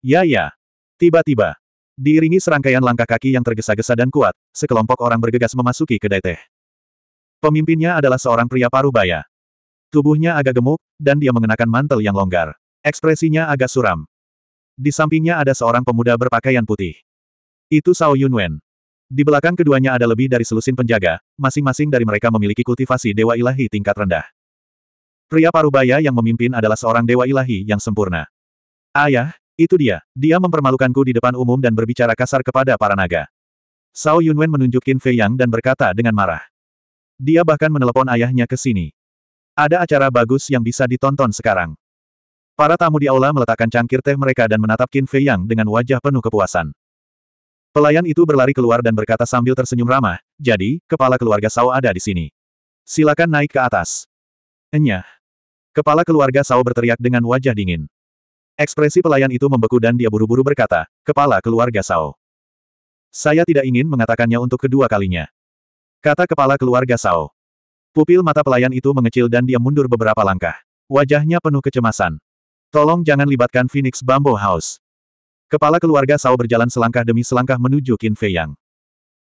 Ya ya. Tiba-tiba. Diiringi serangkaian langkah kaki yang tergesa-gesa dan kuat, sekelompok orang bergegas memasuki kedai teh. Pemimpinnya adalah seorang pria paruh baya. Tubuhnya agak gemuk, dan dia mengenakan mantel yang longgar. Ekspresinya agak suram. Di sampingnya ada seorang pemuda berpakaian putih. Itu Sao Yunwen. Di belakang keduanya ada lebih dari selusin penjaga, masing-masing dari mereka memiliki kultivasi Dewa Ilahi tingkat rendah. Pria parubaya yang memimpin adalah seorang Dewa Ilahi yang sempurna. Ayah, itu dia. Dia mempermalukanku di depan umum dan berbicara kasar kepada para naga. Sao Yunwen menunjukkan Fei Yang dan berkata dengan marah. Dia bahkan menelepon ayahnya ke sini. Ada acara bagus yang bisa ditonton sekarang. Para tamu di aula meletakkan cangkir teh mereka dan menatap Qin Fei Yang dengan wajah penuh kepuasan. Pelayan itu berlari keluar dan berkata sambil tersenyum ramah, jadi, kepala keluarga Sao ada di sini. Silakan naik ke atas. Enyah. Kepala keluarga Sao berteriak dengan wajah dingin. Ekspresi pelayan itu membeku dan dia buru-buru berkata, kepala keluarga Sao. Saya tidak ingin mengatakannya untuk kedua kalinya. Kata kepala keluarga Sao. Pupil mata pelayan itu mengecil dan dia mundur beberapa langkah. Wajahnya penuh kecemasan. Tolong jangan libatkan Phoenix Bamboo House. Kepala keluarga Sao berjalan selangkah demi selangkah menuju Qin Fei Yang.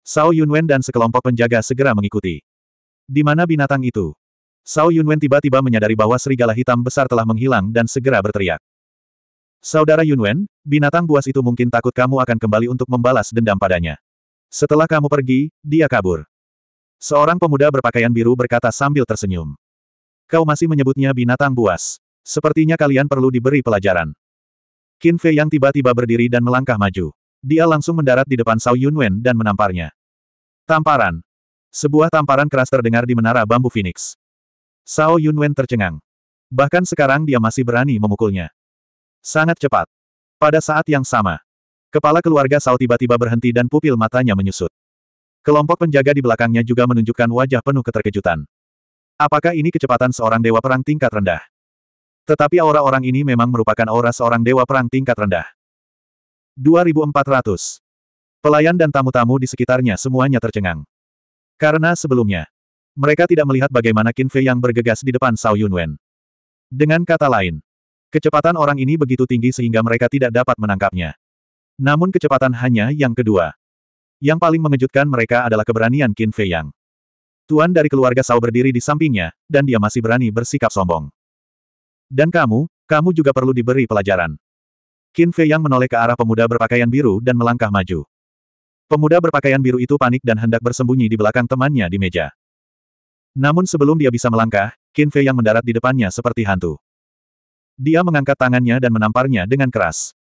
Sao Yunwen dan sekelompok penjaga segera mengikuti. Di mana binatang itu? Sao Yunwen tiba-tiba menyadari bahwa serigala hitam besar telah menghilang dan segera berteriak. Saudara Yunwen, binatang buas itu mungkin takut kamu akan kembali untuk membalas dendam padanya. Setelah kamu pergi, dia kabur. Seorang pemuda berpakaian biru berkata sambil tersenyum. Kau masih menyebutnya binatang buas. Sepertinya kalian perlu diberi pelajaran. Qin Fei yang tiba-tiba berdiri dan melangkah maju. Dia langsung mendarat di depan Sao Yunwen dan menamparnya. Tamparan. Sebuah tamparan keras terdengar di menara bambu Phoenix. Sao Yunwen tercengang. Bahkan sekarang dia masih berani memukulnya. Sangat cepat. Pada saat yang sama, kepala keluarga Sao tiba-tiba berhenti dan pupil matanya menyusut. Kelompok penjaga di belakangnya juga menunjukkan wajah penuh keterkejutan. Apakah ini kecepatan seorang dewa perang tingkat rendah? Tetapi aura orang ini memang merupakan aura seorang dewa perang tingkat rendah. 2400. Pelayan dan tamu-tamu di sekitarnya semuanya tercengang. Karena sebelumnya, mereka tidak melihat bagaimana Qin Fei yang bergegas di depan Sao Yunwen. Dengan kata lain, kecepatan orang ini begitu tinggi sehingga mereka tidak dapat menangkapnya. Namun kecepatan hanya yang kedua. Yang paling mengejutkan mereka adalah keberanian Qin Fei Yang. Tuan dari keluarga Sao berdiri di sampingnya, dan dia masih berani bersikap sombong. Dan kamu, kamu juga perlu diberi pelajaran. Qin Fei yang menoleh ke arah pemuda berpakaian biru dan melangkah maju. Pemuda berpakaian biru itu panik dan hendak bersembunyi di belakang temannya di meja. Namun sebelum dia bisa melangkah, Qin Fei yang mendarat di depannya seperti hantu. Dia mengangkat tangannya dan menamparnya dengan keras.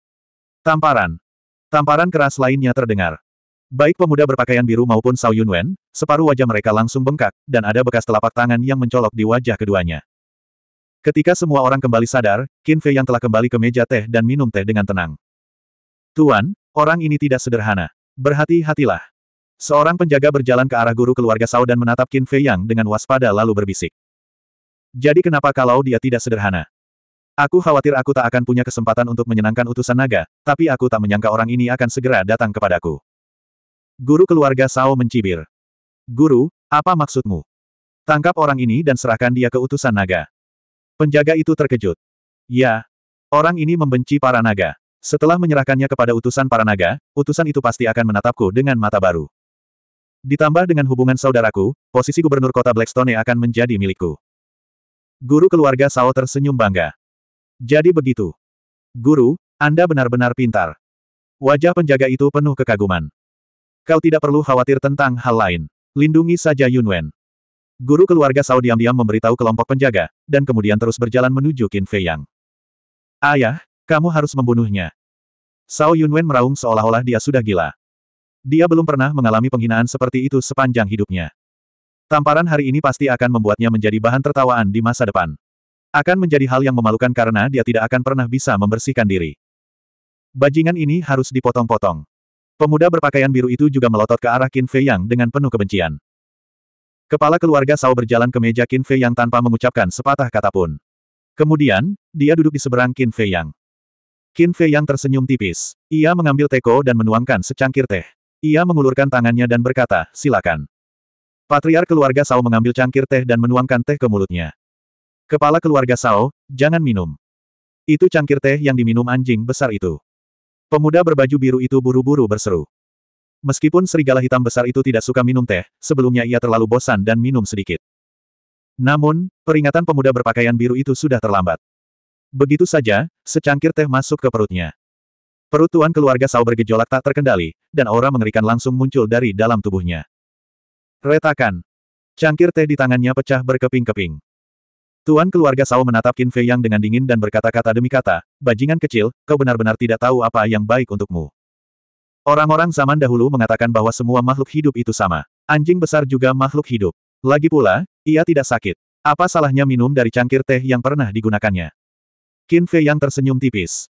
Tamparan. Tamparan keras lainnya terdengar. Baik pemuda berpakaian biru maupun Sao Yunwen, separuh wajah mereka langsung bengkak, dan ada bekas telapak tangan yang mencolok di wajah keduanya. Ketika semua orang kembali sadar, Qin Fei yang telah kembali ke meja teh dan minum teh dengan tenang. Tuan, orang ini tidak sederhana. Berhati-hatilah. Seorang penjaga berjalan ke arah guru keluarga Sao dan menatap Qin Fei Yang dengan waspada lalu berbisik. Jadi kenapa kalau dia tidak sederhana? Aku khawatir aku tak akan punya kesempatan untuk menyenangkan utusan naga, tapi aku tak menyangka orang ini akan segera datang kepadaku. Guru keluarga Sao mencibir. Guru, apa maksudmu? Tangkap orang ini dan serahkan dia ke utusan naga. Penjaga itu terkejut. Ya, orang ini membenci para naga. Setelah menyerahkannya kepada utusan para naga, utusan itu pasti akan menatapku dengan mata baru. Ditambah dengan hubungan saudaraku, posisi gubernur kota Blackstone akan menjadi milikku. Guru keluarga Sao tersenyum bangga. Jadi begitu. Guru, Anda benar-benar pintar. Wajah penjaga itu penuh kekaguman. Kau tidak perlu khawatir tentang hal lain. Lindungi saja Yunwen. Guru keluarga Sao diam-diam memberitahu kelompok penjaga, dan kemudian terus berjalan menuju Qin Fei Yang. Ayah, kamu harus membunuhnya. Sao Yunwen meraung seolah-olah dia sudah gila. Dia belum pernah mengalami penghinaan seperti itu sepanjang hidupnya. Tamparan hari ini pasti akan membuatnya menjadi bahan tertawaan di masa depan. Akan menjadi hal yang memalukan karena dia tidak akan pernah bisa membersihkan diri. Bajingan ini harus dipotong-potong. Pemuda berpakaian biru itu juga melotot ke arah Qin Fei Yang dengan penuh kebencian. Kepala keluarga Sao berjalan ke meja Qin Fei Yang tanpa mengucapkan sepatah kata pun. Kemudian, dia duduk di seberang Qin Fei Yang. Qin Fei Yang tersenyum tipis. Ia mengambil teko dan menuangkan secangkir teh. Ia mengulurkan tangannya dan berkata, silakan. Patriar keluarga Sao mengambil cangkir teh dan menuangkan teh ke mulutnya. Kepala keluarga Sao, jangan minum. Itu cangkir teh yang diminum anjing besar itu. Pemuda berbaju biru itu buru-buru berseru. Meskipun serigala hitam besar itu tidak suka minum teh, sebelumnya ia terlalu bosan dan minum sedikit. Namun, peringatan pemuda berpakaian biru itu sudah terlambat. Begitu saja, secangkir teh masuk ke perutnya. Perut tuan keluarga Sao bergejolak tak terkendali, dan aura mengerikan langsung muncul dari dalam tubuhnya. Retakan. Cangkir teh di tangannya pecah berkeping-keping. Tuan keluarga Sao menatap Qin Fei Yang dengan dingin dan berkata-kata demi kata, bajingan kecil, kau benar-benar tidak tahu apa yang baik untukmu. Orang-orang zaman dahulu mengatakan bahwa semua makhluk hidup itu sama. Anjing besar juga makhluk hidup. Lagi pula, ia tidak sakit. Apa salahnya minum dari cangkir teh yang pernah digunakannya? Qin Fei yang tersenyum tipis.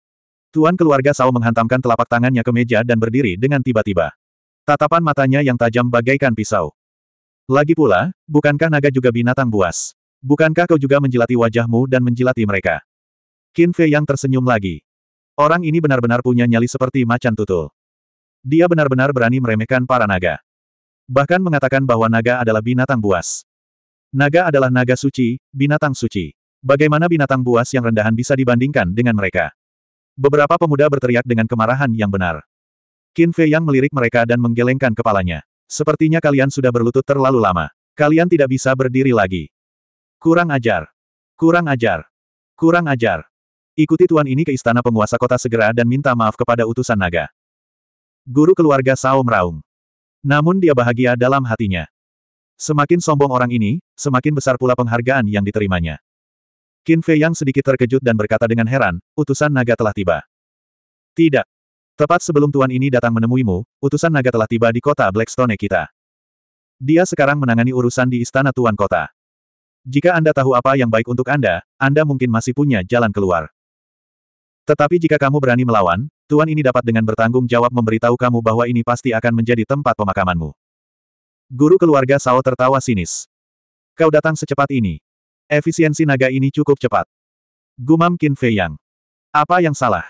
Tuan keluarga Sao menghantamkan telapak tangannya ke meja dan berdiri dengan tiba-tiba. Tatapan matanya yang tajam bagaikan pisau. Lagi pula, bukankah naga juga binatang buas? Bukankah kau juga menjilati wajahmu dan menjilati mereka? Qin Fei yang tersenyum lagi. Orang ini benar-benar punya nyali seperti macan tutul. Dia benar-benar berani meremehkan para naga. Bahkan mengatakan bahwa naga adalah binatang buas. Naga adalah naga suci, binatang suci. Bagaimana binatang buas yang rendahan bisa dibandingkan dengan mereka? Beberapa pemuda berteriak dengan kemarahan yang benar. Qin Fei yang melirik mereka dan menggelengkan kepalanya. Sepertinya kalian sudah berlutut terlalu lama. Kalian tidak bisa berdiri lagi. Kurang ajar. Kurang ajar. Kurang ajar. Ikuti tuan ini ke istana penguasa kota segera dan minta maaf kepada utusan naga guru keluarga Sao meraung. Namun dia bahagia dalam hatinya. Semakin sombong orang ini, semakin besar pula penghargaan yang diterimanya. Qin Fei yang sedikit terkejut dan berkata dengan heran, utusan naga telah tiba. Tidak. Tepat sebelum tuan ini datang menemuimu, utusan naga telah tiba di kota Blackstone kita. Dia sekarang menangani urusan di istana tuan kota. Jika Anda tahu apa yang baik untuk Anda, Anda mungkin masih punya jalan keluar. Tetapi jika kamu berani melawan, Tuan ini dapat dengan bertanggung jawab memberitahu kamu bahwa ini pasti akan menjadi tempat pemakamanmu. Guru keluarga Sao tertawa sinis. Kau datang secepat ini. Efisiensi naga ini cukup cepat. Gumam Qin Fei Yang. Apa yang salah?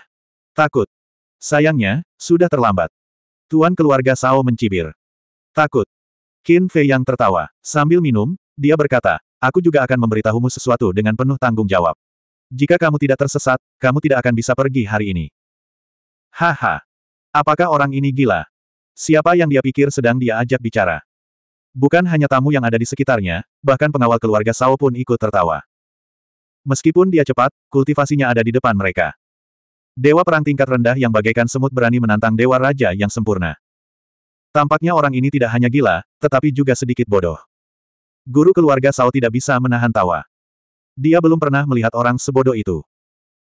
Takut. Sayangnya, sudah terlambat. Tuan keluarga Sao mencibir. Takut. Qin Fei Yang tertawa. Sambil minum, dia berkata, aku juga akan memberitahumu sesuatu dengan penuh tanggung jawab. Jika kamu tidak tersesat, kamu tidak akan bisa pergi hari ini. Haha. Apakah orang ini gila? Siapa yang dia pikir sedang dia ajak bicara? Bukan hanya tamu yang ada di sekitarnya, bahkan pengawal keluarga Sao pun ikut tertawa. Meskipun dia cepat, kultivasinya ada di depan mereka. Dewa perang tingkat rendah yang bagaikan semut berani menantang dewa raja yang sempurna. Tampaknya orang ini tidak hanya gila, tetapi juga sedikit bodoh. Guru keluarga Sao tidak bisa menahan tawa. Dia belum pernah melihat orang sebodoh itu.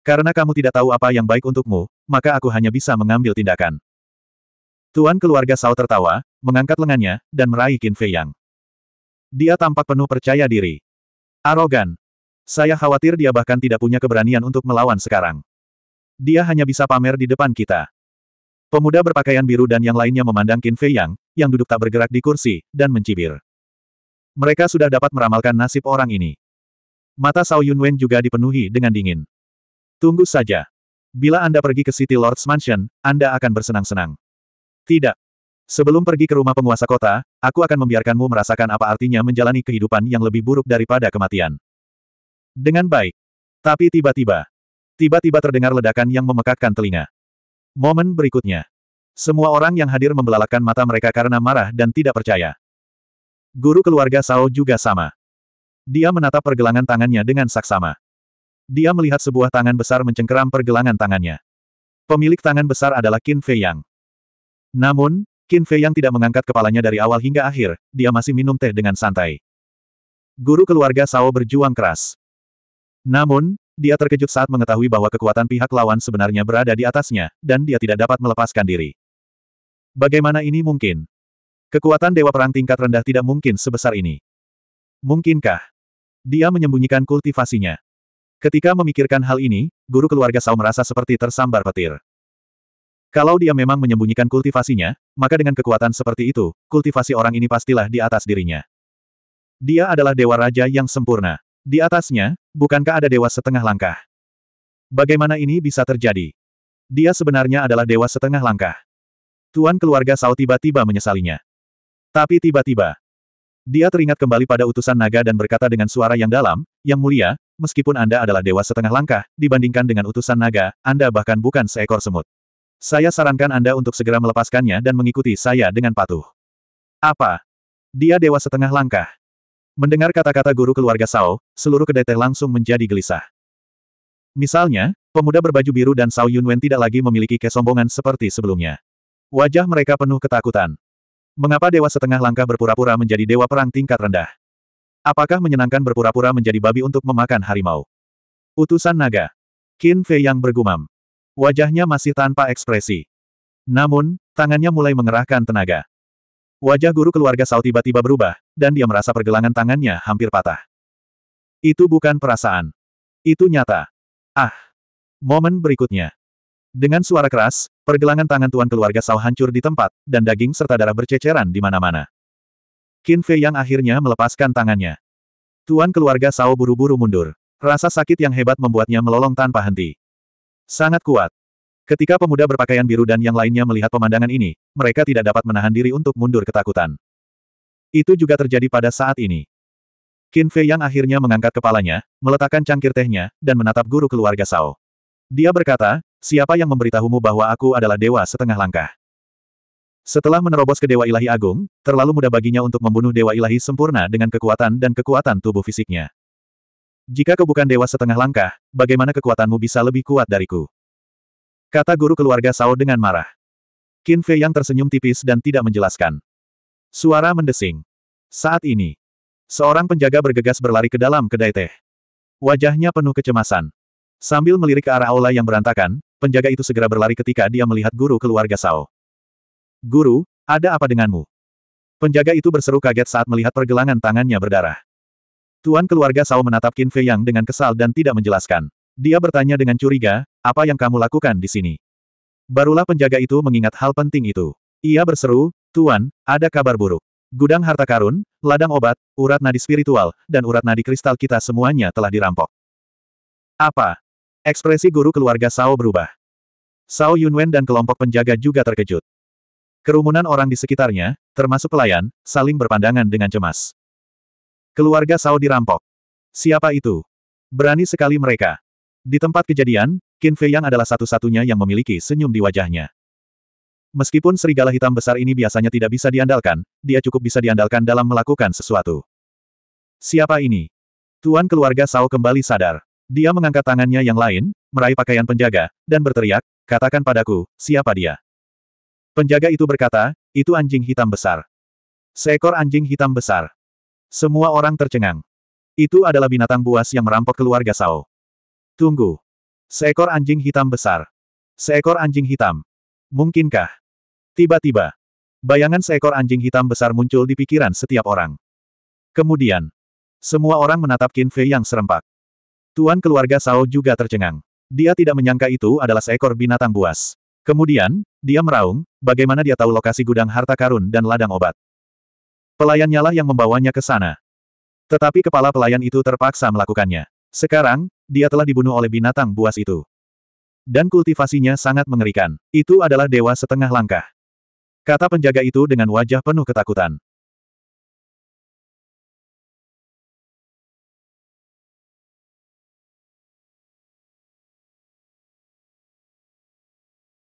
Karena kamu tidak tahu apa yang baik untukmu, maka aku hanya bisa mengambil tindakan. Tuan keluarga Sao tertawa, mengangkat lengannya, dan meraih Qin Fei Yang. Dia tampak penuh percaya diri. Arogan. Saya khawatir dia bahkan tidak punya keberanian untuk melawan sekarang. Dia hanya bisa pamer di depan kita. Pemuda berpakaian biru dan yang lainnya memandang Qin Fei Yang, yang duduk tak bergerak di kursi, dan mencibir. Mereka sudah dapat meramalkan nasib orang ini. Mata Sao Yunwen juga dipenuhi dengan dingin. Tunggu saja. Bila Anda pergi ke City Lord's Mansion, Anda akan bersenang-senang. Tidak. Sebelum pergi ke rumah penguasa kota, aku akan membiarkanmu merasakan apa artinya menjalani kehidupan yang lebih buruk daripada kematian. Dengan baik. Tapi tiba-tiba. Tiba-tiba terdengar ledakan yang memekakkan telinga. Momen berikutnya. Semua orang yang hadir membelalakan mata mereka karena marah dan tidak percaya. Guru keluarga Sao juga sama. Dia menatap pergelangan tangannya dengan saksama. Dia melihat sebuah tangan besar mencengkeram pergelangan tangannya. Pemilik tangan besar adalah Qin Fei Yang. Namun, Qin Fei Yang tidak mengangkat kepalanya dari awal hingga akhir, dia masih minum teh dengan santai. Guru keluarga Sao berjuang keras. Namun, dia terkejut saat mengetahui bahwa kekuatan pihak lawan sebenarnya berada di atasnya, dan dia tidak dapat melepaskan diri. Bagaimana ini mungkin? Kekuatan Dewa Perang tingkat rendah tidak mungkin sebesar ini. Mungkinkah? Dia menyembunyikan kultivasinya. Ketika memikirkan hal ini, guru keluarga Sao merasa seperti tersambar petir. Kalau dia memang menyembunyikan kultivasinya, maka dengan kekuatan seperti itu, kultivasi orang ini pastilah di atas dirinya. Dia adalah dewa raja yang sempurna. Di atasnya, bukankah ada dewa setengah langkah? Bagaimana ini bisa terjadi? Dia sebenarnya adalah dewa setengah langkah. Tuan keluarga Sao tiba-tiba menyesalinya. Tapi tiba-tiba, dia teringat kembali pada utusan naga dan berkata dengan suara yang dalam, Yang mulia, meskipun Anda adalah dewa setengah langkah, dibandingkan dengan utusan naga, Anda bahkan bukan seekor semut. Saya sarankan Anda untuk segera melepaskannya dan mengikuti saya dengan patuh. Apa? Dia dewa setengah langkah. Mendengar kata-kata guru keluarga Sao, seluruh kedai teh langsung menjadi gelisah. Misalnya, pemuda berbaju biru dan Sao Yunwen tidak lagi memiliki kesombongan seperti sebelumnya. Wajah mereka penuh ketakutan. Mengapa dewa setengah langkah berpura-pura menjadi dewa perang tingkat rendah? Apakah menyenangkan berpura-pura menjadi babi untuk memakan harimau? Utusan naga. Qin Fei yang bergumam. Wajahnya masih tanpa ekspresi. Namun, tangannya mulai mengerahkan tenaga. Wajah guru keluarga Sao tiba-tiba berubah, dan dia merasa pergelangan tangannya hampir patah. Itu bukan perasaan. Itu nyata. Ah. Momen berikutnya. Dengan suara keras, pergelangan tangan tuan keluarga Sao hancur di tempat, dan daging serta darah berceceran di mana-mana. Qin Fei yang akhirnya melepaskan tangannya. Tuan keluarga Sao buru-buru mundur. Rasa sakit yang hebat membuatnya melolong tanpa henti. Sangat kuat. Ketika pemuda berpakaian biru dan yang lainnya melihat pemandangan ini, mereka tidak dapat menahan diri untuk mundur ketakutan. Itu juga terjadi pada saat ini. Qin Fei yang akhirnya mengangkat kepalanya, meletakkan cangkir tehnya, dan menatap guru keluarga Sao. Dia berkata, siapa yang memberitahumu bahwa aku adalah dewa setengah langkah? Setelah menerobos ke Dewa Ilahi Agung, terlalu mudah baginya untuk membunuh Dewa Ilahi sempurna dengan kekuatan dan kekuatan tubuh fisiknya. Jika kau bukan dewa setengah langkah, bagaimana kekuatanmu bisa lebih kuat dariku? Kata guru keluarga Sao dengan marah. Qin Fei yang tersenyum tipis dan tidak menjelaskan. Suara mendesing. Saat ini, seorang penjaga bergegas berlari ke dalam kedai teh. Wajahnya penuh kecemasan. Sambil melirik ke arah aula yang berantakan, penjaga itu segera berlari ketika dia melihat guru keluarga Sao. Guru, ada apa denganmu? Penjaga itu berseru kaget saat melihat pergelangan tangannya berdarah. Tuan keluarga Sao menatap Qin Fei Yang dengan kesal dan tidak menjelaskan. Dia bertanya dengan curiga, apa yang kamu lakukan di sini? Barulah penjaga itu mengingat hal penting itu. Ia berseru, Tuan, ada kabar buruk. Gudang harta karun, ladang obat, urat nadi spiritual, dan urat nadi kristal kita semuanya telah dirampok. Apa? Ekspresi guru keluarga Sao berubah. Sao Yunwen dan kelompok penjaga juga terkejut. Kerumunan orang di sekitarnya, termasuk pelayan, saling berpandangan dengan cemas. Keluarga Sao dirampok. Siapa itu? Berani sekali mereka. Di tempat kejadian, Qin Fei Yang adalah satu-satunya yang memiliki senyum di wajahnya. Meskipun serigala hitam besar ini biasanya tidak bisa diandalkan, dia cukup bisa diandalkan dalam melakukan sesuatu. Siapa ini? Tuan keluarga Sao kembali sadar. Dia mengangkat tangannya yang lain, meraih pakaian penjaga, dan berteriak, katakan padaku, siapa dia? Penjaga itu berkata, itu anjing hitam besar. Seekor anjing hitam besar. Semua orang tercengang. Itu adalah binatang buas yang merampok keluarga Sao. Tunggu. Seekor anjing hitam besar. Seekor anjing hitam. Mungkinkah? Tiba-tiba. Bayangan seekor anjing hitam besar muncul di pikiran setiap orang. Kemudian. Semua orang menatap Qin Fei yang serempak. Tuan keluarga Sao juga tercengang. Dia tidak menyangka itu adalah seekor binatang buas. Kemudian, dia meraung, bagaimana dia tahu lokasi gudang harta karun dan ladang obat. Pelayannya lah yang membawanya ke sana. Tetapi kepala pelayan itu terpaksa melakukannya. Sekarang, dia telah dibunuh oleh binatang buas itu. Dan kultivasinya sangat mengerikan. Itu adalah dewa setengah langkah. Kata penjaga itu dengan wajah penuh ketakutan.